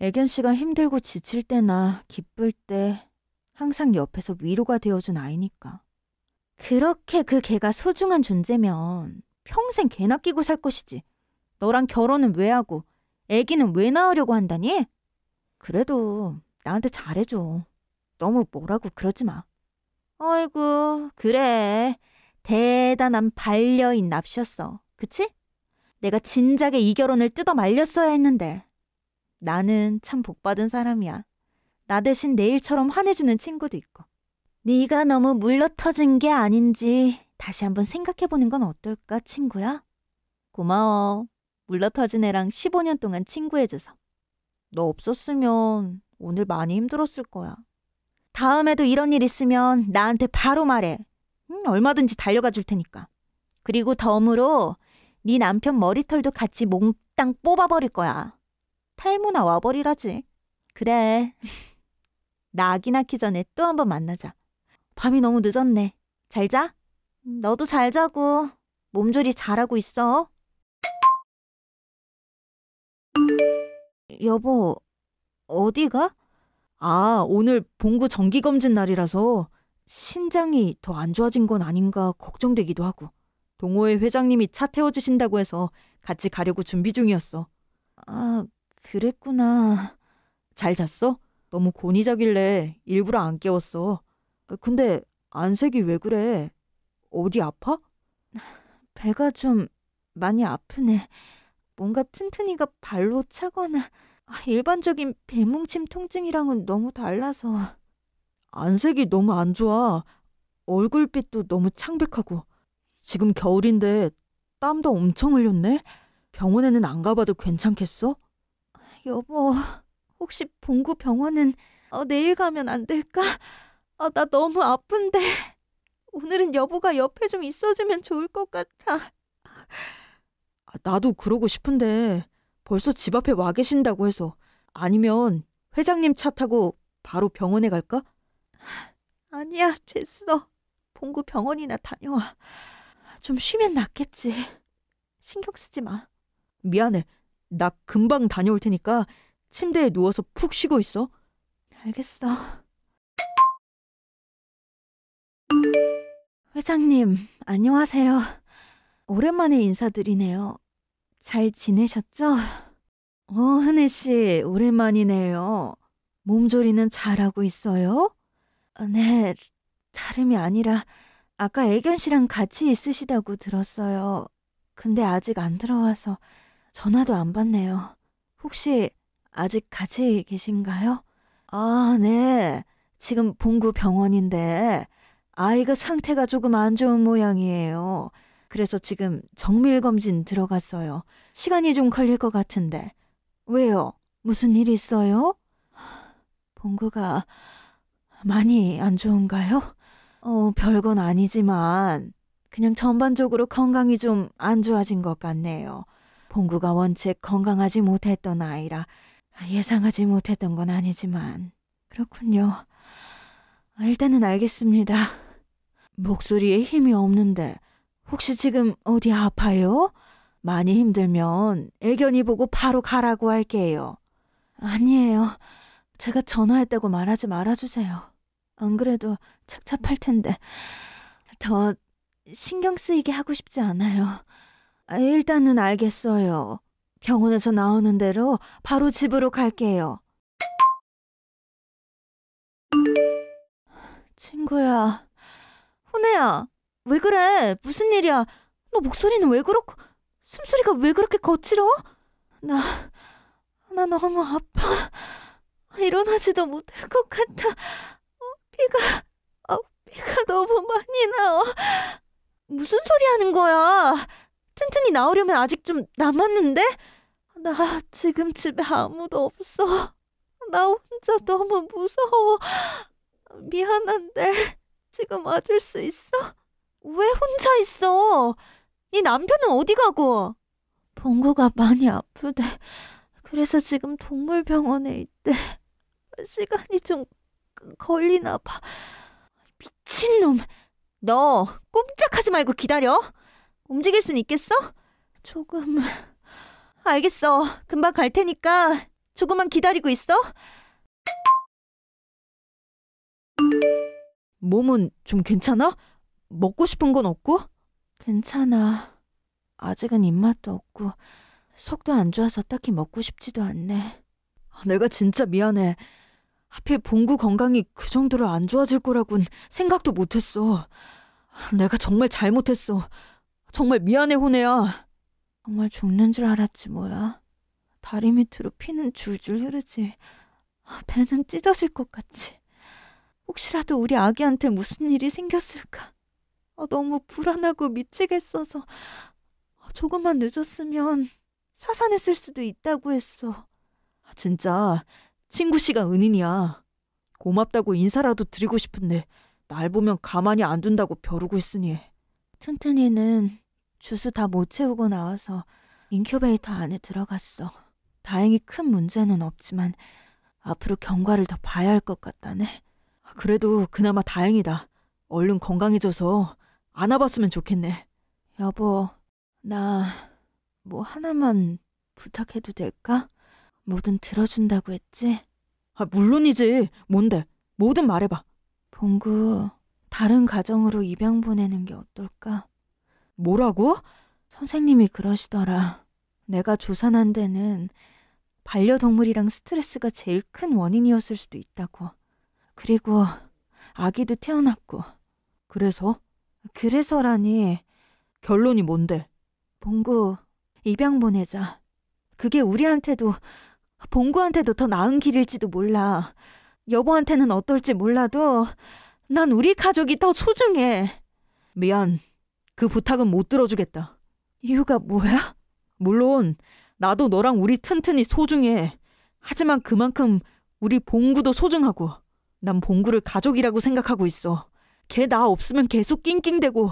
[SPEAKER 1] 애견 씨가 힘들고 지칠 때나 기쁠 때 항상 옆에서 위로가 되어준 아이니까. 그렇게 그 개가 소중한 존재면 평생 개나 끼고 살 것이지. 너랑 결혼은 왜 하고 애기는 왜 낳으려고 한다니? 그래도 나한테 잘해줘. 너무 뭐라고 그러지 마. 아이고, 그래. 대단한 반려인 납셨어. 그치? 내가 진작에 이 결혼을 뜯어 말렸어야 했는데. 나는 참 복받은 사람이야. 나 대신 내일처럼 화내주는 친구도 있고. 네가 너무 물러터진 게 아닌지 다시 한번 생각해보는 건 어떨까, 친구야? 고마워. 물러터진 애랑 15년 동안 친구해줘서. 너 없었으면 오늘 많이 힘들었을 거야. 다음에도 이런 일 있으면 나한테 바로 말해. 응, 얼마든지 달려가 줄 테니까. 그리고 덤으로 네 남편 머리털도 같이 몽땅 뽑아버릴 거야. 탈모나 와버리라지. 그래. [LAUGHS] 나 아기 낳기 전에 또 한 번 만나자. 밤이 너무 늦었네. 잘 자. 너도 잘 자고 몸조리 잘하고 있어. 여보, 어디가? 아, 오늘 봉구 정기검진 날이라서 신장이 더 안 좋아진 건 아닌가 걱정되기도 하고. 동호회 회장님이 차 태워주신다고 해서 같이 가려고 준비 중이었어. 아, 그랬구나. 잘 잤어? 너무 고니자일래 일부러 안 깨웠어. 아, 근데 안색이 왜 그래? 어디 아파? [SIGHS] 배가 좀 많이 아프네. 뭔가 튼튼이가 발로 차거나 아, 일반적인 배뭉침 통증이랑은 너무 달라서. 안색이 너무 안 좋아. 얼굴빛도 너무 창백하고. 지금 겨울인데 땀도 엄청 흘렸네? 병원에는 안 가봐도 괜찮겠어? 아, 여보. 혹시 봉구 병원은 어, 내일 가면 안 될까? 아, 나 너무 아픈데. 오늘은 여보가 옆에 좀 있어주면 좋을 것 같아. 아, 나도 그러고 싶은데 벌써 집 앞에 와 계신다고 해서 아니면 회장님 차 타고 바로 병원에 갈까? 아니야, 됐어. 봉구 병원이나 다녀와. 좀 쉬면 낫겠지. 신경 쓰지 마. 미안해. 나 금방 다녀올 테니까 침대에 누워서 푹 쉬고 있어. 알겠어. 회장님, 안녕하세요. 오랜만에 인사드리네요. 잘 지내셨죠? 어, 흔혜 씨, 오랜만이네요. 몸조리는 잘하고 있어요? 어, 네, 다름이 아니라 아까 애견 씨랑 같이 있으시다고 들었어요. 근데 아직 안 들어와서 전화도 안 받네요. 혹시 아직 같이 계신가요? 아, 네. 지금 봉구 병원인데 아이가 상태가 조금 안 좋은 모양이에요. 그래서 지금 정밀검진 들어갔어요. 시간이 좀 걸릴 것 같은데. 왜요? 무슨 일 있어요? 봉구가 많이 안 좋은가요? 어, 별건 아니지만 그냥 전반적으로 건강이 좀 안 좋아진 것 같네요. 봉구가 원체 건강하지 못했던 아이라 아, 예상하지 못했던 건 아니지만 그렇군요. 아, 일단은 알겠습니다. 목소리에 힘이 없는데 혹시 지금 어디 아파요? 많이 힘들면 애견이 보고 바로 가라고 할게요. 아니에요. 제가 전화했다고 말하지 말아주세요. 안 그래도 착잡할 텐데 더 신경 쓰이게 하고 싶지 않아요. 아, 일단은 알겠어요. 병원에서 나오는 대로 바로 집으로 갈게요. 친구야. 혼혜야, 왜 그래? 무슨 일이야? 너 목소리는 왜 그렇고, 숨소리가 왜 그렇게 거칠어? 나, 나 너무 아파. 일어나지도 못할 것 같아. 피가, 어, 피가 어, 너무 많이 나와. 무슨 소리 하는 거야? 튼튼히 나오려면 아직 좀 남았는데? 나 지금 집에 아무도 없어. 나 혼자 너무 무서워. 미안한데 지금 와줄 수 있어? 왜 혼자 있어? 네 남편은 어디 가고? 봉구가 많이 아프대. 그래서 지금 동물병원에 있대. 시간이 좀 걸리나 봐. 미친놈. 너 꼼짝하지 말고 기다려. 움직일 순 있겠어? 조금... [LAUGHS] 알겠어. 금방 갈 테니까 조금만 기다리고 있어. 몸은 좀 괜찮아? 먹고 싶은 건 없고? 괜찮아. 아직은 입맛도 없고 속도 안 좋아서 딱히 먹고 싶지도 않네. 아, 내가 진짜 미안해. 하필 봉구 건강이 그 정도로 안 좋아질 거라곤 생각도 못했어. 내가 정말 잘못했어. 정말 미안해, 호네야. 정말 죽는 줄 알았지, 뭐야. 다리 밑으로 피는 줄줄 흐르지. 아, 배는 찢어질 것 같지. 혹시라도 우리 아기한테 무슨 일이 생겼을까. 아, 너무 불안하고 미치겠어서 아, 조금만 늦었으면 사산했을 수도 있다고 했어. 진짜 친구 씨가 은인이야. 고맙다고 인사라도 드리고 싶은데 날 보면 가만히 안 둔다고 벼르고 있으니 튼튼이는 주스 다 못 채우고 나와서 인큐베이터 안에 들어갔어. 다행히 큰 문제는 없지만 앞으로 경과를 더 봐야 할 것 같다네. 아, 그래도 그나마 다행이다. 얼른 건강해져서 안아봤으면 좋겠네. 여보, 나 뭐 하나만 부탁해도 될까? 뭐든 들어준다고 했지? 아, 물론이지. 뭔데? 뭐든 말해봐. 봉구, 다른 가정으로 입양 보내는 게 어떨까? 뭐라고? 선생님이 그러시더라. 내가 조산한 데는 반려동물이랑 스트레스가 제일 큰 원인이었을 수도 있다고. 그리고 아기도 태어났고. 그래서? 그래서라니. 결론이 뭔데? 봉구, 입양 보내자. 그게 우리한테도, 봉구한테도 더 나은 길일지도 몰라. 여보한테는 어떨지 몰라도 난 우리 가족이 더 소중해. 미안. 그 부탁은 못 들어주겠다. 이유가 뭐야? 물론, 나도 너랑 우리 튼튼히 소중해. 하지만 그만큼 우리 봉구도 소중하고, 난 봉구를 가족이라고 생각하고 있어. 걔 나 없으면 계속 낑낑대고,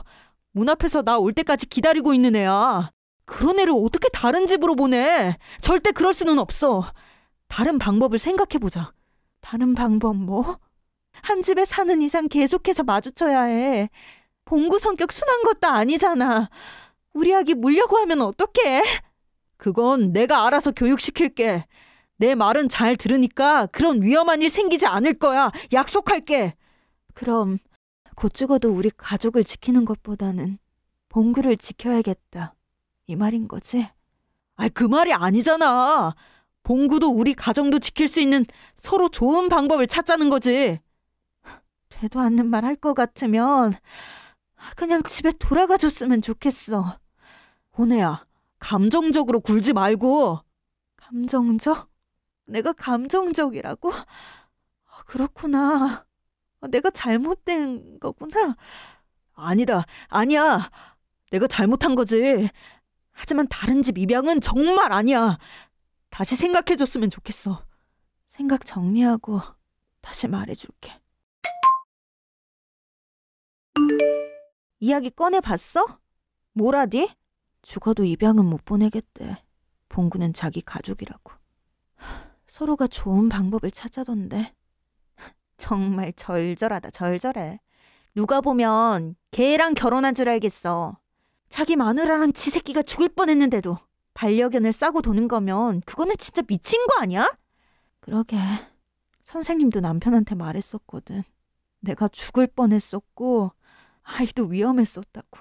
[SPEAKER 1] 문 앞에서 나 올 때까지 기다리고 있는 애야. 그런 애를 어떻게 다른 집으로 보내? 절대 그럴 수는 없어. 다른 방법을 생각해보자. 다른 방법 뭐? 한 집에 사는 이상 계속해서 마주쳐야 해. 봉구 성격 순한 것도 아니잖아. 우리 아기 물려고 하면 어떡해? 그건 내가 알아서 교육시킬게. 내 말은 잘 들으니까 그런 위험한 일 생기지 않을 거야. 약속할게. 그럼 곧 죽어도 우리 가족을 지키는 것보다는 봉구를 지켜야겠다. 이 말인 거지? 아이 그 말이 아니잖아. 봉구도 우리 가정도 지킬 수 있는 서로 좋은 방법을 찾자는 거지. 되도 않는 말 할 것 같으면 그냥 집에 돌아가 줬으면 좋겠어. 오네야, 감정적으로 굴지 말고. 감정적? 내가 감정적이라고? 그렇구나. 내가 잘못된 거구나. 아니다. 아니야. 내가 잘못한 거지. 하지만 다른 집 입양은 정말 아니야. 다시 생각해줬으면 좋겠어. 생각 정리하고 다시 말해줄게. 이야기 꺼내봤어? 뭐라디? 죽어도 입양은 못 보내겠대. 봉구는 자기 가족이라고. 서로가 좋은 방법을 찾아던데. 정말 절절하다, 절절해. 누가 보면 걔랑 결혼한 줄 알겠어. 자기 마누라랑 지 새끼가 죽을 뻔했는데도 반려견을 싸고 도는 거면 그거는 진짜 미친 거 아니야? 그러게. 선생님도 남편한테 말했었거든. 내가 죽을 뻔했었고 아이도 위험했었다고.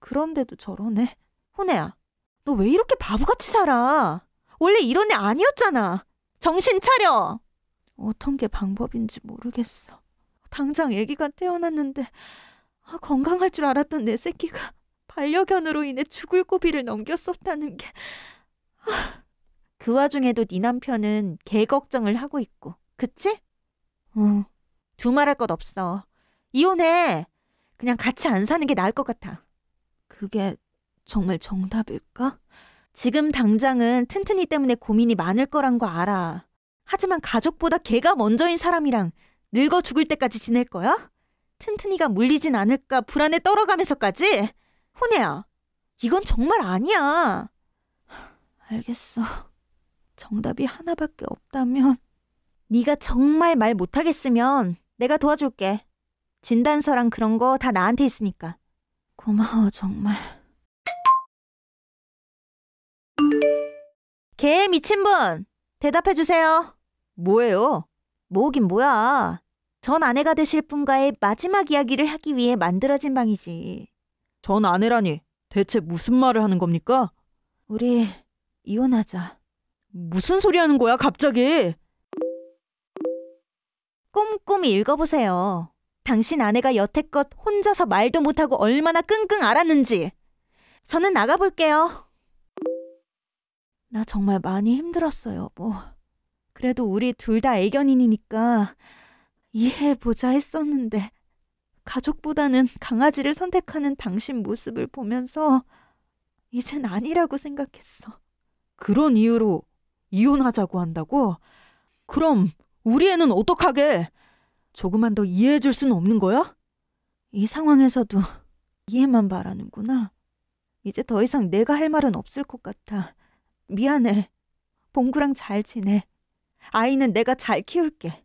[SPEAKER 1] 그런데도 저러네. 혼애야, 너 왜 이렇게 바보같이 살아? 원래 이런 애 아니었잖아. 정신 차려. 어떤 게 방법인지 모르겠어. 당장 애기가 태어났는데 아, 건강할 줄 알았던 내 새끼가 반려견으로 인해 죽을 고비를 넘겼었다는 게. 아. 그 와중에도 네 남편은 개 걱정을 하고 있고, 그치? 응. 두 말할 것 없어. 이혼해. 그냥 같이 안 사는 게 나을 것 같아. 그게 정말 정답일까? 지금 당장은 튼튼이 때문에 고민이 많을 거란 거 알아. 하지만 가족보다 걔가 먼저인 사람이랑 늙어 죽을 때까지 지낼 거야? 튼튼이가 물리진 않을까 불안에 떨어가면서까지? 혼혜야, 이건 정말 아니야. 알겠어. 정답이 하나밖에 없다면 네가 정말 말 못하겠으면 내가 도와줄게. 진단서랑 그런 거 다 나한테 있으니까. 고마워, 정말. 개 미친 분! 대답해 주세요. 뭐예요? 뭐긴 뭐야. 전 아내가 되실 분과의 마지막 이야기를 하기 위해 만들어진 방이지. 전 아내라니 대체 무슨 말을 하는 겁니까? 우리 이혼하자. 무슨 소리 하는 거야, 갑자기? 꼼꼼히 읽어보세요. 당신 아내가 여태껏 혼자서 말도 못하고 얼마나 끙끙 앓았는지. 저는 나가볼게요. 나 정말 많이 힘들었어요, 뭐. 그래도 우리 둘 다 애견인이니까 이해해보자 했었는데, 가족보다는 강아지를 선택하는 당신 모습을 보면서 이젠 아니라고 생각했어. 그런 이유로 이혼하자고 한다고? 그럼 우리 애는 어떡하게? 조금만 더 이해해 줄 수는 없는 거야? 이 상황에서도 이해만 바라는구나. 이제 더 이상 내가 할 말은 없을 것 같아. 미안해. 봉구랑 잘 지내. 아이는 내가 잘 키울게.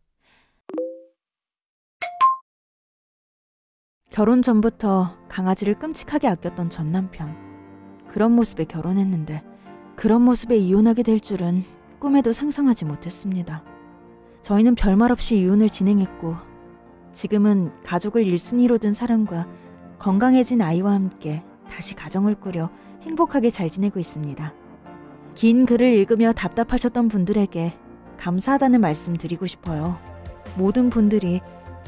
[SPEAKER 1] 결혼 전부터 강아지를 끔찍하게 아꼈던 전 남편. 그런 모습에 결혼했는데 그런 모습에 이혼하게 될 줄은 꿈에도 상상하지 못했습니다. 저희는 별말 없이 이혼을 진행했고 지금은 가족을 1순위로 둔 사람과 건강해진 아이와 함께 다시 가정을 꾸려 행복하게 잘 지내고 있습니다. 긴 글을 읽으며 답답하셨던 분들에게 감사하다는 말씀 드리고 싶어요. 모든 분들이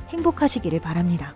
[SPEAKER 1] 행복하시기를 바랍니다.